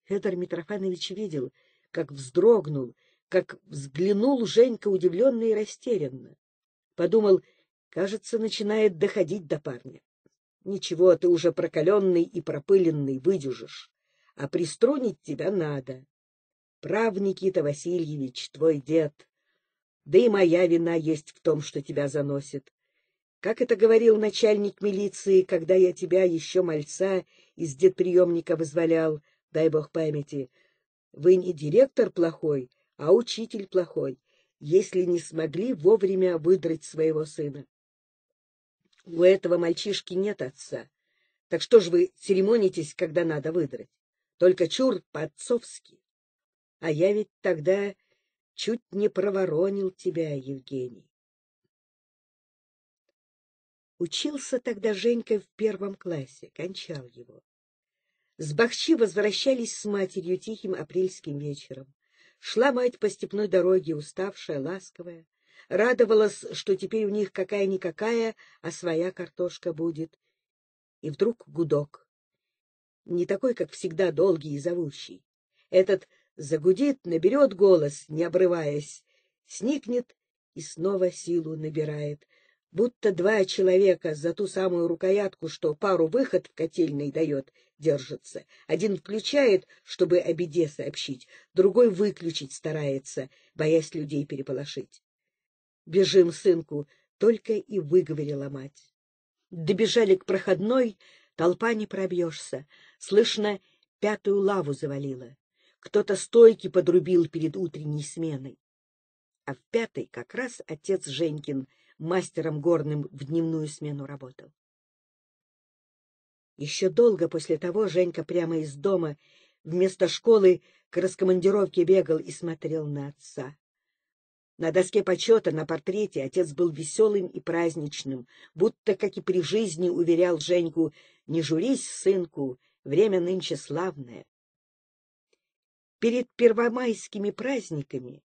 A: Федор Митрофанович видел, как вздрогнул, как взглянул Женька удивленно и растерянно. Подумал, кажется, начинает доходить до парня. Ничего, ты уже прокаленный и пропыленный выдюжишь, а приструнить тебя надо. Прав, Никита Васильевич, твой дед, да и моя вина есть в том, что тебя заносит. Как это говорил начальник милиции, когда я тебя еще мальца из детприемника вызволял, дай бог памяти. Вы не директор плохой, а учитель плохой, если не смогли вовремя выдрать своего сына. У этого мальчишки нет отца. Так что же вы церемонитесь, когда надо выдрать? Только чур по-отцовски. А я ведь тогда чуть не проворонил тебя, Евгений. Учился тогда Женька в первом классе, кончал его. С Бахчи возвращались с матерью тихим апрельским вечером. Шла мать по степной дороге, уставшая, ласковая. Радовалась, что теперь у них какая-никакая, а своя картошка будет. И вдруг гудок. Не такой, как всегда, долгий и зовущий. Этот загудит, наберет голос, не обрываясь, сникнет и снова силу набирает, будто два человека за ту самую рукоятку, что пару выход в котельной дает, держатся. Один включает, чтобы о беде сообщить, другой выключить старается, боясь людей переполошить. «Бежим, сынку!» — только и выговорила мать. Добежали к проходной, толпа не пробьешься. Слышно, пятую лаву завалила. Кто-то стойки подрубил перед утренней сменой. А в пятой как раз отец Женькин мастером горным в дневную смену работал. Еще долго после того Женька прямо из дома вместо школы к раскомандировке бегал и смотрел на отца. На доске почета, на портрете отец был веселым и праздничным, будто, как и при жизни, уверял Женьку, «Не журись, сынку, время нынче славное, перед первомайскими праздниками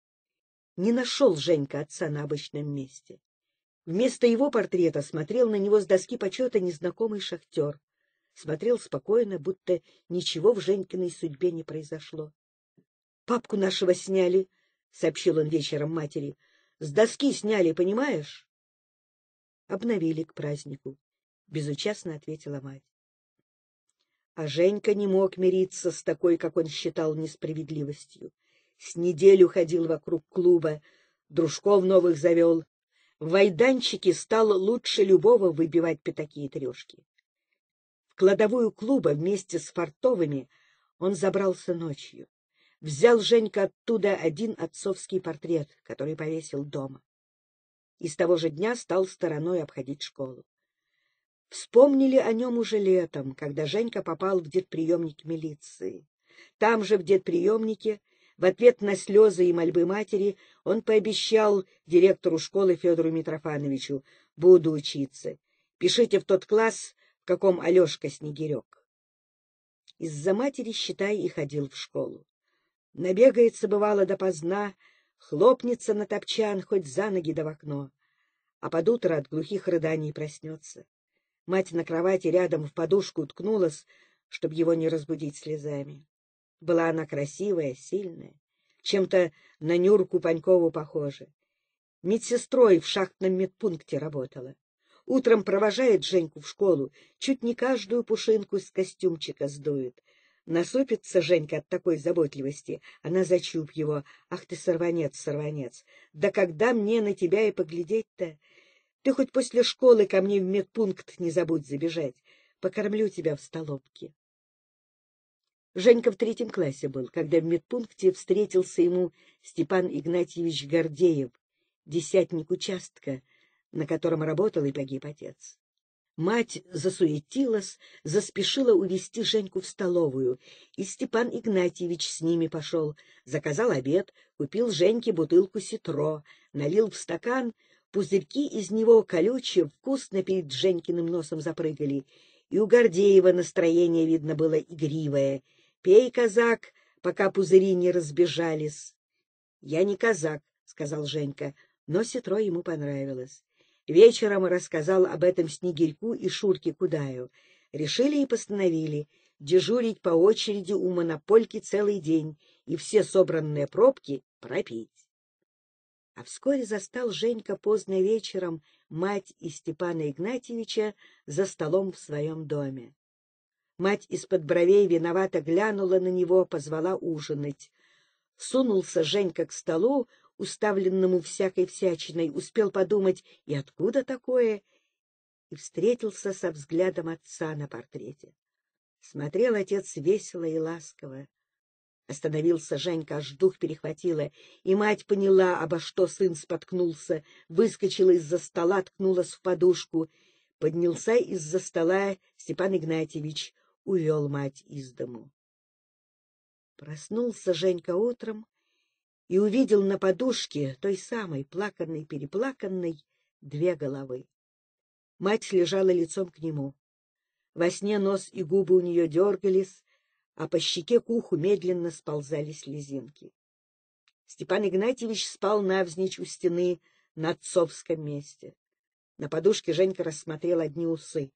A: не нашел Женька отца на обычном месте. Вместо его портрета смотрел на него с доски почета незнакомый шахтер. Смотрел спокойно, будто ничего в Женькиной судьбе не произошло. — Папку нашего сняли, — сообщил он вечером матери. — С доски сняли, понимаешь? Обновили к празднику, — безучастно ответила мать. А Женька не мог мириться с такой, как он считал, несправедливостью. С неделю ходил вокруг клуба, дружков новых завел. В Вайданчике стал лучше любого выбивать пятаки и трешки. В кладовую клуба вместе с Фартовыми он забрался ночью. Взял Женька оттуда один отцовский портрет, который повесил дома. И с того же дня стал стороной обходить школу. Вспомнили о нем уже летом, когда Женька попал в детприемник милиции. Там же, в детприемнике, в ответ на слезы и мольбы матери, он пообещал директору школы Федору Митрофановичу «Буду учиться. Пишите в тот класс, в каком Алешка Снегирек». Из-за матери, считай, и ходил в школу. Набегается, бывало, допоздна, хлопнется на топчан хоть за ноги да в окно, а под утро от глухих рыданий проснется. Мать на кровати рядом в подушку уткнулась, чтобы его не разбудить слезами. Была она красивая, сильная, чем-то на Нюрку Панькову похожа. Медсестрой в шахтном медпункте работала. Утром провожает Женьку в школу, чуть не каждую пушинку с костюмчика сдует. Насупится Женька от такой заботливости, она зачуб его. «Ах ты, сорванец, сорванец! Да когда мне на тебя и поглядеть-то?» Ты хоть после школы ко мне в медпункт не забудь забежать. Покормлю тебя в столовке. Женька в третьем классе был, когда в медпункте встретился ему Степан Игнатьевич Гордеев, десятник участка, на котором работал и погиб отец. Мать засуетилась, заспешила увести Женьку в столовую, и Степан Игнатьевич с ними пошел, заказал обед, купил Женьке бутылку ситро, налил в стакан — Пузырьки из него колючие, вкусно перед Женькиным носом запрыгали. И у Гордеева настроение, видно, было игривое. «Пей, казак, пока пузыри не разбежались». «Я не казак», — сказал Женька, но сетро ему понравилось. Вечером рассказал об этом Снегирьку и Шурке Кудаю. Решили и постановили дежурить по очереди у монопольки целый день и все собранные пробки пропить. А вскоре застал Женька поздно вечером мать и Степана Игнатьевича за столом в своем доме. Мать из-под бровей виновато глянула на него, позвала ужинать. Сунулся Женька к столу, уставленному всякой всячиной, успел подумать, и откуда такое, и встретился со взглядом отца на портрете. Смотрел отец весело и ласково. Остановился Женька, аж дух перехватила, и мать поняла, обо что сын споткнулся, выскочила из-за стола, ткнулась в подушку. Поднялся из-за стола Степан Игнатьевич, увел мать из дому. Проснулся Женька утром и увидел на подушке той самой плаканной-переплаканной две головы. Мать лежала лицом к нему. Во сне нос и губы у нее дергались, а по щеке к уху медленно сползали слезинки. Степан Игнатьевич спал навзничь у стены на отцовском месте. На подушке Женька рассмотрел одни усы.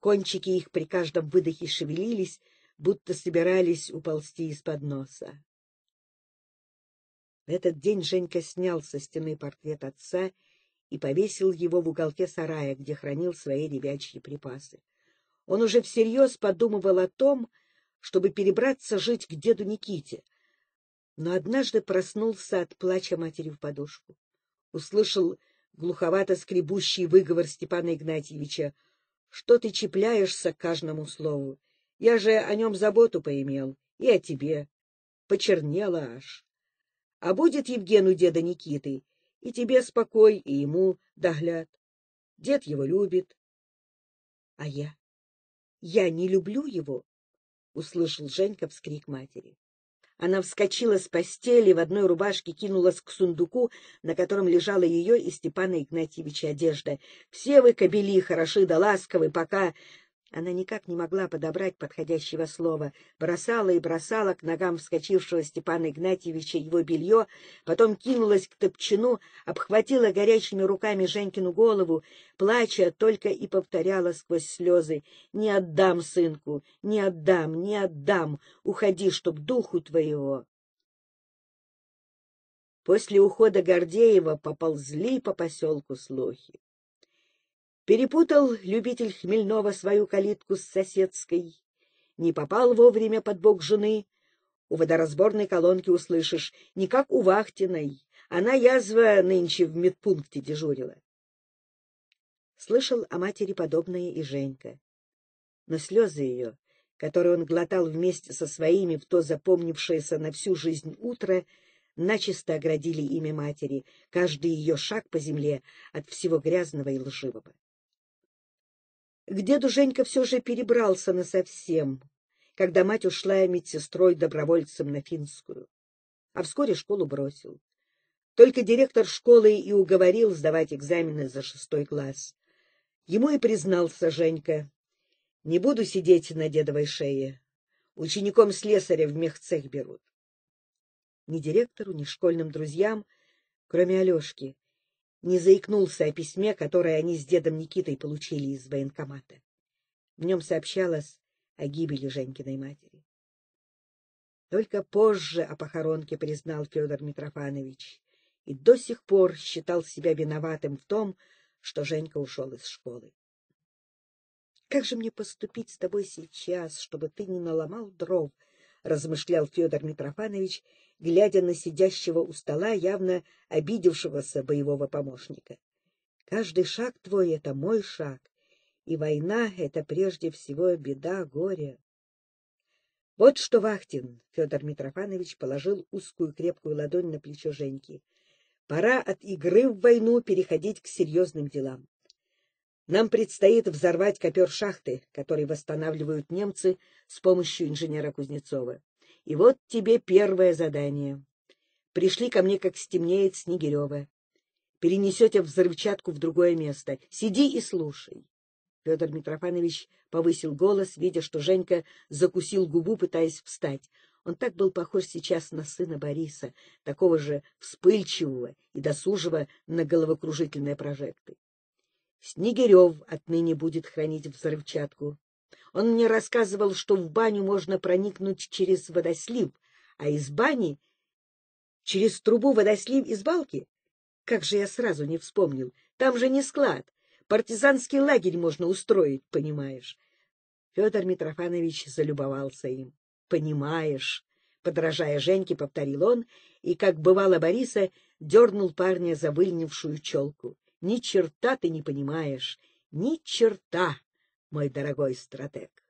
A: Кончики их при каждом выдохе шевелились, будто собирались уползти из-под носа. В этот день Женька снял со стены портрет отца и повесил его в уголке сарая, где хранил свои ребячьи припасы. Он уже всерьез подумывал о том, чтобы перебраться жить к деду Никите. Но однажды проснулся от плача матери в подушку. Услышал глуховато скребущий выговор Степана Игнатьевича. — Что ты чепляешься к каждому слову? Я же о нем заботу поимел, и о тебе. Почернела аж. А будет Евгену деда Никиты, и тебе спокой, и ему догляд. Дед его любит. А я? Я не люблю его? — услышал Женька вскрик матери. Она вскочила с постели, в одной рубашке кинулась к сундуку, на котором лежала ее и Степана Игнатьевича одежда. — Все вы, кобели, хороши да ласковы, пока она никак не могла подобрать подходящего слова, бросала и бросала к ногам вскочившего Степана Игнатьевича его белье, потом кинулась к топчину, обхватила горячими руками Женькину голову, плача, только и повторяла сквозь слезы «Не отдам, сынку, не отдам, не отдам, уходи, чтоб духу твоего». После ухода Гордеева поползли по поселку слухи. Перепутал любитель хмельного свою калитку с соседской. Не попал вовремя под бок жены. У водоразборной колонки услышишь, не как у Вахтиной. Она язва нынче в медпункте дежурила. Слышал о матери подобное и Женька. Но слезы ее, которые он глотал вместе со своими в то запомнившееся на всю жизнь утро, начисто оградили имя матери, каждый ее шаг по земле от всего грязного и лживого. К деду Женька все же перебрался насовсем, когда мать ушла медсестрой-добровольцем на финскую, а вскоре школу бросил. Только директор школы и уговорил сдавать экзамены за шестой класс. Ему и признался Женька. «Не буду сидеть на дедовой шее. Учеником слесаря в мехцех берут». Ни директору, ни школьным друзьям, кроме Алешки, не заикнулся о письме, которое они с дедом Никитой получили из военкомата. В нем сообщалось о гибели Женькиной матери. Только позже о похоронке признал Федор Митрофанович и до сих пор считал себя виноватым в том, что Женька ушел из школы. «Как же мне поступить с тобой сейчас, чтобы ты не наломал дров?» — размышлял Федор Митрофанович глядя на сидящего у стола явно обидевшегося боевого помощника. Каждый шаг твой — это мой шаг, и война — это прежде всего беда, горе. Вот что, Вахтин, — Федор Митрофанович положил узкую крепкую ладонь на плечо Женьки, — пора от игры в войну переходить к серьезным делам. Нам предстоит взорвать копер шахты, который восстанавливают немцы с помощью инженера Кузнецова. И вот тебе первое задание. Пришли ко мне, как стемнеет Снегирева. Перенесете взрывчатку в другое место. Сиди и слушай. Федор Митрофанович повысил голос, видя, что Женька закусил губу, пытаясь встать. Он так был похож сейчас на сына Бориса, такого же вспыльчивого и досужего на головокружительные прожекты. Снегирев отныне будет хранить взрывчатку. Он мне рассказывал, что в баню можно проникнуть через водослив, а из бани — через трубу водослив из балки. Как же я сразу не вспомнил. Там же не склад. Партизанский лагерь можно устроить, понимаешь. Федор Митрофанович залюбовался им. «Понимаешь», — подражая Женьке, повторил он, и, как бывало Бориса, дернул парня за выльнившую челку. «Ни черта ты не понимаешь! Ни черта!» мой дорогой стратег.